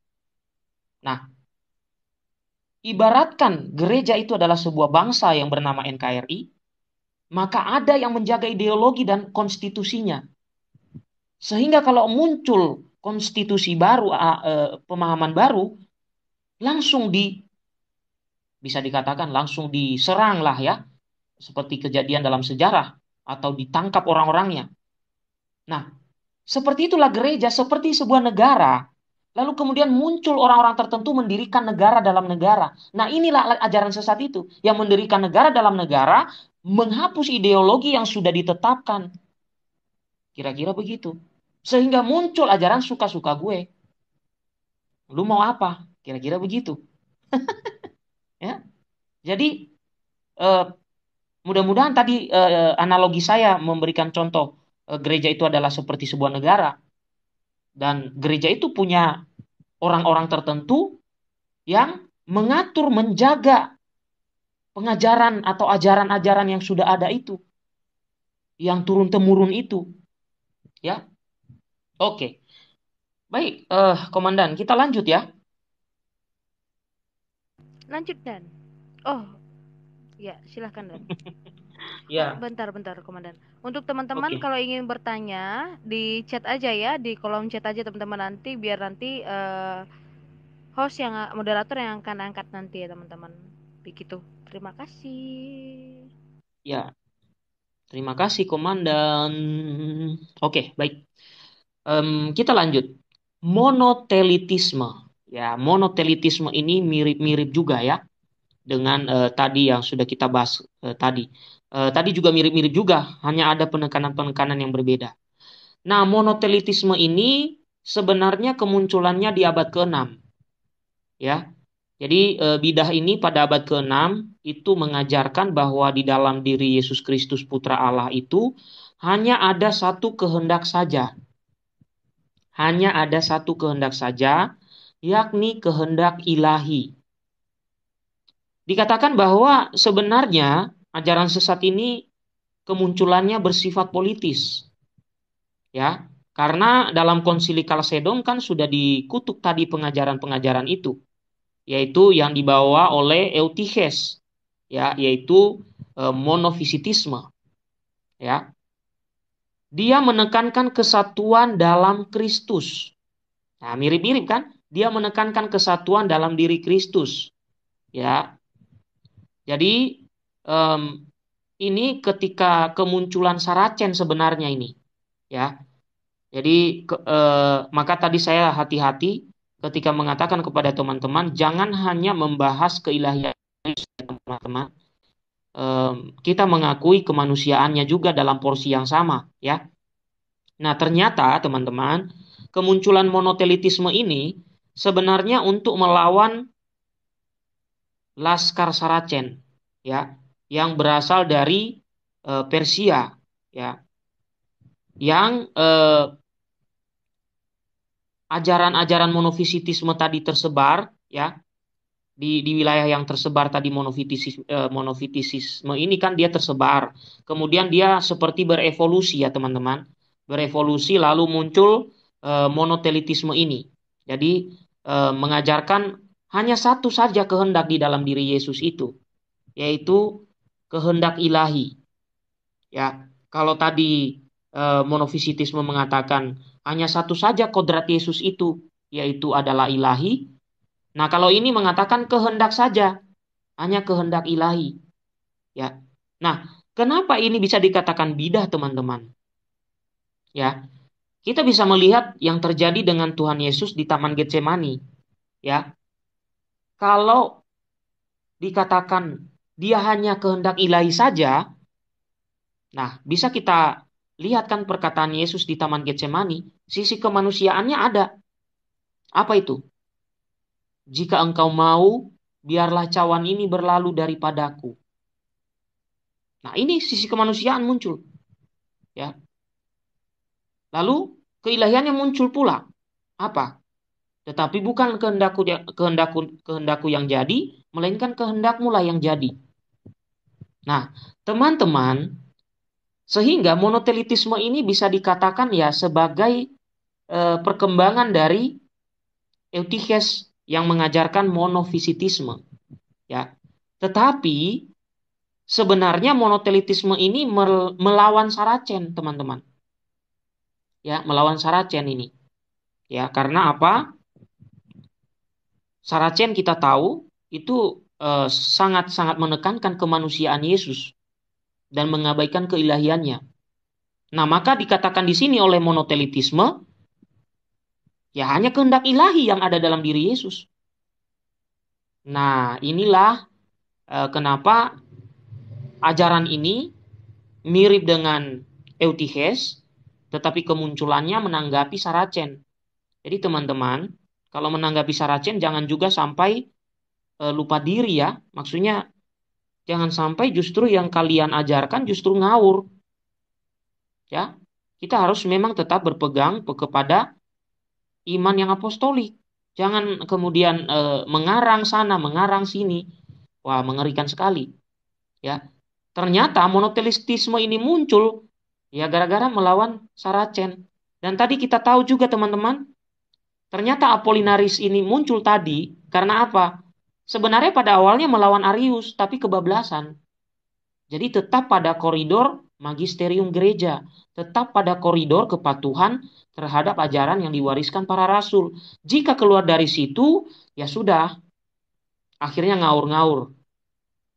Nah, ibaratkan gereja itu adalah sebuah bangsa yang bernama NKRI, maka ada yang menjaga ideologi dan konstitusinya. Sehingga kalau muncul konstitusi baru, e, pemahaman baru, langsung di bisa dikatakan langsung diserang lah ya, seperti kejadian dalam sejarah atau ditangkap orang-orangnya. Nah, seperti itulah gereja, seperti sebuah negara Lalu kemudian muncul orang-orang tertentu mendirikan negara dalam negara. Nah inilah ajaran sesat itu. Yang mendirikan negara dalam negara menghapus ideologi yang sudah ditetapkan. Kira-kira begitu. Sehingga muncul ajaran suka-suka gue. Lu mau apa? Kira-kira begitu. [laughs] ya. Jadi eh, mudah-mudahan tadi eh, analogi saya memberikan contoh eh, gereja itu adalah seperti sebuah negara dan gereja itu punya orang-orang tertentu yang mengatur, menjaga pengajaran atau ajaran-ajaran yang sudah ada itu. Yang turun-temurun itu. Ya. Oke. Baik, eh, komandan, kita lanjut ya. Lanjut, Dan. Oh, ya, silahkan, Dan. [laughs] Ya. Bentar, bentar, komandan. Untuk teman-teman okay. kalau ingin bertanya di chat aja ya, di kolom chat aja teman-teman nanti biar nanti uh, host yang moderator yang akan angkat nanti ya teman-teman. Begitu. Terima kasih. Ya. Terima kasih komandan. Oke, baik. Um, kita lanjut. Monotelitisme. Ya, monotelitisme ini mirip-mirip juga ya dengan uh, tadi yang sudah kita bahas uh, tadi. Eh, tadi juga mirip-mirip juga, hanya ada penekanan-penekanan yang berbeda. Nah, monotelitisme ini sebenarnya kemunculannya di abad ke-6. Ya. Jadi e, bidah ini pada abad ke-6 itu mengajarkan bahwa di dalam diri Yesus Kristus putra Allah itu hanya ada satu kehendak saja. Hanya ada satu kehendak saja, yakni kehendak ilahi. Dikatakan bahwa sebenarnya ajaran sesat ini kemunculannya bersifat politis. Ya, karena dalam konsili Kalsedon kan sudah dikutuk tadi pengajaran-pengajaran itu, yaitu yang dibawa oleh Eutiches, ya, yaitu e, monofisitisme. Ya. Dia menekankan kesatuan dalam Kristus. Nah, mirip-mirip kan? Dia menekankan kesatuan dalam diri Kristus. Ya. Jadi um, ini ketika kemunculan Saracen sebenarnya ini, ya. Jadi ke, uh, maka tadi saya hati-hati ketika mengatakan kepada teman-teman jangan hanya membahas keilahian teman-teman. Um, kita mengakui kemanusiaannya juga dalam porsi yang sama, ya. Nah, ternyata teman-teman, kemunculan monotelitisme ini sebenarnya untuk melawan Laskar Saracen, ya yang berasal dari e, Persia ya yang eh, ajaran-ajaran monofisitisme tadi tersebar ya di di wilayah yang tersebar tadi Monofisisme e, eh, monofisitisme ini kan dia tersebar kemudian dia seperti berevolusi ya teman-teman berevolusi lalu muncul e, monotelitisme ini jadi e, mengajarkan hanya satu saja kehendak di dalam diri Yesus itu yaitu kehendak ilahi. Ya, kalau tadi e, monofisitisme mengatakan hanya satu saja kodrat Yesus itu, yaitu adalah ilahi. Nah, kalau ini mengatakan kehendak saja, hanya kehendak ilahi. Ya. Nah, kenapa ini bisa dikatakan bidah, teman-teman? Ya. Kita bisa melihat yang terjadi dengan Tuhan Yesus di Taman Getsemani. Ya. Kalau dikatakan dia hanya kehendak ilahi saja, nah bisa kita lihatkan perkataan Yesus di Taman Getsemani, sisi kemanusiaannya ada. Apa itu? Jika engkau mau, biarlah cawan ini berlalu daripadaku. Nah, ini sisi kemanusiaan muncul. Ya. Lalu keilahiannya muncul pula. Apa? Tetapi bukan kehendakku kehendakku kehendakku yang jadi, melainkan kehendakmu lah yang jadi. Nah, teman-teman, sehingga monotelitisme ini bisa dikatakan ya sebagai e, perkembangan dari Eutyches yang mengajarkan monofisitisme. Ya. Tetapi sebenarnya monotelitisme ini melawan Saracen, teman-teman. Ya, melawan Saracen ini. Ya, karena apa? Saracen kita tahu itu Eh, sangat-sangat uh, menekankan kemanusiaan Yesus dan mengabaikan keilahiannya. Nah, maka dikatakan di sini oleh monotelitisme, ya hanya kehendak ilahi yang ada dalam diri Yesus. Nah, inilah eh, kenapa ajaran ini mirip dengan Eutiches, tetapi kemunculannya menanggapi Saracen. Jadi teman-teman, kalau menanggapi Saracen jangan juga sampai e, lupa diri ya. Maksudnya jangan sampai justru yang kalian ajarkan justru ngawur. Ya. Kita harus memang tetap berpegang kepada iman yang apostolik. Jangan kemudian e, mengarang sana, mengarang sini. Wah, mengerikan sekali. Ya. Ternyata monotelistisme ini muncul ya gara-gara melawan Saracen. Dan tadi kita tahu juga teman-teman, ternyata Apolinaris ini muncul tadi karena apa? sebenarnya pada awalnya melawan Arius tapi kebablasan. Jadi tetap pada koridor magisterium gereja, tetap pada koridor kepatuhan terhadap ajaran yang diwariskan para rasul. Jika keluar dari situ, ya sudah. Akhirnya ngaur-ngaur.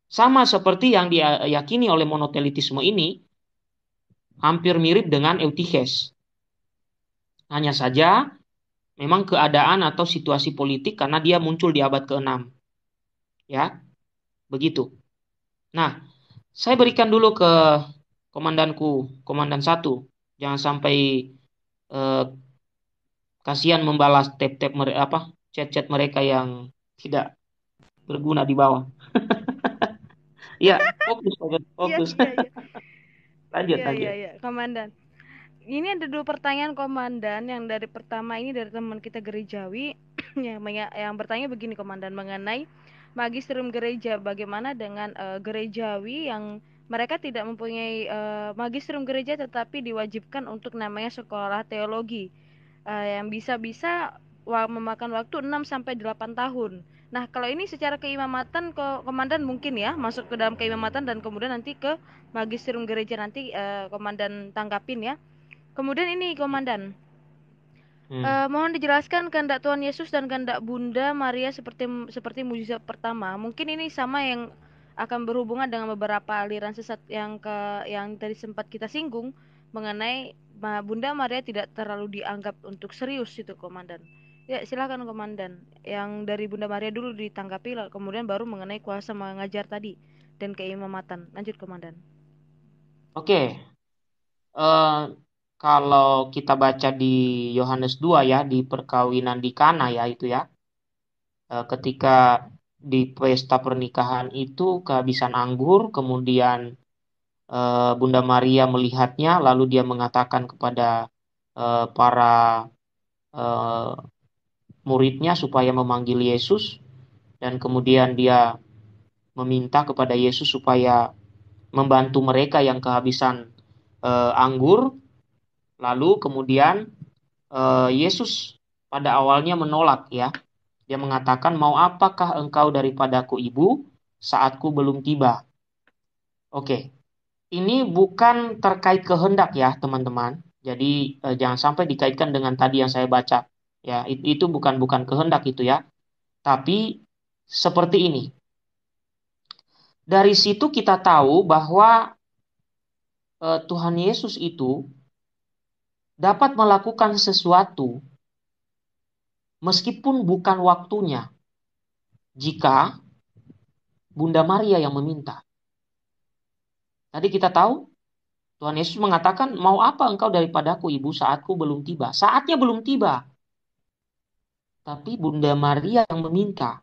Sama seperti yang diyakini oleh monotelitisme ini, hampir mirip dengan eutiches. Hanya saja memang keadaan atau situasi politik karena dia muncul di abad ke-6. Ya, begitu. Nah, saya berikan dulu ke komandanku, komandan satu. Jangan sampai eh, kasihan membalas tap-tap mereka apa chat-chat mereka yang tidak berguna di bawah. [laughs] ya, fokus, fokus, fokus. Ya, ya, ya. [laughs] lanjut, ya, lanjut. Ya, ya. Komandan. Ini ada dua pertanyaan komandan yang dari pertama ini dari teman kita gerejawi [clears throat] yang yang bertanya begini komandan mengenai magisterium gereja. Bagaimana dengan uh, gerejawi yang mereka tidak mempunyai uh, eh, magisterium gereja tetapi diwajibkan untuk namanya sekolah teologi uh, yang bisa-bisa memakan waktu 6 sampai 8 tahun. Nah, kalau ini secara keimamatan ke komandan mungkin ya masuk ke dalam keimamatan dan kemudian nanti ke magisterium gereja nanti uh, komandan tanggapin ya. Kemudian ini komandan Hmm. Uh, mohon dijelaskan kehendak Tuhan Yesus dan kehendak Bunda Maria seperti seperti mujizat pertama. Mungkin ini sama yang akan berhubungan dengan beberapa aliran sesat yang ke yang tadi sempat kita singgung mengenai Bunda Maria tidak terlalu dianggap untuk serius itu komandan. Ya, silakan komandan. Yang dari Bunda Maria dulu ditanggapi kemudian baru mengenai kuasa mengajar tadi dan keimamatan. Lanjut komandan. Oke. Okay. Uh eh, kalau kita baca di Yohanes 2 ya di perkawinan di Kana ya itu ya eh, ketika di pesta pernikahan itu kehabisan anggur kemudian eh, Bunda Maria melihatnya lalu dia mengatakan kepada eh, para muridnya supaya memanggil Yesus dan kemudian dia meminta kepada Yesus supaya membantu mereka yang kehabisan anggur Lalu kemudian uh, Yesus pada awalnya menolak ya. Dia mengatakan, "Mau apakah engkau daripadaku, Ibu, saatku belum tiba?" Oke. Ini bukan terkait kehendak ya, teman-teman. Jadi eh, jangan sampai dikaitkan dengan tadi yang saya baca. Ya, itu, bukan bukan kehendak itu ya. Tapi seperti ini. Dari situ kita tahu bahwa eh, Tuhan Yesus itu dapat melakukan sesuatu meskipun bukan waktunya jika Bunda Maria yang meminta. Tadi kita tahu Tuhan Yesus mengatakan, "Mau apa engkau daripadaku, Ibu? Saatku belum tiba." Saatnya belum tiba. Tapi Bunda Maria yang meminta.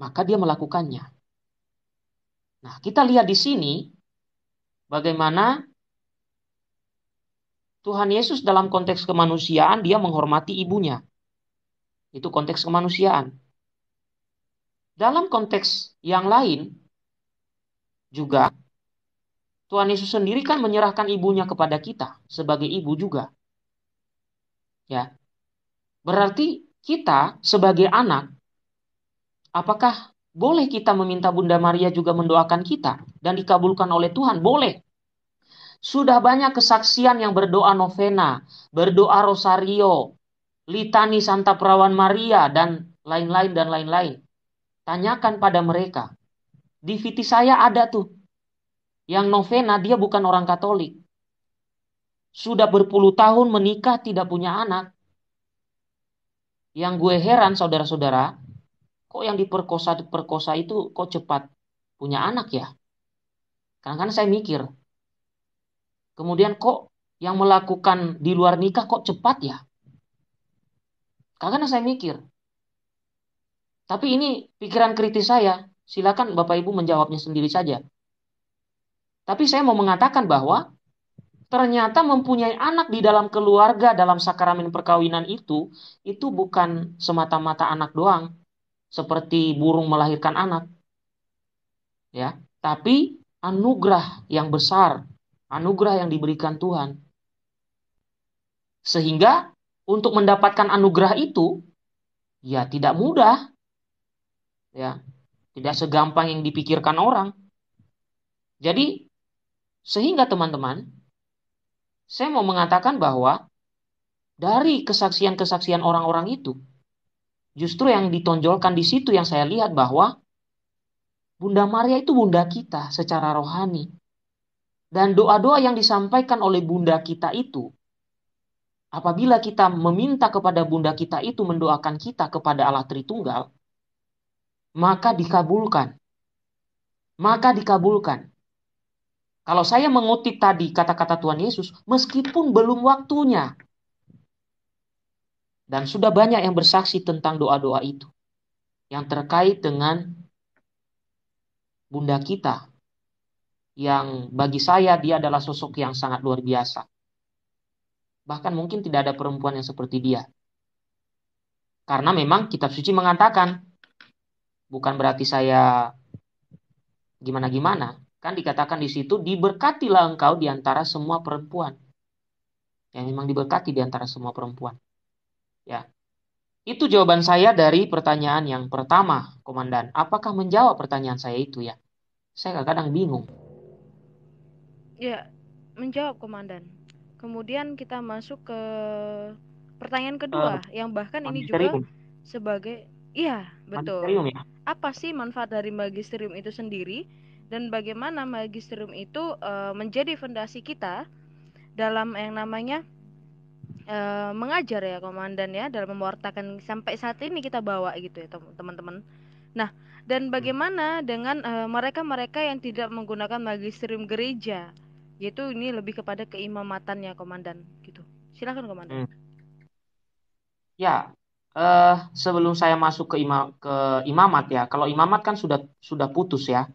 Maka dia melakukannya. Nah, kita lihat di sini bagaimana Tuhan Yesus dalam konteks kemanusiaan dia menghormati ibunya. Itu konteks kemanusiaan. Dalam konteks yang lain juga Tuhan Yesus sendiri kan menyerahkan ibunya kepada kita sebagai ibu juga. Ya. Berarti kita sebagai anak apakah boleh kita meminta Bunda Maria juga mendoakan kita dan dikabulkan oleh Tuhan? Boleh. Sudah banyak kesaksian yang berdoa novena, berdoa rosario, litani Santa Perawan Maria, dan lain-lain dan lain-lain. Tanyakan pada mereka. Di Viti saya ada tuh. Yang novena dia bukan orang Katolik. Sudah berpuluh tahun menikah tidak punya anak. Yang gue heran saudara-saudara, kok yang diperkosa-perkosa itu kok cepat punya anak ya? Kadang-kadang saya mikir, Kemudian kok yang melakukan di luar nikah kok cepat ya? Karena saya mikir. Tapi ini pikiran kritis saya. Silakan Bapak Ibu menjawabnya sendiri saja. Tapi saya mau mengatakan bahwa ternyata mempunyai anak di dalam keluarga dalam sakramen perkawinan itu itu bukan semata-mata anak doang seperti burung melahirkan anak. Ya, tapi anugerah yang besar anugerah yang diberikan Tuhan. Sehingga untuk mendapatkan anugerah itu ya tidak mudah. Ya, tidak segampang yang dipikirkan orang. Jadi sehingga teman-teman, saya mau mengatakan bahwa dari kesaksian-kesaksian orang-orang itu, justru yang ditonjolkan di situ yang saya lihat bahwa Bunda Maria itu bunda kita secara rohani. Dan doa-doa yang disampaikan oleh bunda kita itu, apabila kita meminta kepada bunda kita itu mendoakan kita kepada Allah Tritunggal, maka dikabulkan. Maka dikabulkan. Kalau saya mengutip tadi kata-kata Tuhan Yesus, meskipun belum waktunya, dan sudah banyak yang bersaksi tentang doa-doa itu yang terkait dengan bunda kita yang bagi saya dia adalah sosok yang sangat luar biasa. Bahkan mungkin tidak ada perempuan yang seperti dia. Karena memang kitab suci mengatakan, bukan berarti saya gimana-gimana, kan dikatakan di situ diberkatilah engkau di antara semua perempuan. Yang memang diberkati di antara semua perempuan. Ya. Itu jawaban saya dari pertanyaan yang pertama, Komandan. Apakah menjawab pertanyaan saya itu ya? Saya kadang-kadang bingung. Ya, menjawab komandan. Kemudian kita masuk ke pertanyaan kedua uh, yang bahkan ini juga sebagai iya, betul. Ya? Apa sih manfaat dari magisterium itu sendiri dan bagaimana magisterium itu uh, menjadi fondasi kita dalam yang namanya uh, mengajar ya komandan ya dalam mewartakan sampai saat ini kita bawa gitu ya teman-teman. Nah, dan bagaimana dengan mereka -mereka yang tidak menggunakan magisterium gereja? yaitu ini lebih kepada keimamatannya komandan gitu silakan komandan hmm. ya uh, sebelum saya masuk ke imam ke imamat ya kalau imamat kan sudah sudah putus ya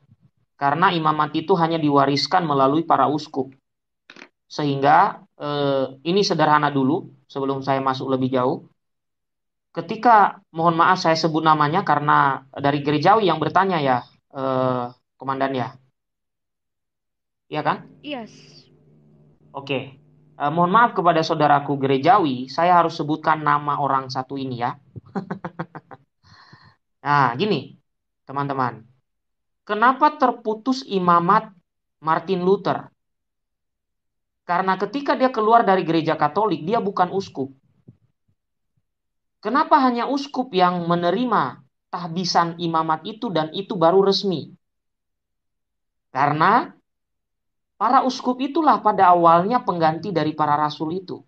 karena imamat itu hanya diwariskan melalui para uskup sehingga uh, ini sederhana dulu sebelum saya masuk lebih jauh ketika mohon maaf saya sebut namanya karena dari gerejawi yang bertanya ya uh, komandan ya Iya kan? Yes. Oke. Okay. Uh, eh, mohon maaf kepada saudaraku gerejawi, saya harus sebutkan nama orang satu ini ya. [laughs] nah, gini, teman-teman. Kenapa terputus imamat Martin Luther? Karena ketika dia keluar dari gereja Katolik, dia bukan uskup. Kenapa hanya uskup yang menerima tahbisan imamat itu dan itu baru resmi? Karena Para uskup itulah pada awalnya pengganti dari para rasul itu.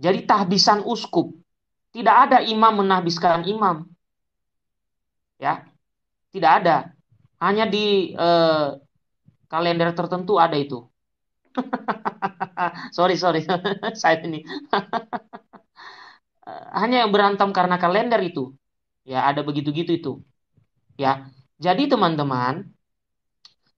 Jadi tahbisan uskup. Tidak ada imam menahbiskan imam. Ya. Tidak ada. Hanya di eh, kalender tertentu ada itu. [laughs] sorry, sorry. [laughs] Saya ini. [laughs] Hanya yang berantem karena kalender itu. Ya, ada begitu-gitu itu. Ya. Jadi teman-teman,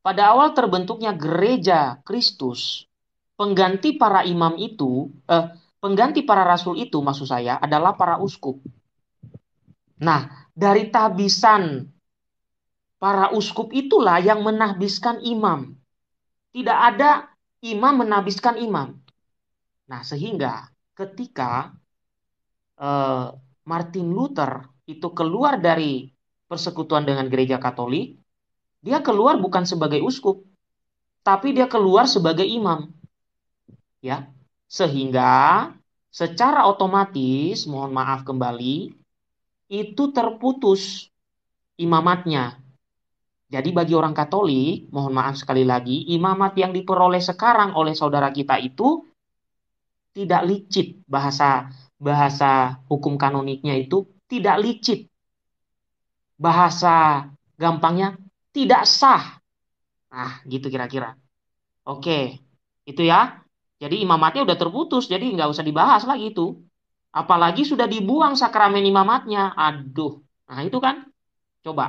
pada awal terbentuknya gereja Kristus, pengganti para imam itu, eh, pengganti para rasul itu maksud saya adalah para uskup. Nah, dari tabisan para uskup itulah yang menahbiskan imam. Tidak ada imam menahbiskan imam. Nah, sehingga ketika eh, Martin Luther itu keluar dari persekutuan dengan gereja Katolik, dia keluar bukan sebagai uskup, tapi dia keluar sebagai imam. Ya. Sehingga secara otomatis, mohon maaf kembali, itu terputus imamatnya. Jadi bagi orang Katolik, mohon maaf sekali lagi, imamat yang diperoleh sekarang oleh saudara kita itu tidak licit. Bahasa bahasa hukum kanoniknya itu tidak licit. Bahasa gampangnya tidak sah. Nah, gitu kira-kira. Oke, itu ya. Jadi imamatnya udah terputus, jadi nggak usah dibahas lagi itu. Apalagi sudah dibuang sakramen imamatnya. Aduh, nah itu kan. Coba.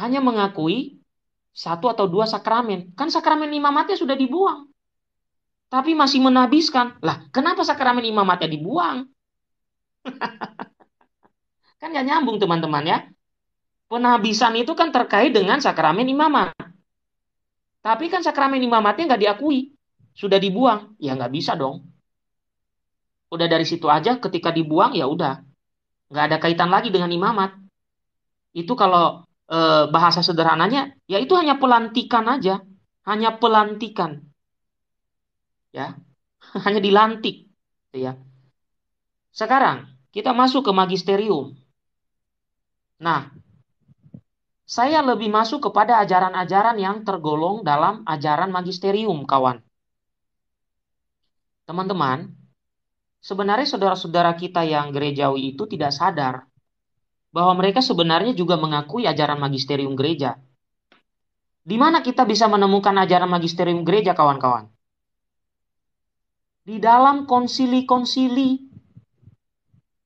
Hanya mengakui satu atau dua sakramen. Kan sakramen imamatnya sudah dibuang. Tapi masih menabiskan. Lah, kenapa sakramen imamatnya dibuang? [laughs] kan nggak nyambung teman-teman ya. Penabisan itu kan terkait dengan sakramen imamat. Tapi kan sakramen imamatnya nggak diakui. Sudah dibuang. Ya nggak bisa dong. Udah dari situ aja ketika dibuang ya udah. Nggak ada kaitan lagi dengan imamat. Itu kalau e, bahasa sederhananya, ya itu hanya pelantikan aja. Hanya pelantikan. Ya, [laughs] hanya dilantik. Gitu ya. Sekarang kita masuk ke magisterium. Nah, saya lebih masuk kepada ajaran-ajaran yang tergolong dalam ajaran magisterium, kawan. Teman-teman, sebenarnya saudara-saudara kita yang gerejawi itu tidak sadar bahwa mereka sebenarnya juga mengakui ajaran magisterium gereja. Di mana kita bisa menemukan ajaran magisterium gereja, kawan-kawan? Di dalam konsili-konsili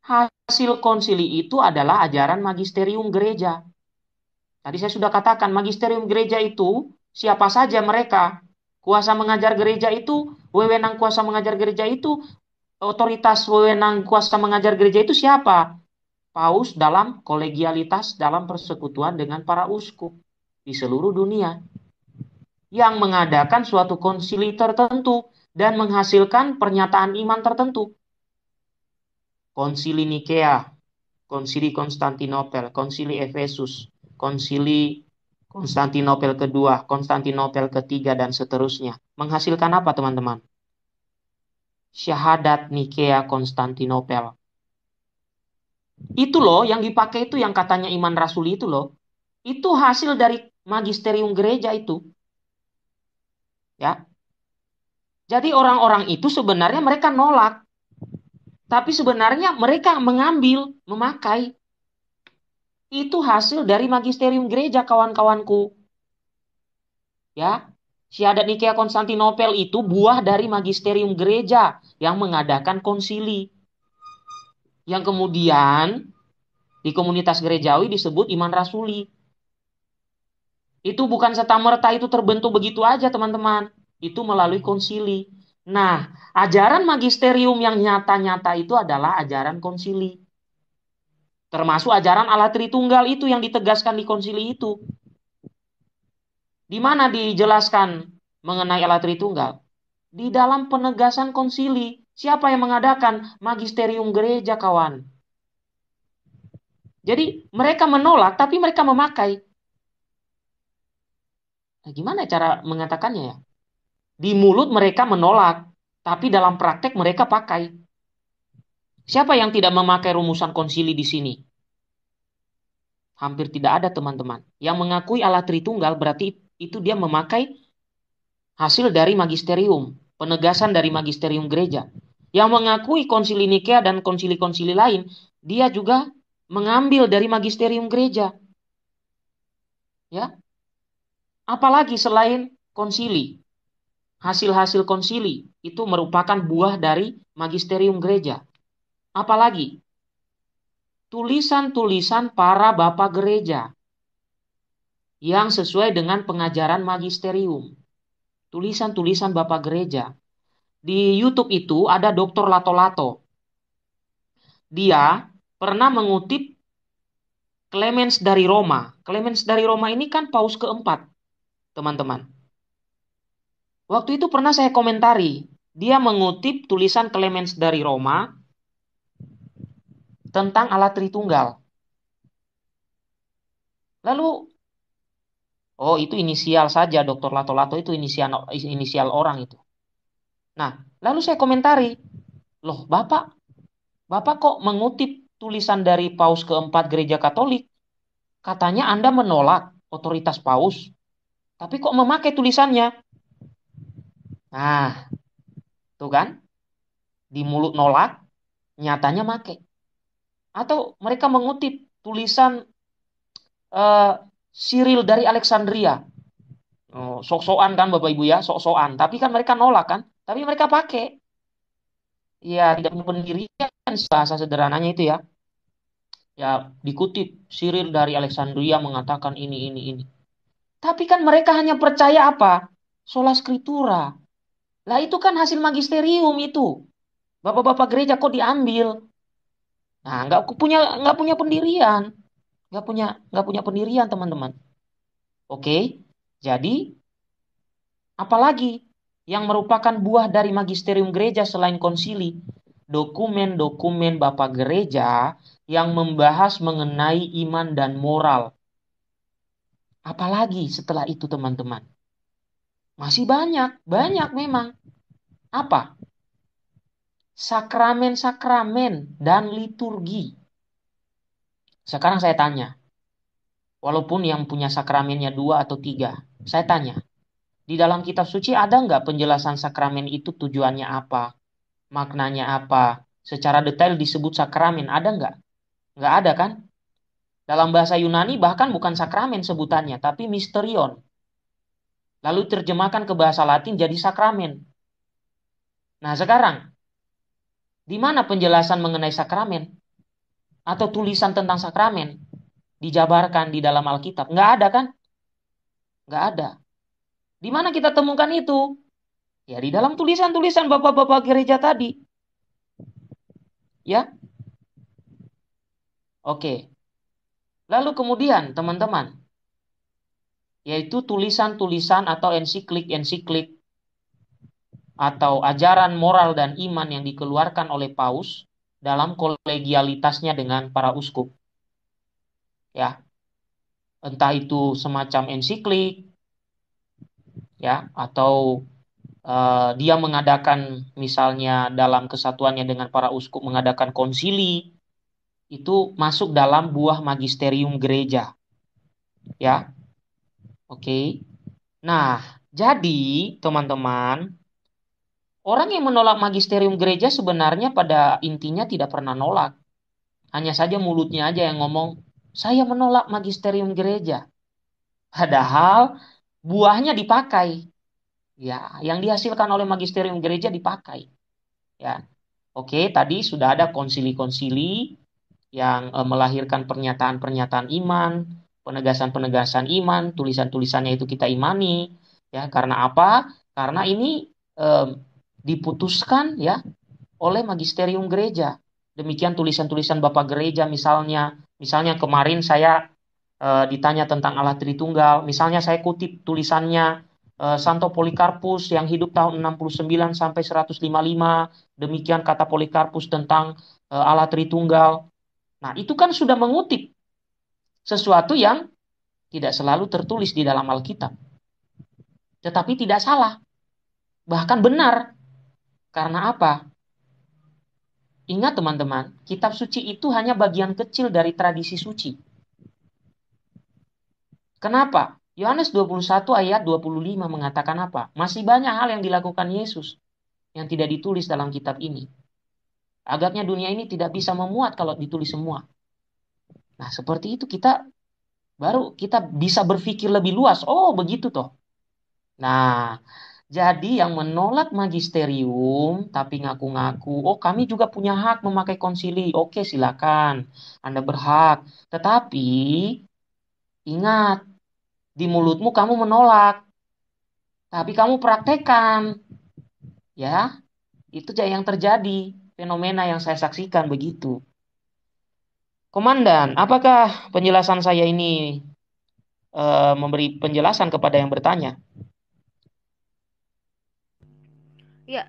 hasil konsili itu adalah ajaran magisterium gereja. Tadi saya sudah katakan magisterium gereja itu siapa saja mereka. Kuasa mengajar gereja itu, wewenang kuasa mengajar gereja itu, otoritas wewenang kuasa mengajar gereja itu siapa? Paus dalam kolegialitas dalam persekutuan dengan para uskup di seluruh dunia yang mengadakan suatu konsili tertentu dan menghasilkan pernyataan iman tertentu. Konsili Nikea, Konsili Konstantinopel, Konsili Efesus, konsili Konstantinopel kedua, Konstantinopel ketiga, dan seterusnya. Menghasilkan apa, teman-teman? Syahadat Nikea Konstantinopel. Itu loh, yang dipakai itu yang katanya iman rasuli itu loh. Itu hasil dari magisterium gereja itu. Ya. Jadi orang-orang itu sebenarnya mereka nolak. Tapi sebenarnya mereka mengambil, memakai itu hasil dari magisterium gereja kawan-kawanku. Ya, syahadat Nikea Konstantinopel itu buah dari magisterium gereja yang mengadakan konsili. Yang kemudian di komunitas gerejawi disebut iman rasuli. Itu bukan serta-merta itu terbentuk begitu aja teman-teman. Itu melalui konsili. Nah, ajaran magisterium yang nyata-nyata itu adalah ajaran konsili. Termasuk ajaran Allah Tritunggal itu yang ditegaskan di konsili itu. Di mana dijelaskan mengenai Allah Tritunggal? Di dalam penegasan konsili. Siapa yang mengadakan magisterium gereja, kawan? Jadi mereka menolak, tapi mereka memakai. Nah, gimana cara mengatakannya ya? Di mulut mereka menolak, tapi dalam praktek mereka pakai. Siapa yang tidak memakai rumusan konsili di sini? Hampir tidak ada teman-teman. Yang mengakui Allah Tritunggal berarti itu dia memakai hasil dari magisterium, penegasan dari magisterium gereja. Yang mengakui konsili Nikea dan konsili-konsili lain, dia juga mengambil dari magisterium gereja. Ya. Apalagi selain konsili. Hasil-hasil konsili itu merupakan buah dari magisterium gereja. Apalagi tulisan-tulisan para bapak gereja yang sesuai dengan pengajaran magisterium. Tulisan-tulisan bapak gereja. Di YouTube itu ada Dr. Lato-Lato. Dia pernah mengutip Clemens dari Roma. Clemens dari Roma ini kan paus keempat, teman-teman. Waktu itu pernah saya komentari, dia mengutip tulisan Clemens dari Roma tentang Allah Tritunggal. Lalu oh itu inisial saja Dr. Lato-Lato itu inisial inisial orang itu. Nah, lalu saya komentari, "Loh, Bapak, Bapak kok mengutip tulisan dari Paus keempat Gereja Katolik? Katanya Anda menolak otoritas Paus, tapi kok memakai tulisannya?" Nah, tuh kan? Di mulut nolak, nyatanya make atau mereka mengutip tulisan uh, Cyril dari Alexandria. Oh, sok-sokan kan Bapak Ibu ya, sok-sokan. Tapi kan mereka nolak kan, tapi mereka pakai. Ya, tidak punya pendirian bahasa sederhananya itu ya. Ya, dikutip Cyril dari Alexandria mengatakan ini ini ini. Tapi kan mereka hanya percaya apa? Sola Scriptura. Lah itu kan hasil magisterium itu. Bapak-bapak gereja kok diambil? Nah, iya. nggak punya nggak punya pendirian, nggak punya nggak punya pendirian teman-teman. Oke, jadi apalagi yang merupakan buah dari magisterium gereja selain konsili, dokumen-dokumen Bapak Gereja yang membahas mengenai iman dan moral. Apalagi setelah itu teman-teman. Masih banyak, banyak memang. Apa? sakramen-sakramen dan liturgi. Sekarang saya tanya, walaupun yang punya sakramennya dua atau tiga, saya tanya, di dalam kitab suci ada nggak penjelasan sakramen itu tujuannya apa, maknanya apa, secara detail disebut sakramen, ada nggak? Nggak ada kan? Dalam bahasa Yunani bahkan bukan sakramen sebutannya, tapi misterion. Lalu terjemahkan ke bahasa Latin jadi sakramen. Nah sekarang, di mana penjelasan mengenai sakramen? Atau tulisan tentang sakramen? Dijabarkan di dalam Alkitab. Nggak ada kan? Nggak ada. Di mana kita temukan itu? Ya di dalam tulisan-tulisan bapak-bapak gereja tadi. Ya. Oke. Lalu kemudian teman-teman. Yaitu tulisan-tulisan atau ensiklik-ensiklik atau ajaran moral dan iman yang dikeluarkan oleh Paus dalam kolegialitasnya dengan para uskup. Ya. Entah itu semacam ensiklik ya atau uh, dia mengadakan misalnya dalam kesatuannya dengan para uskup mengadakan konsili itu masuk dalam buah magisterium gereja. Ya. Oke. Okay. Nah, jadi teman-teman Orang yang menolak magisterium gereja sebenarnya pada intinya tidak pernah nolak. Hanya saja mulutnya aja yang ngomong, saya menolak magisterium gereja. Padahal buahnya dipakai. Ya, yang dihasilkan oleh magisterium gereja dipakai. Ya. Oke, tadi sudah ada konsili-konsili yang eh, melahirkan pernyataan-pernyataan iman, penegasan-penegasan iman, tulisan-tulisannya itu kita imani. Ya, karena apa? Karena ini eh, diputuskan ya oleh magisterium gereja. Demikian tulisan-tulisan Bapak gereja misalnya, misalnya kemarin saya e, ditanya tentang Allah Tritunggal, misalnya saya kutip tulisannya e, Santo Polikarpus yang hidup tahun 69 sampai 155, demikian kata Polikarpus tentang e, Allah Tritunggal. Nah, itu kan sudah mengutip sesuatu yang tidak selalu tertulis di dalam Alkitab. Tetapi tidak salah. Bahkan benar karena apa? Ingat teman-teman, kitab suci itu hanya bagian kecil dari tradisi suci. Kenapa? Yohanes 21 ayat 25 mengatakan apa? Masih banyak hal yang dilakukan Yesus yang tidak ditulis dalam kitab ini. Agaknya dunia ini tidak bisa memuat kalau ditulis semua. Nah, seperti itu kita baru kita bisa berpikir lebih luas. Oh, begitu toh. Nah, jadi yang menolak magisterium tapi ngaku-ngaku, oh kami juga punya hak memakai konsili. Oke, silakan. Anda berhak. Tetapi ingat, di mulutmu kamu menolak. Tapi kamu praktekan, Ya. Itu yang terjadi, fenomena yang saya saksikan begitu. Komandan, apakah penjelasan saya ini uh, memberi penjelasan kepada yang bertanya? Ya,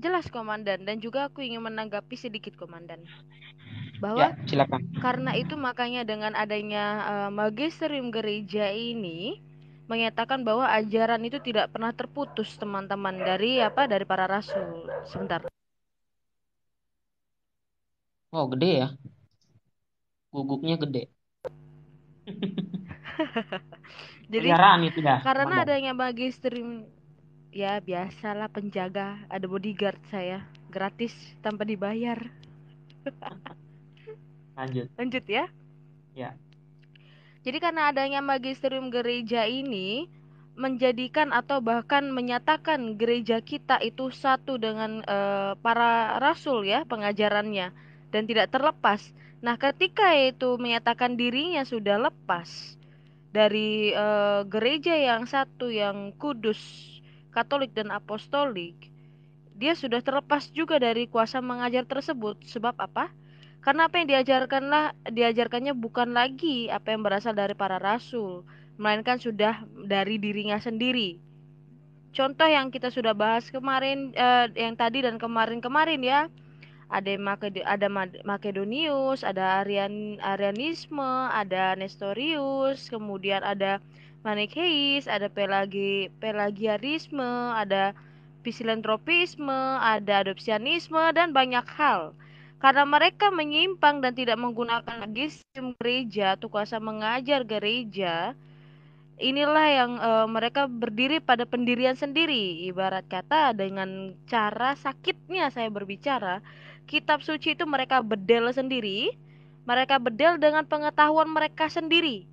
jelas komandan dan juga aku ingin menanggapi sedikit komandan bahwa ya, silakan. karena itu makanya dengan adanya uh, eh, magisterium gereja ini menyatakan bahwa ajaran itu tidak pernah terputus teman-teman dari apa dari para rasul sebentar oh gede ya guguknya gede [laughs] jadi itu ya, karena komandan. adanya magisterium ya biasalah penjaga ada bodyguard saya gratis tanpa dibayar [laughs] lanjut lanjut ya ya jadi karena adanya magisterium gereja ini menjadikan atau bahkan menyatakan gereja kita itu satu dengan e, para rasul ya pengajarannya dan tidak terlepas nah ketika itu menyatakan dirinya sudah lepas dari e, gereja yang satu yang kudus Katolik dan Apostolik, dia sudah terlepas juga dari kuasa mengajar tersebut. Sebab apa? Karena apa yang diajarkanlah diajarkannya bukan lagi apa yang berasal dari para rasul, melainkan sudah dari dirinya sendiri. Contoh yang kita sudah bahas kemarin eh, yang tadi dan kemarin-kemarin ya. Ada Makedonius, ada Arian Arianisme, ada Nestorius, kemudian ada Manekeis, ada pelagi pelagiarisme, ada pisilentropisme, ada adopsianisme dan banyak hal. Karena mereka menyimpang dan tidak menggunakan sistem gereja atau mengajar gereja, inilah yang e, mereka berdiri pada pendirian sendiri. Ibarat kata dengan cara sakitnya saya berbicara, kitab suci itu mereka bedel sendiri, mereka bedel dengan pengetahuan mereka sendiri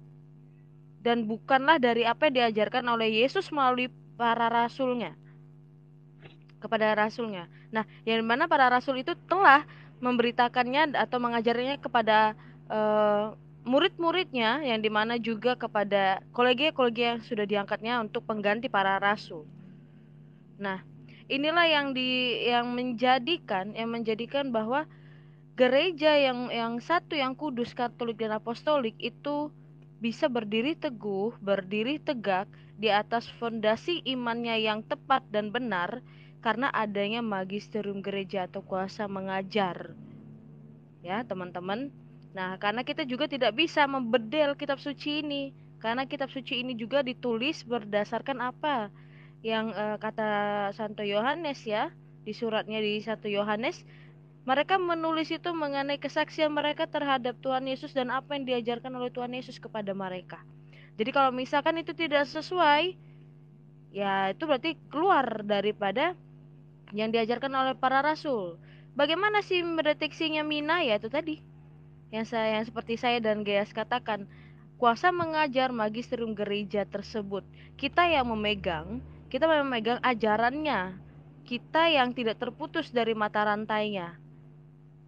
dan bukanlah dari apa yang diajarkan oleh Yesus melalui para rasulnya kepada rasulnya. Nah, yang mana para rasul itu telah memberitakannya atau mengajarnya kepada uh, murid-muridnya yang dimana juga kepada kolegia-kolegia yang sudah diangkatnya untuk pengganti para rasul. Nah, inilah yang di yang menjadikan yang menjadikan bahwa gereja yang yang satu yang kudus Katolik dan Apostolik itu bisa berdiri teguh, berdiri tegak di atas fondasi imannya yang tepat dan benar karena adanya magisterium gereja atau kuasa mengajar. Ya, teman-teman. Nah, karena kita juga tidak bisa membedel kitab suci ini, karena kitab suci ini juga ditulis berdasarkan apa? Yang e, kata Santo Yohanes ya, di suratnya di 1 Yohanes mereka menulis itu mengenai kesaksian mereka terhadap Tuhan Yesus dan apa yang diajarkan oleh Tuhan Yesus kepada mereka. Jadi kalau misalkan itu tidak sesuai, ya itu berarti keluar daripada yang diajarkan oleh para rasul. Bagaimana sih mendeteksinya Mina? Ya itu tadi. Yang saya yang seperti saya dan Geas katakan, kuasa mengajar magisterium gereja tersebut. Kita yang memegang, kita memegang ajarannya. Kita yang tidak terputus dari mata rantainya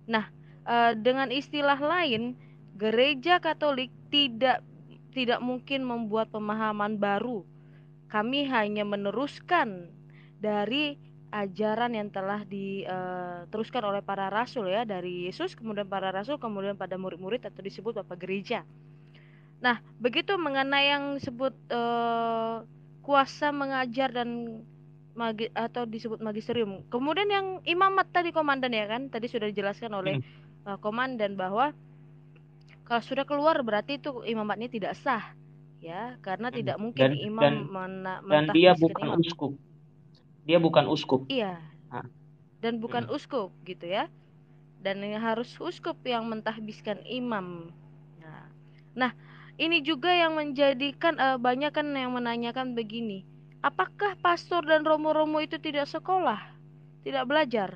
Nah, eh, dengan istilah lain, gereja Katolik tidak tidak mungkin membuat pemahaman baru. Kami hanya meneruskan dari ajaran yang telah diteruskan eh, oleh para rasul ya dari Yesus kemudian para rasul kemudian pada murid-murid atau disebut bapak gereja. Nah, begitu mengenai yang disebut eh, kuasa mengajar dan magi atau disebut magisterium. Kemudian yang imamat tadi komandan ya kan, tadi sudah dijelaskan oleh hmm. Eh, komandan bahwa kalau sudah keluar berarti itu imamatnya tidak sah ya, karena hmm. tidak mungkin dan, imam dan, mena dan dia bukan imam. uskup. Dia bukan uskup. Iya. Dan bukan hmm. uskup gitu ya. Dan harus uskup yang mentahbiskan imam. Nah, nah ini juga yang menjadikan uh, banyak kan yang menanyakan begini Apakah pastor dan romo-romo itu tidak sekolah, tidak belajar?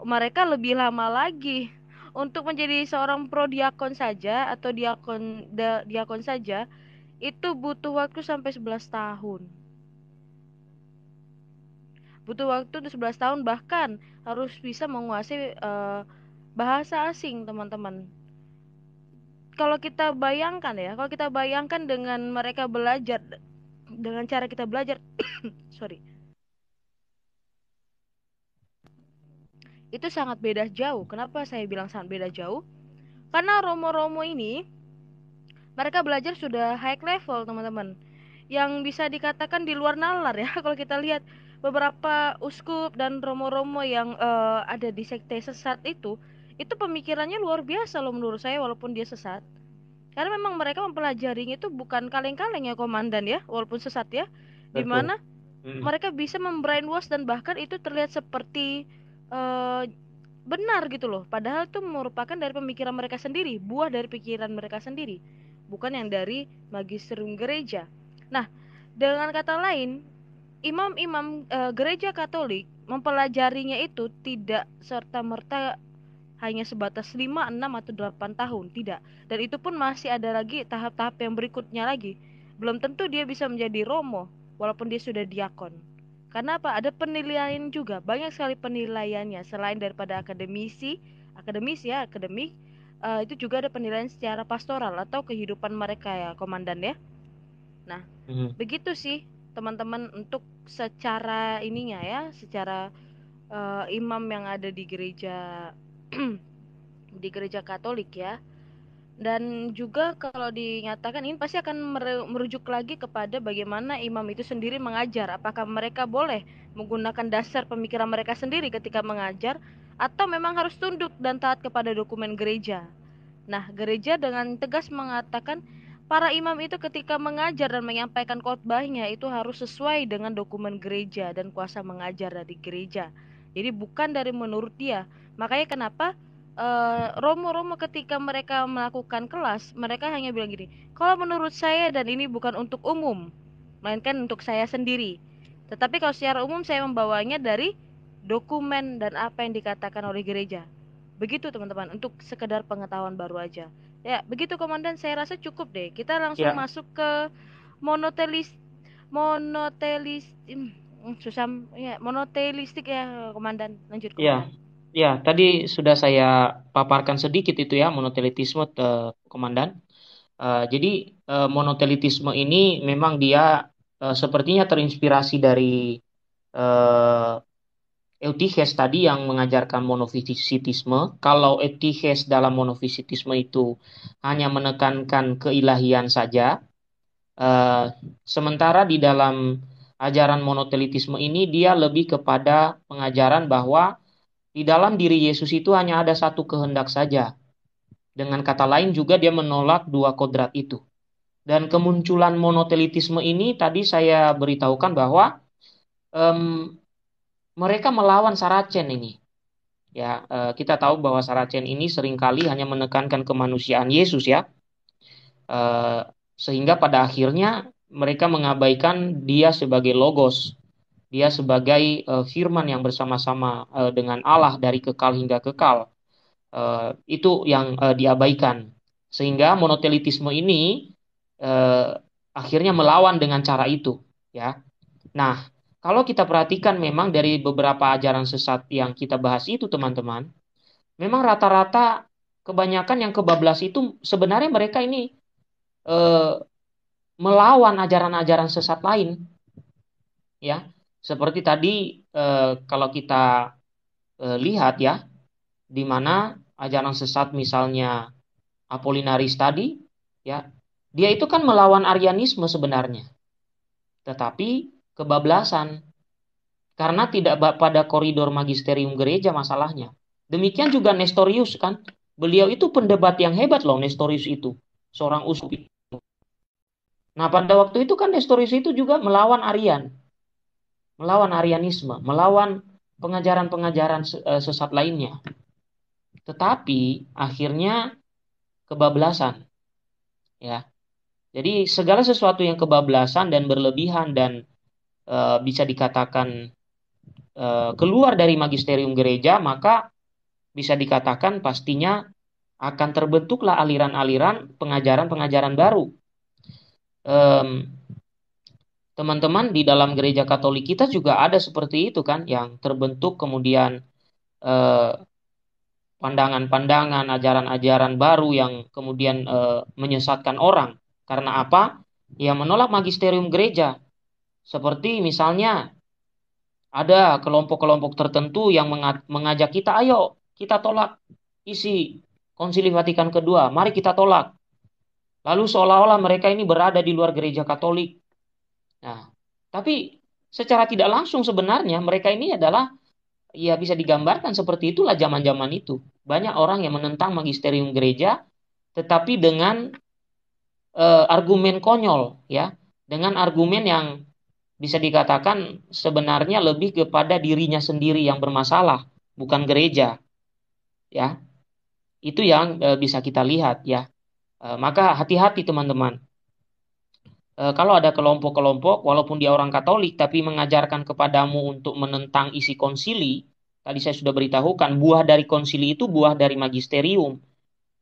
Mereka lebih lama lagi untuk menjadi seorang pro diakon saja atau diakon da, diakon saja itu butuh waktu sampai 11 tahun. Butuh waktu 11 tahun bahkan harus bisa menguasai e, bahasa asing, teman-teman kalau kita bayangkan ya, kalau kita bayangkan dengan mereka belajar dengan cara kita belajar [coughs] sorry itu sangat beda jauh kenapa saya bilang sangat beda jauh karena romo-romo ini mereka belajar sudah high level teman-teman yang bisa dikatakan di luar nalar ya [laughs] kalau kita lihat beberapa uskup dan romo-romo yang uh, ada di sekte sesat itu itu pemikirannya luar biasa loh menurut saya walaupun dia sesat karena memang mereka mempelajarinya itu bukan kaleng-kaleng ya komandan ya walaupun sesat ya di mana hmm. mereka bisa membrainwash dan bahkan itu terlihat seperti uh, benar gitu loh padahal itu merupakan dari pemikiran mereka sendiri buah dari pikiran mereka sendiri bukan yang dari magisterium gereja nah dengan kata lain imam-imam e, gereja Katolik mempelajarinya itu tidak serta merta hanya sebatas 5, 6 atau 8 tahun, tidak. Dan itu pun masih ada lagi tahap-tahap yang berikutnya lagi. Belum tentu dia bisa menjadi romo walaupun dia sudah diakon. Karena apa? Ada penilaian juga, banyak sekali penilaiannya selain daripada akademisi, akademisi ya, akademik, uh, itu juga ada penilaian secara pastoral atau kehidupan mereka ya, komandan ya. Nah, mm-hmm. begitu sih teman-teman untuk secara ininya ya, secara uh, imam yang ada di gereja [clears throat] di gereja Katolik ya. Dan juga kalau dinyatakan ini pasti akan merujuk lagi kepada bagaimana imam itu sendiri mengajar. Apakah mereka boleh menggunakan dasar pemikiran mereka sendiri ketika mengajar atau memang harus tunduk dan taat kepada dokumen gereja. Nah, gereja dengan tegas mengatakan para imam itu ketika mengajar dan menyampaikan khotbahnya itu harus sesuai dengan dokumen gereja dan kuasa mengajar dari gereja. Jadi bukan dari menurut dia. Makanya kenapa eh, romo-romo uh, ketika mereka melakukan kelas, mereka hanya bilang gini, kalau menurut saya dan ini bukan untuk umum, melainkan untuk saya sendiri. Tetapi kalau secara umum saya membawanya dari dokumen dan apa yang dikatakan oleh gereja. Begitu teman-teman, untuk sekedar pengetahuan baru aja. Ya, begitu komandan, saya rasa cukup deh. Kita langsung ya. masuk ke monotelis monotelis hmm, Hmm, susah ya monoteistik ya komandan lanjut iya. komandan. Ya. Ya, tadi sudah saya paparkan sedikit itu ya monotelitisme te komandan. Uh, jadi uh, monotelitisme ini memang dia uh, sepertinya terinspirasi dari uh, Eutiches tadi yang mengajarkan monofisitisme. Kalau Eutiches dalam monofisitisme itu hanya menekankan keilahian saja, uh, sementara di dalam ajaran monotelitisme ini dia lebih kepada pengajaran bahwa di dalam diri Yesus itu hanya ada satu kehendak saja. Dengan kata lain juga dia menolak dua kodrat itu. Dan kemunculan monotelitisme ini tadi saya beritahukan bahwa um, mereka melawan Saracen ini. Ya, e, kita tahu bahwa Saracen ini seringkali hanya menekankan kemanusiaan Yesus ya. E, sehingga pada akhirnya mereka mengabaikan dia sebagai logos, dia sebagai uh, firman yang bersama-sama uh, dengan Allah dari kekal hingga kekal. Uh, itu yang uh, diabaikan. Sehingga monotelitisme ini uh, akhirnya melawan dengan cara itu, ya. Nah, kalau kita perhatikan memang dari beberapa ajaran sesat yang kita bahas itu, teman-teman, memang rata-rata kebanyakan yang kebablas itu sebenarnya mereka ini uh, melawan ajaran-ajaran sesat lain. Ya, seperti tadi eh, kalau kita eh, lihat ya, di mana ajaran sesat misalnya Apolinaris tadi, ya, dia itu kan melawan Arianisme sebenarnya. Tetapi kebablasan karena tidak pada koridor magisterium gereja masalahnya. Demikian juga Nestorius kan, beliau itu pendebat yang hebat loh Nestorius itu, seorang uskup. Nah pada waktu itu kan Nestorius itu juga melawan Arian. Melawan Arianisme, melawan pengajaran-pengajaran eh, sesat lainnya. Tetapi akhirnya kebablasan. Ya. Jadi segala sesuatu yang kebablasan dan berlebihan dan e, bisa dikatakan e, keluar dari magisterium gereja, maka bisa dikatakan pastinya akan terbentuklah aliran-aliran pengajaran-pengajaran baru teman-teman um, di dalam gereja Katolik kita juga ada seperti itu kan yang terbentuk kemudian eh, pandangan-pandangan, ajaran-ajaran baru yang kemudian uh, menyesatkan orang. Karena apa? Ya menolak magisterium gereja. Seperti misalnya ada kelompok-kelompok tertentu yang mengajak kita, ayo kita tolak isi konsili Vatikan kedua, mari kita tolak. Lalu seolah-olah mereka ini berada di luar gereja Katolik. Nah, tapi secara tidak langsung sebenarnya mereka ini adalah ya bisa digambarkan seperti itulah zaman-zaman itu. Banyak orang yang menentang magisterium gereja tetapi dengan uh, argumen konyol ya, dengan argumen yang bisa dikatakan sebenarnya lebih kepada dirinya sendiri yang bermasalah, bukan gereja. Ya. Itu yang e, bisa kita lihat ya. Eh, maka hati-hati teman-teman. Eh, kalau ada kelompok-kelompok, walaupun dia orang Katolik, tapi mengajarkan kepadamu untuk menentang isi konsili, tadi saya sudah beritahukan, buah dari konsili itu buah dari magisterium.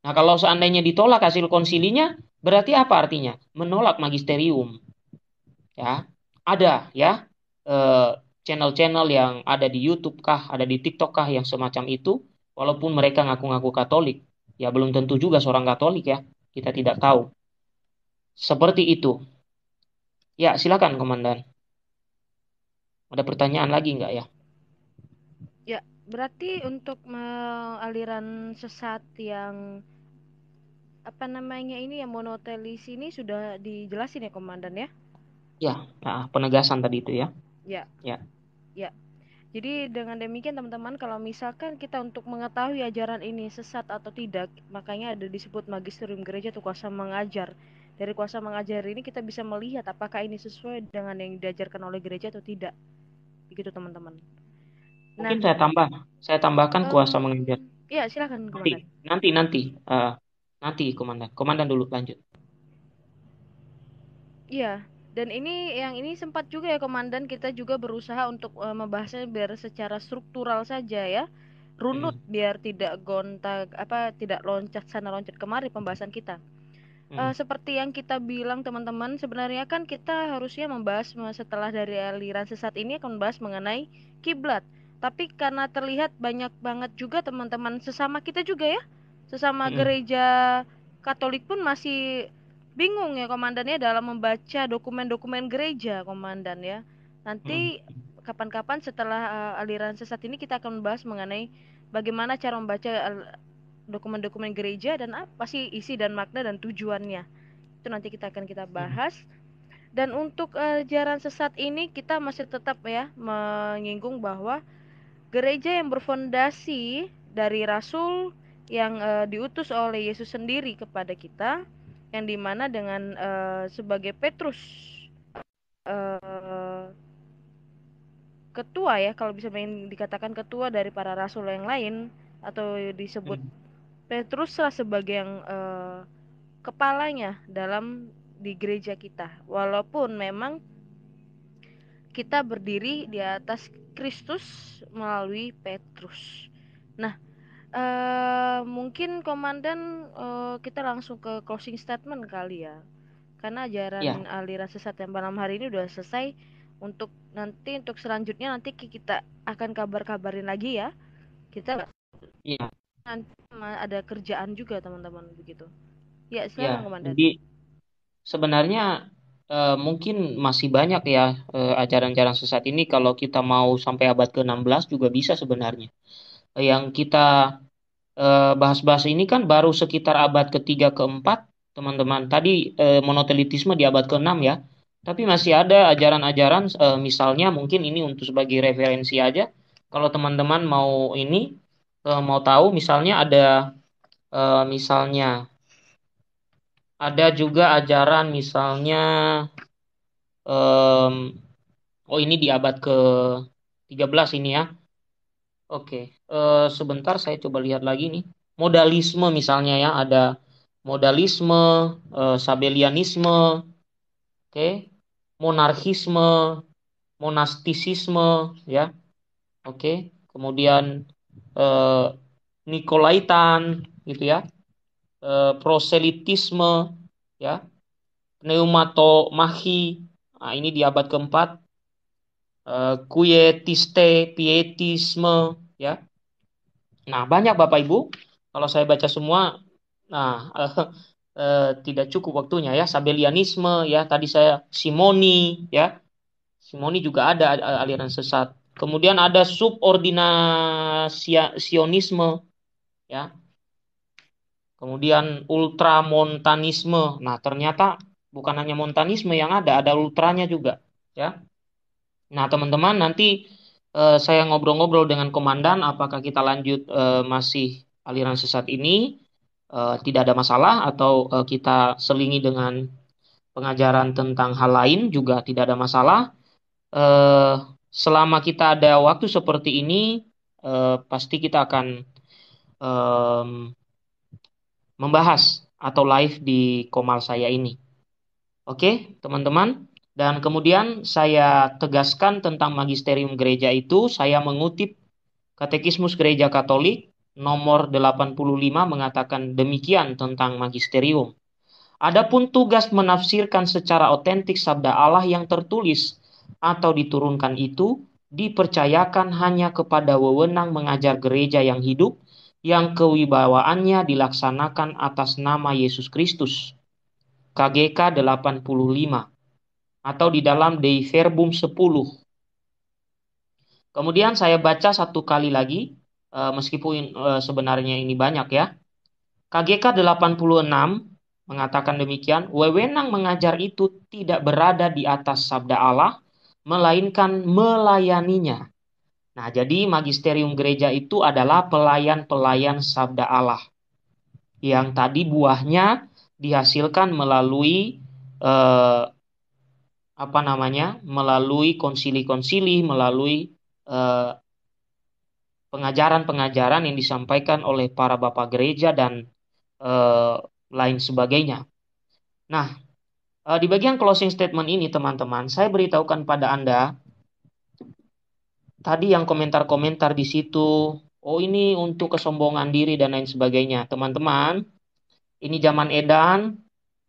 Nah, kalau seandainya ditolak hasil konsilinya, berarti apa artinya? Menolak magisterium. Ya, ada ya eh, channel-channel yang ada di YouTube kah, ada di TikTok kah yang semacam itu, walaupun mereka ngaku-ngaku Katolik, ya belum tentu juga seorang Katolik ya. Kita tidak tahu. Seperti itu. Ya, silakan komandan. Ada pertanyaan lagi nggak ya? Ya, berarti untuk aliran sesat yang apa namanya ini yang monotelis ini sudah dijelasin ya komandan ya? Ya, nah, penegasan tadi itu ya. Ya. Ya. Ya. Jadi dengan demikian teman-teman kalau misalkan kita untuk mengetahui ajaran ini sesat atau tidak, makanya ada disebut magisterium gereja itu kuasa mengajar. Dari kuasa mengajar ini kita bisa melihat apakah ini sesuai dengan yang diajarkan oleh gereja atau tidak. Begitu teman-teman. Nah, saya tambah, saya tambahkan uh, kuasa mengajar. Iya, silakan komandan. Nanti, nanti, nanti, uh, eh, nanti komandan. Komandan dulu lanjut. Iya, dan ini yang ini sempat juga ya komandan kita juga berusaha untuk uh, membahasnya biar secara struktural saja ya. Runut hmm. biar tidak gonta apa tidak loncat sana loncat kemari pembahasan kita. Eh, hmm. Uh, seperti yang kita bilang teman-teman, sebenarnya kan kita harusnya membahas setelah dari aliran sesat ini akan membahas mengenai kiblat. Tapi karena terlihat banyak banget juga teman-teman sesama kita juga ya, sesama hmm. gereja Katolik pun masih bingung ya komandannya dalam membaca dokumen-dokumen gereja komandan ya nanti kapan hmm. kapan-kapan setelah uh, aliran sesat ini kita akan membahas mengenai bagaimana cara membaca eh, dokumen-dokumen gereja dan apa sih isi dan makna dan tujuannya itu nanti kita akan kita hmm. bahas dan untuk uh, sesat ini kita masih tetap ya menyinggung bahwa gereja yang berfondasi dari rasul yang uh, diutus oleh Yesus sendiri kepada kita yang dimana dengan uh, sebagai Petrus uh, ketua ya kalau bisa main dikatakan ketua dari para rasul yang lain atau disebut hmm. Petruslah sebagai yang uh, kepalanya dalam di gereja kita walaupun memang kita berdiri di atas Kristus melalui Petrus. Nah, uh, mungkin komandan uh, kita langsung ke closing statement kali ya karena ajaran ya. aliran sesat yang malam hari ini udah selesai untuk nanti untuk selanjutnya nanti kita akan kabar-kabarin lagi ya kita ya. nanti ada kerjaan juga teman-teman begitu ya saya ya, komandan jadi sebenarnya Uh, mungkin masih banyak ya uh, ajaran-ajaran sesat ini kalau kita mau sampai abad ke-16 juga bisa sebenarnya yang kita eh, bahas-bahas ini kan baru sekitar abad ketiga keempat teman-teman tadi eh, monotelitisme di abad keenam ya tapi masih ada ajaran-ajaran eh, misalnya mungkin ini untuk sebagai referensi aja kalau teman-teman mau ini mau tahu misalnya ada misalnya ada juga ajaran misalnya oh ini di abad ke 13 ini ya Oke, uh, sebentar saya coba lihat lagi nih. Modalisme misalnya ya ada modalisme, uh, sabelianisme, oke, okay. monarkisme, monastisisme, ya, oke, okay. kemudian uh, Nikolaitan, gitu ya, uh, proselitisme, ya, pneumatomahi, nah, ini di abad keempat, uh, eh, kuietiste, pietisme, ya. Nah, banyak Bapak Ibu, kalau saya baca semua, nah uh, [laughs] uh, tidak cukup waktunya ya. Sabelianisme, ya tadi saya Simoni, ya. Simoni juga ada aliran sesat. Kemudian ada subordinasionisme, ya. Kemudian ultramontanisme. Nah, ternyata bukan hanya montanisme yang ada, ada ultranya juga, ya. Nah, teman-teman, nanti uh, saya ngobrol-ngobrol dengan komandan apakah kita lanjut uh, masih aliran sesat ini uh, tidak ada masalah atau uh, kita selingi dengan pengajaran tentang hal lain juga tidak ada masalah. Uh, selama kita ada waktu seperti ini, uh, pasti kita akan um, membahas atau live di Komal saya ini. Oke, teman-teman. Dan kemudian saya tegaskan tentang magisterium gereja itu, saya mengutip Katekismus Gereja Katolik nomor 85 mengatakan demikian tentang magisterium. Adapun tugas menafsirkan secara otentik sabda Allah yang tertulis atau diturunkan itu dipercayakan hanya kepada wewenang mengajar gereja yang hidup yang kewibawaannya dilaksanakan atas nama Yesus Kristus. KGK 85 atau di dalam Dei Verbum 10. Kemudian saya baca satu kali lagi, eh, meskipun eh, sebenarnya ini banyak ya. KGK 86 mengatakan demikian, wewenang mengajar itu tidak berada di atas sabda Allah, melainkan melayaninya. Nah, jadi magisterium gereja itu adalah pelayan-pelayan sabda Allah yang tadi buahnya dihasilkan melalui eh, apa namanya melalui konsili-konsili melalui pengajaran eh, pengajaran-pengajaran yang disampaikan oleh para bapak gereja dan uh, lain sebagainya. Nah, uh, di bagian closing statement ini teman-teman, saya beritahukan pada Anda tadi yang komentar-komentar di situ, oh ini untuk kesombongan diri dan lain sebagainya. Teman-teman, ini zaman edan,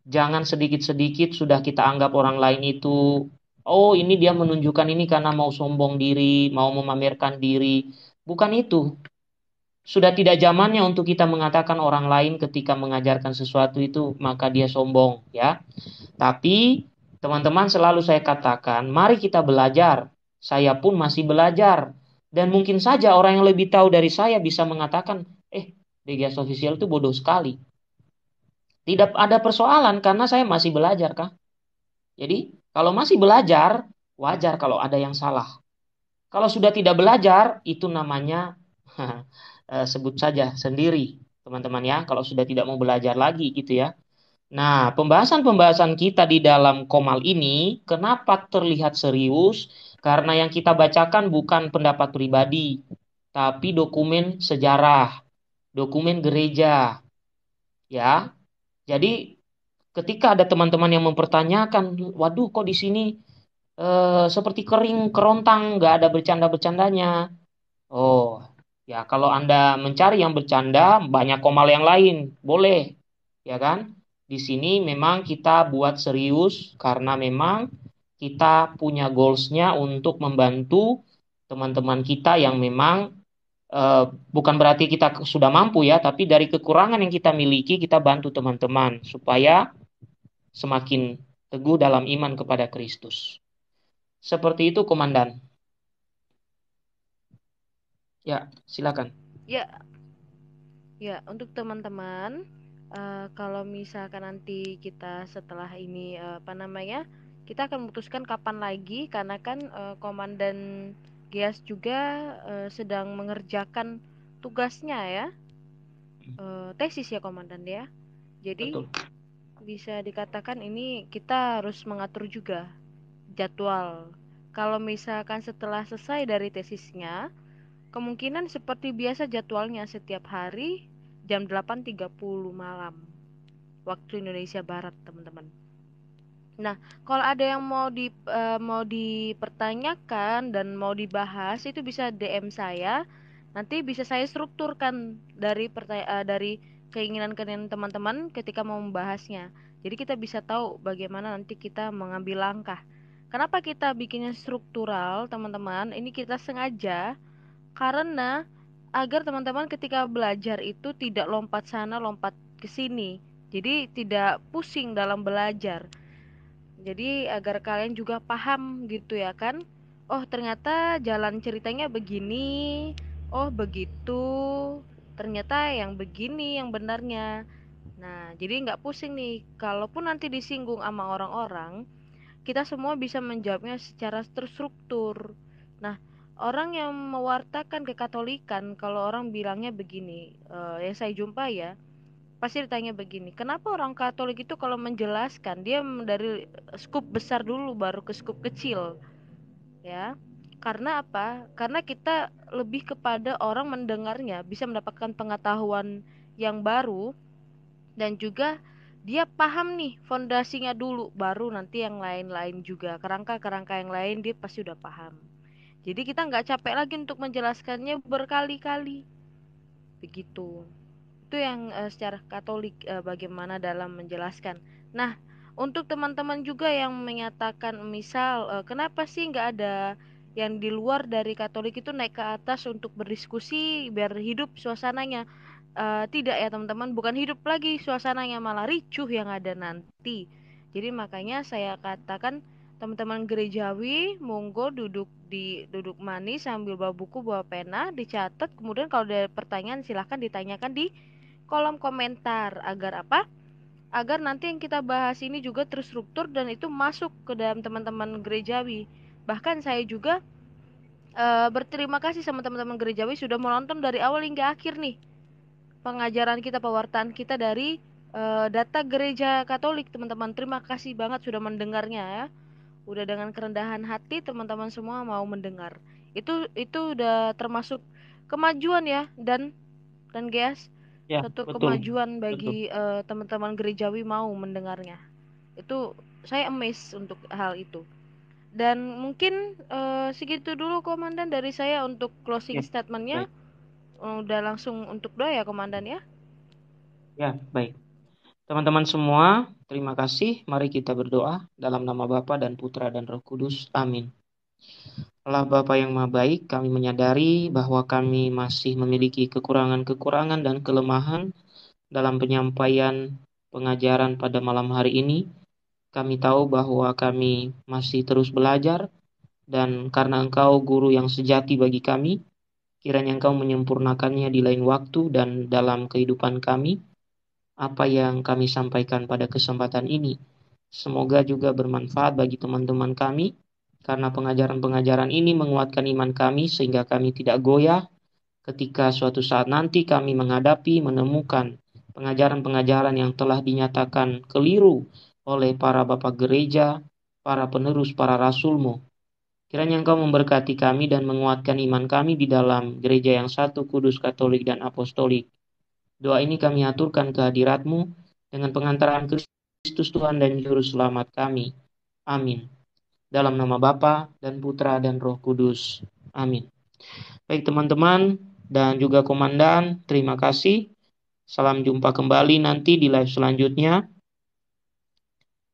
jangan sedikit-sedikit sudah kita anggap orang lain itu oh ini dia menunjukkan ini karena mau sombong diri, mau memamerkan diri. Bukan itu. Sudah tidak zamannya untuk kita mengatakan orang lain ketika mengajarkan sesuatu itu maka dia sombong, ya. Tapi teman-teman selalu saya katakan, mari kita belajar. Saya pun masih belajar dan mungkin saja orang yang lebih tahu dari saya bisa mengatakan, "Eh, DGS official itu bodoh sekali." Tidak ada persoalan karena saya masih belajar, Kak. Jadi, kalau masih belajar, wajar kalau ada yang salah. Kalau sudah tidak belajar, itu namanya [laughs] eh, sebut saja sendiri, teman-teman ya. Kalau sudah tidak mau belajar lagi gitu ya. Nah, pembahasan-pembahasan kita di dalam Komal ini kenapa terlihat serius? Karena yang kita bacakan bukan pendapat pribadi, tapi dokumen sejarah, dokumen gereja. Ya, jadi ketika ada teman-teman yang mempertanyakan, waduh kok di sini eh, seperti kering kerontang, nggak ada bercanda-bercandanya. Oh, ya kalau Anda mencari yang bercanda, banyak komal yang lain, boleh, ya kan? Di sini memang kita buat serius karena memang kita punya goalsnya untuk membantu teman-teman kita yang memang Eh, bukan berarti kita sudah mampu ya, tapi dari kekurangan yang kita miliki kita bantu teman-teman supaya semakin teguh dalam iman kepada Kristus. Seperti itu komandan. Ya, silakan. Ya. Ya, untuk teman-teman uh, kalau misalkan nanti kita setelah ini uh, apa namanya? Kita akan memutuskan kapan lagi karena kan uh, komandan Gias juga uh, sedang mengerjakan tugasnya ya uh, tesis ya komandan ya jadi Betul. bisa dikatakan ini kita harus mengatur juga jadwal kalau misalkan setelah selesai dari tesisnya kemungkinan seperti biasa jadwalnya setiap hari jam 8.30 malam waktu Indonesia Barat teman-teman Nah, kalau ada yang mau di uh, mau dipertanyakan dan mau dibahas itu bisa DM saya. Nanti bisa saya strukturkan dari pertanya uh, dari keinginan-keinginan teman-teman ketika mau membahasnya. Jadi kita bisa tahu bagaimana nanti kita mengambil langkah. Kenapa kita bikinnya struktural, teman-teman? Ini kita sengaja karena agar teman-teman ketika belajar itu tidak lompat sana, lompat ke sini. Jadi tidak pusing dalam belajar. Jadi agar kalian juga paham gitu ya kan. Oh, ternyata jalan ceritanya begini. Oh, begitu. Ternyata yang begini yang benarnya. Nah, jadi nggak pusing nih. Kalaupun nanti disinggung sama orang-orang, kita semua bisa menjawabnya secara terstruktur. Nah, orang yang mewartakan kekatolikan, kalau orang bilangnya begini, uh, ya saya jumpa ya, pasti ditanya begini kenapa orang Katolik itu kalau menjelaskan dia dari skup besar dulu baru ke skup kecil ya karena apa karena kita lebih kepada orang mendengarnya bisa mendapatkan pengetahuan yang baru dan juga dia paham nih fondasinya dulu baru nanti yang lain-lain juga kerangka-kerangka yang lain dia pasti udah paham jadi kita nggak capek lagi untuk menjelaskannya berkali-kali begitu itu yang uh, secara Katolik uh, bagaimana dalam menjelaskan. Nah, untuk teman-teman juga yang menyatakan misal uh, kenapa sih nggak ada yang di luar dari Katolik itu naik ke atas untuk berdiskusi biar hidup suasananya. Uh, tidak ya teman-teman, bukan hidup lagi suasananya malah ricuh yang ada nanti. Jadi makanya saya katakan teman-teman gerejawi monggo duduk di duduk manis sambil bawa buku bawa pena dicatat kemudian kalau ada pertanyaan silahkan ditanyakan di kolom komentar agar apa? Agar nanti yang kita bahas ini juga terstruktur dan itu masuk ke dalam teman-teman gerejawi. Bahkan saya juga e, berterima kasih sama teman-teman gerejawi sudah menonton dari awal hingga akhir nih. Pengajaran kita, pewartaan kita dari e, data gereja Katolik, teman-teman. Terima kasih banget sudah mendengarnya ya. Udah dengan kerendahan hati teman-teman semua mau mendengar. Itu itu udah termasuk kemajuan ya dan dan guys ya, satu betul, kemajuan bagi teman eh, teman-teman gerejawi mau mendengarnya. Itu saya amazed untuk hal itu. Dan mungkin uh, segitu dulu komandan dari saya untuk closing ya, statementnya. Baik. Oh, udah langsung untuk doa ya komandan ya. Ya baik. Teman-teman semua, terima kasih. Mari kita berdoa dalam nama Bapa dan Putra dan Roh Kudus. Amin. Allah Bapa yang Maha Baik, kami menyadari bahwa kami masih memiliki kekurangan-kekurangan dan kelemahan dalam penyampaian pengajaran pada malam hari ini. Kami tahu bahwa kami masih terus belajar dan karena Engkau guru yang sejati bagi kami, kiranya Engkau menyempurnakannya di lain waktu dan dalam kehidupan kami. Apa yang kami sampaikan pada kesempatan ini, semoga juga bermanfaat bagi teman-teman kami karena pengajaran-pengajaran ini menguatkan iman kami sehingga kami tidak goyah ketika suatu saat nanti kami menghadapi menemukan pengajaran-pengajaran yang telah dinyatakan keliru oleh para bapak gereja, para penerus, para rasulmu. Kiranya engkau memberkati kami dan menguatkan iman kami di dalam gereja yang satu kudus katolik dan apostolik. Doa ini kami aturkan kehadiratmu dengan pengantaran Kristus Tuhan dan Juru Selamat kami. Amin. Dalam nama Bapa dan Putra dan Roh Kudus. Amin. Baik teman-teman dan juga komandan, terima kasih. Salam jumpa kembali nanti di live selanjutnya.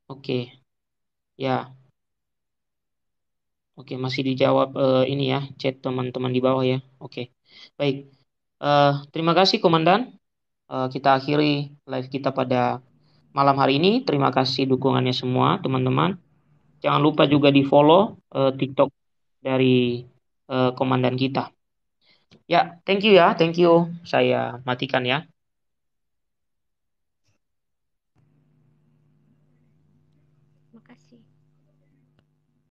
Oke. Ya. Oke, masih dijawab uh, ini ya, chat teman-teman di bawah ya. Oke. Baik. Uh, terima kasih komandan. Uh, kita akhiri live kita pada malam hari ini. Terima kasih dukungannya semua, teman-teman. Jangan lupa juga di follow uh, eh, TikTok dari uh, komandan kita. Ya, thank you ya, thank you. Saya matikan ya.